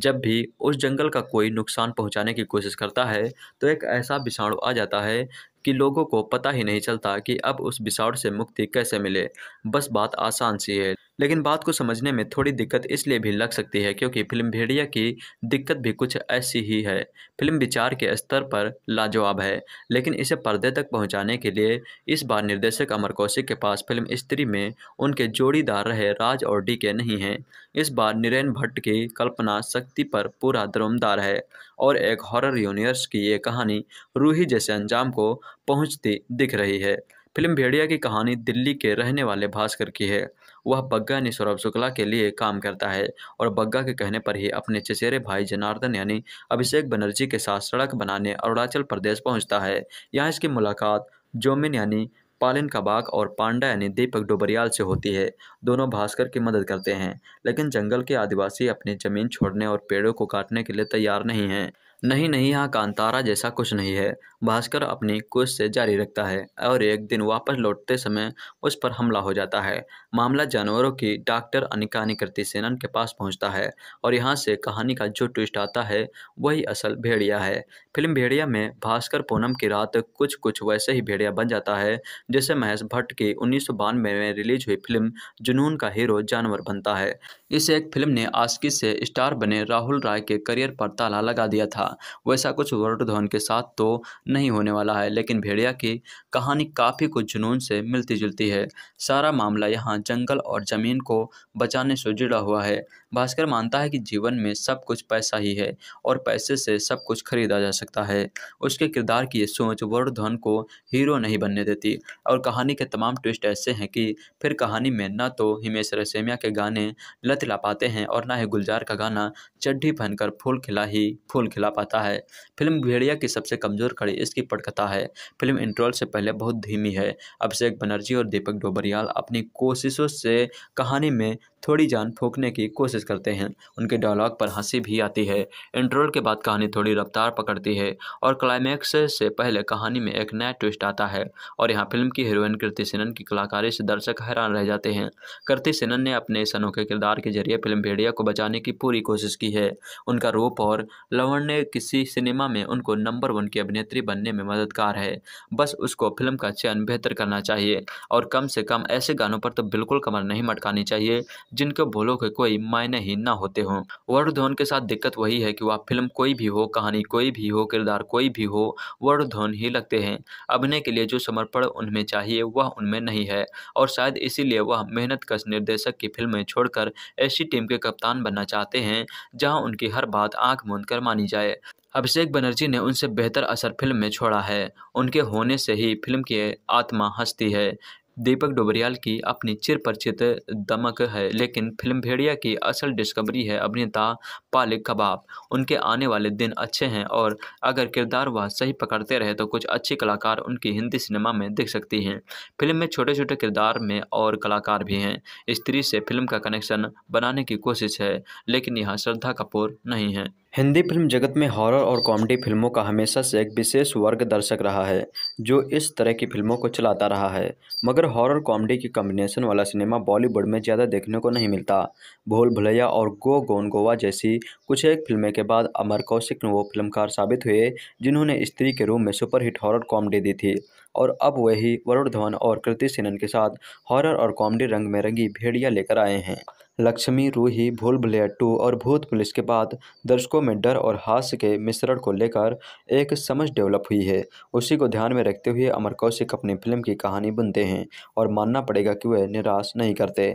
जब भी उस जंगल का कोई नुकसान पहुँचाने की कोशिश करता है तो एक ऐसा विषाणु आ जाता है कि लोगों को पता ही नहीं चलता कि अब उस विषाणु से मुक्ति कैसे मिले बस बात आसान सी है लेकिन बात को समझने में थोड़ी दिक्कत इसलिए भी लग सकती है क्योंकि फिल्म भेड़िया की दिक्कत भी कुछ ऐसी ही है फिल्म विचार के स्तर पर लाजवाब है लेकिन इसे पर्दे तक पहुंचाने के लिए इस बार निर्देशक अमर कौशिक के पास फिल्म स्त्री में उनके जोड़ीदार रहे राज और डी के नहीं हैं इस बार नीरेन भट्ट की कल्पना शक्ति पर पूरा दरमदार है और एक हॉरर यूनिवर्स की ये कहानी रूही जैसे अंजाम को पहुँचती दिख रही है फिल्म भेड़िया की कहानी दिल्ली के रहने वाले भास्कर की है वह बग्गा ने सौरभ शुक्ला के लिए काम करता है और बग्गा के कहने पर ही अपने चचेरे भाई जनार्दन यानी अभिषेक बनर्जी के साथ सड़क बनाने अरुणाचल प्रदेश पहुंचता है यहाँ इसकी मुलाकात जोमिन यानी पालिन कबाक और पांडा यानी दीपक डोबरियाल से होती है दोनों भास्कर की मदद करते हैं लेकिन जंगल के आदिवासी अपनी जमीन छोड़ने और पेड़ों को काटने के लिए तैयार नहीं हैं नहीं नहीं यहाँ कांतारा जैसा कुछ नहीं है भास्कर अपनी कुछ से जारी रखता है और एक दिन वापस लौटते समय उस पर हमला हो जाता है मामला जानवरों की डॉक्टर अनिका निकृति सेनन के पास पहुंचता है और यहाँ से कहानी का जो ट्विस्ट आता है वही असल भेड़िया है फिल्म भेड़िया में भास्कर पूनम की रात कुछ कुछ वैसे ही भेड़िया बन जाता है जैसे महेश भट्ट की उन्नीस में रिलीज हुई फिल्म जुनून का हीरो जानवर बनता है इस एक फिल्म ने आसकी से स्टार बने राहुल राय के करियर पर ताला लगा दिया था था वैसा कुछ वर्ड धोन के साथ तो नहीं होने वाला है लेकिन भेड़िया की कहानी काफ़ी कुछ जुनून से मिलती जुलती है सारा मामला यहाँ जंगल और ज़मीन को बचाने से जुड़ा हुआ है भास्कर मानता है कि जीवन में सब कुछ पैसा ही है और पैसे से सब कुछ खरीदा जा सकता है उसके किरदार की ये सोच वर्ड धवन को हीरो नहीं बनने देती और कहानी के तमाम ट्विस्ट ऐसे हैं कि फिर कहानी में न तो हिमेश रेसेमिया के गाने लत ला पाते हैं और ना ही गुलजार का गाना चड्ढी पहनकर फूल खिला ही फूल खिला पाते पाता है फिल्म भेड़िया की सबसे कमज़ोर कड़ी इसकी पटकथा है फिल्म इंट्रोल से पहले बहुत धीमी है अभिषेक बनर्जी और दीपक डोबरियाल अपनी कोशिशों से कहानी में थोड़ी जान फूकने की कोशिश करते हैं उनके डायलॉग पर हंसी भी आती है इंट्रोल के बाद कहानी थोड़ी रफ्तार पकड़ती है और क्लाइमैक्स से पहले कहानी में एक नया ट्विस्ट आता है और यहाँ फिल्म की हीरोइन कृति सेनन की कलाकारी से दर्शक हैरान रह जाते हैं कृति सेनन ने अपने इस अनोखे किरदार के जरिए फिल्म भेड़िया को बचाने की पूरी कोशिश की है उनका रूप और लवण ने किसी सिनेमा में उनको नंबर वन की अभिनेत्री बनने में मददगार है बस उसको फिल्म का चयन बेहतर करना चाहिए और कम से कम ऐसे गानों पर तो बिल्कुल कमर नहीं मटकानी चाहिए जिनके बोलों के कोई मायने ही ना होते हों वरुण धोन के साथ दिक्कत वही है कि वह फिल्म कोई भी हो कहानी कोई भी हो किरदार कोई भी हो वरुण धोन ही लगते हैं अभिनय के लिए जो समर्पण उनमें चाहिए वह उनमें नहीं है और शायद इसीलिए वह मेहनत कश निर्देशक की फिल्में छोड़कर ऐसी टीम के कप्तान बनना चाहते हैं जहाँ उनकी हर बात आँख मूंद कर मानी जाए अभिषेक बनर्जी ने उनसे बेहतर असर फिल्म में छोड़ा है उनके होने से ही फिल्म की आत्मा हंसती है दीपक डोबरियाल की अपनी चिर परिचित दमक है लेकिन फिल्म भेड़िया की असल डिस्कवरी है अभिनेता पालिक कबाब उनके आने वाले दिन अच्छे हैं और अगर किरदार वह सही पकड़ते रहे तो कुछ अच्छे कलाकार उनकी हिंदी सिनेमा में दिख सकती हैं फिल्म में छोटे छोटे किरदार में और कलाकार भी हैं स्त्री से फिल्म का कनेक्शन बनाने की कोशिश है लेकिन यह श्रद्धा कपूर नहीं है हिंदी फिल्म जगत में हॉरर और कॉमेडी फिल्मों का हमेशा से एक विशेष वर्ग दर्शक रहा है जो इस तरह की फिल्मों को चलाता रहा है मगर हॉरर कॉमेडी की कॉम्बिनेशन वाला सिनेमा बॉलीवुड में ज़्यादा देखने को नहीं मिलता भोल भुलैया और गो गोन गोवा जैसी कुछ एक फिल्में के बाद अमर कौशिक वो फिल्मकार साबित हुए जिन्होंने स्त्री के रूप में सुपरहिट हॉरर कॉमेडी दी थी और अब वही वरुण धवन और कृति सेनन के साथ हॉरर और कॉमेडी रंग में रंगी भेड़िया लेकर आए हैं लक्ष्मी रूही भूल भुलैया टू और भूत पुलिस के बाद दर्शकों में डर और हास्य के मिश्रण को लेकर एक समझ डेवलप हुई है उसी को ध्यान में रखते हुए अमर कौशिक अपनी फिल्म की कहानी बुनते हैं और मानना पड़ेगा कि वह निराश नहीं करते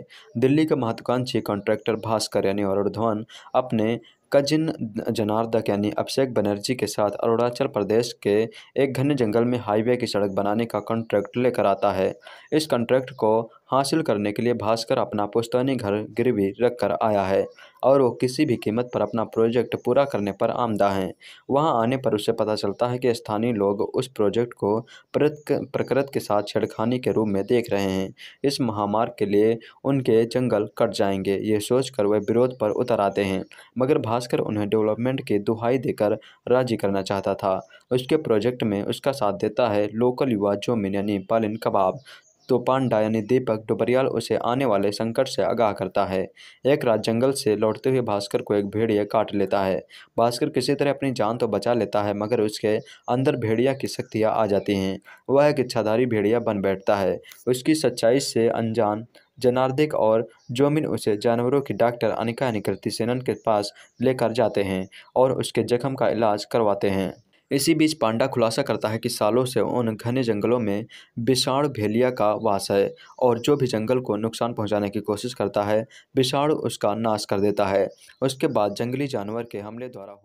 दिल्ली के महत्वाकांक्षी कॉन्ट्रैक्टर भास्कर यानी अरुण अपने कजिन जनार्दक यानी अभिषेक बनर्जी के साथ अरुणाचल प्रदेश के एक घने जंगल में हाईवे की सड़क बनाने का कॉन्ट्रैक्ट लेकर आता है इस कॉन्ट्रैक्ट को हासिल करने के लिए भास्कर अपना पुस्तैनी घर गिरवी रख कर आया है और वो किसी भी कीमत पर अपना प्रोजेक्ट पूरा करने पर आमदा हैं वहां आने पर उसे पता चलता है कि स्थानीय लोग उस प्रोजेक्ट को प्रकृति के साथ छेड़खानी के रूप में देख रहे हैं इस महामार्ग के लिए उनके जंगल कट जाएंगे ये सोचकर वह विरोध पर उतर आते हैं मगर भास्कर उन्हें डेवलपमेंट की दुहाई देकर राजी करना चाहता था उसके प्रोजेक्ट में उसका साथ देता है लोकल युवा जो मिनी पालिन कबाब तो पांडा यानी दीपक डुबरियाल उसे आने वाले संकट से आगाह करता है एक रात जंगल से लौटते हुए भास्कर को एक भेड़िया काट लेता है भास्कर किसी तरह अपनी जान तो बचा लेता है मगर उसके अंदर भेड़िया की शक्तियाँ आ जाती हैं वह एक इच्छाधारी भेड़िया बन बैठता है उसकी सच्चाई से अनजान जनार्दिक और जोमिन उसे जानवरों की डॉक्टर अनिका निकृति सेनन के पास लेकर जाते हैं और उसके जख्म का इलाज करवाते हैं इसी बीच पांडा खुलासा करता है कि सालों से उन घने जंगलों में विषाण भेलिया का वास है और जो भी जंगल को नुकसान पहुंचाने की कोशिश करता है विषाण उसका नाश कर देता है उसके बाद जंगली जानवर के हमले द्वारा